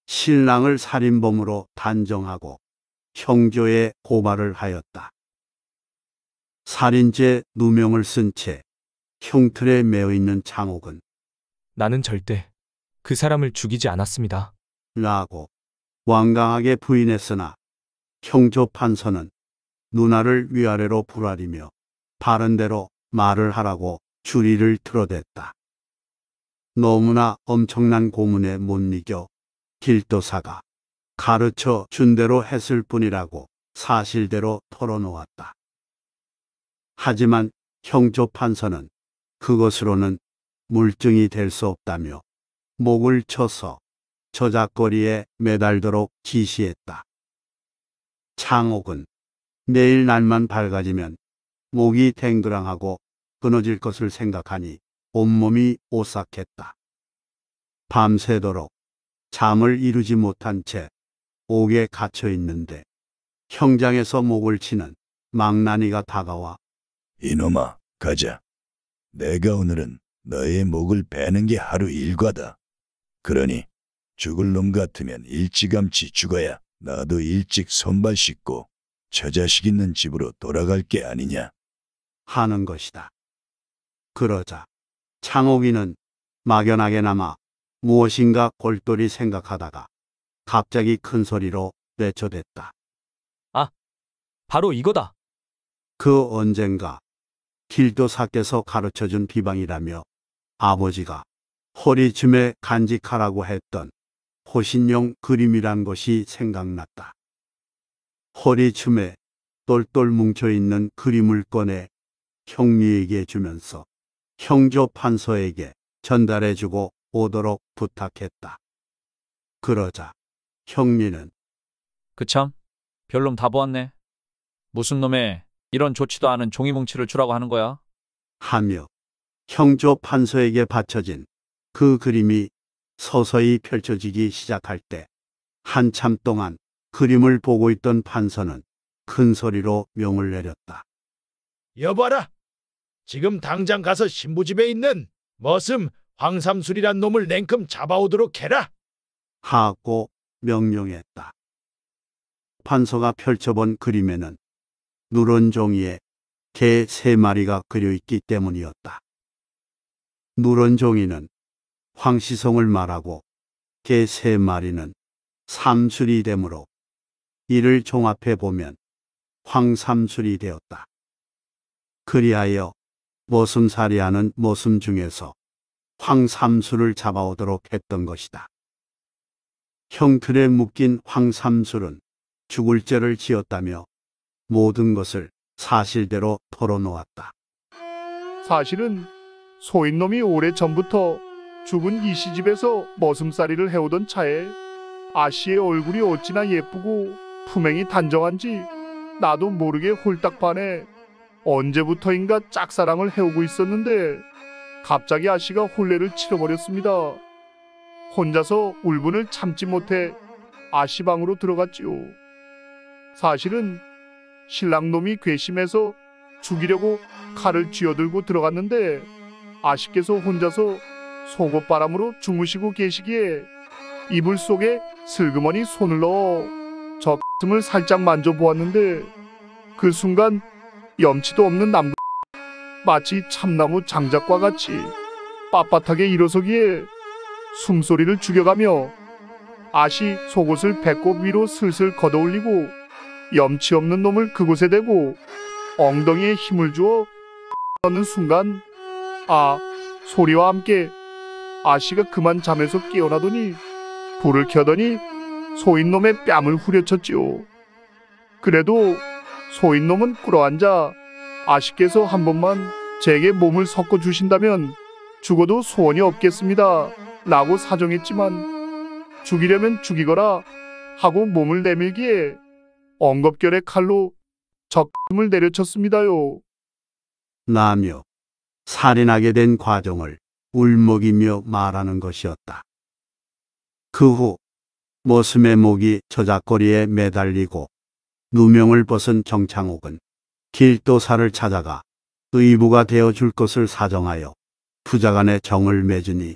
신랑을 살인범으로 단정하고 형조의 고발을 하였다. 살인죄 누명을 쓴 채 형틀에 매어 있는 장옥은 나는 절대 그 사람을 죽이지 않았습니다. 라고 완강하게 부인했으나 형조 판서는 누나를 위아래로 불아리며 바른대로 말을 하라고 주리를 틀어댔다. 너무나 엄청난 고문에 못 이겨 길도사가 가르쳐 준 대로 했을 뿐이라고 사실대로 털어놓았다. 하지만 형조 판서는 그것으로는 물증이 될 수 없다며 목을 쳐서 저작거리에 매달도록 지시했다. 창옥은 내일 날만 밝아지면 목이 댕그랑하고 끊어질 것을 생각하니 온몸이 오싹했다. 밤새도록 잠을 이루지 못한 채 옥에 갇혀 있는데 형장에서 목을 치는 망나니가 다가와 이놈아 가자. 내가 오늘은 너의 목을 베는 게 하루 일과다. 그러니 죽을 놈 같으면 일찌감치 죽어야 나도 일찍 손발 씻고 처자식 있는 집으로 돌아갈 게 아니냐 하는 것이다. 그러자 창옥이는 막연하게나마 무엇인가 골똘히 생각하다가 갑자기 큰 소리로 내쳐댔다. 아, 바로 이거다. 그 언젠가 길도사께서 가르쳐준 비방이라며 아버지가 허리쯤에 간직하라고 했던 호신용 그림이란 것이 생각났다. 허리쯤에 똘똘 뭉쳐있는 그림을 꺼내 형리에게 주면서 형조판서에게 전달해주고 오도록 부탁했다. 그러자 형민은 그 참 별놈 다 보았네. 무슨 놈의 이런 좋지도 않은 종이뭉치를 주라고 하는 거야? 하며 형조 판서에게 받쳐진 그 그림이 서서히 펼쳐지기 시작할 때 한참 동안 그림을 보고 있던 판서는 큰 소리로 명을 내렸다. 여봐라! 지금 당장 가서 신부집에 있는 머슴 황삼술이란 놈을 냉큼 잡아오도록 해라. 하고 명령했다. 판서가 펼쳐본 그림에는 누런 종이에 개 세 마리가 그려있기 때문이었다. 누런 종이는 황시성을 말하고 개 세 마리는 삼술이 되므로 이를 종합해 보면 황삼술이 되었다. 그리하여 모슴살이하는모슴 중에서 황삼술을 잡아오도록 했던 것이다. 형틀에 묶인 황삼수는 죽을 죄를 지었다며 모든 것을 사실대로 털어놓았다. 사실은 소인놈이 오래전부터 죽은 이씨 집에서 머슴살이를 해오던 차에 아씨의 얼굴이 어찌나 예쁘고 품행이 단정한지 나도 모르게 홀딱 반해 언제부터인가 짝사랑을 해오고 있었는데 갑자기 아씨가 혼례를 치러버렸습니다. 혼자서 울분을 참지 못해 아씨 방으로 들어갔지요. 사실은 신랑 놈이 괘씸해서 죽이려고 칼을 쥐어들고 들어갔는데 아씨께서 혼자서 속옷바람으로 주무시고 계시기에 이불 속에 슬그머니 손을 넣어 저 X을 살짝 만져보았는데 그 순간 염치도 없는 남부 마치 참나무 장작과 같이 빳빳하게 일어서기에 숨소리를 죽여가며 아시 속옷을 배꼽 위로 슬슬 걷어올리고 염치 없는 놈을 그곳에 대고 엉덩이에 힘을 주어 하는 순간 아 소리와 함께 아씨가 그만 잠에서 깨어나더니 불을 켜더니 소인놈의 뺨을 후려쳤지요. 그래도 소인놈은 꿇어앉아 아쉽게서 한 번만 제게 몸을 섞어 주신다면 죽어도 소원이 없겠습니다. 라고 사정했지만 죽이려면 죽이거라 하고 몸을 내밀기에 엉겁결에 칼로 적금을 내려쳤습니다요. 라며 살인하게 된 과정을 울먹이며 말하는 것이었다. 그 후 모슴의 목이 저작거리에 매달리고 누명을 벗은 정창옥은 길도사를 찾아가 의부가 되어줄 것을 사정하여 부자간의 정을 맺으니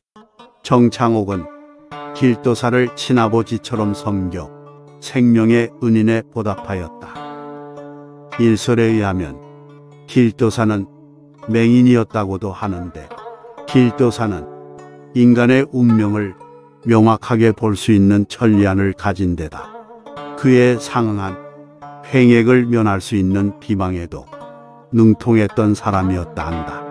정창옥은 길도사를 친아버지처럼 섬겨 생명의 은인에 보답하였다. 일설에 의하면 길도사는 맹인이었다고도 하는데 길도사는 인간의 운명을 명확하게 볼 수 있는 천리안을 가진 데다. 그에 상응한 행액을 면할 수 있는 비망에도 능통했던 사람이었다 한다.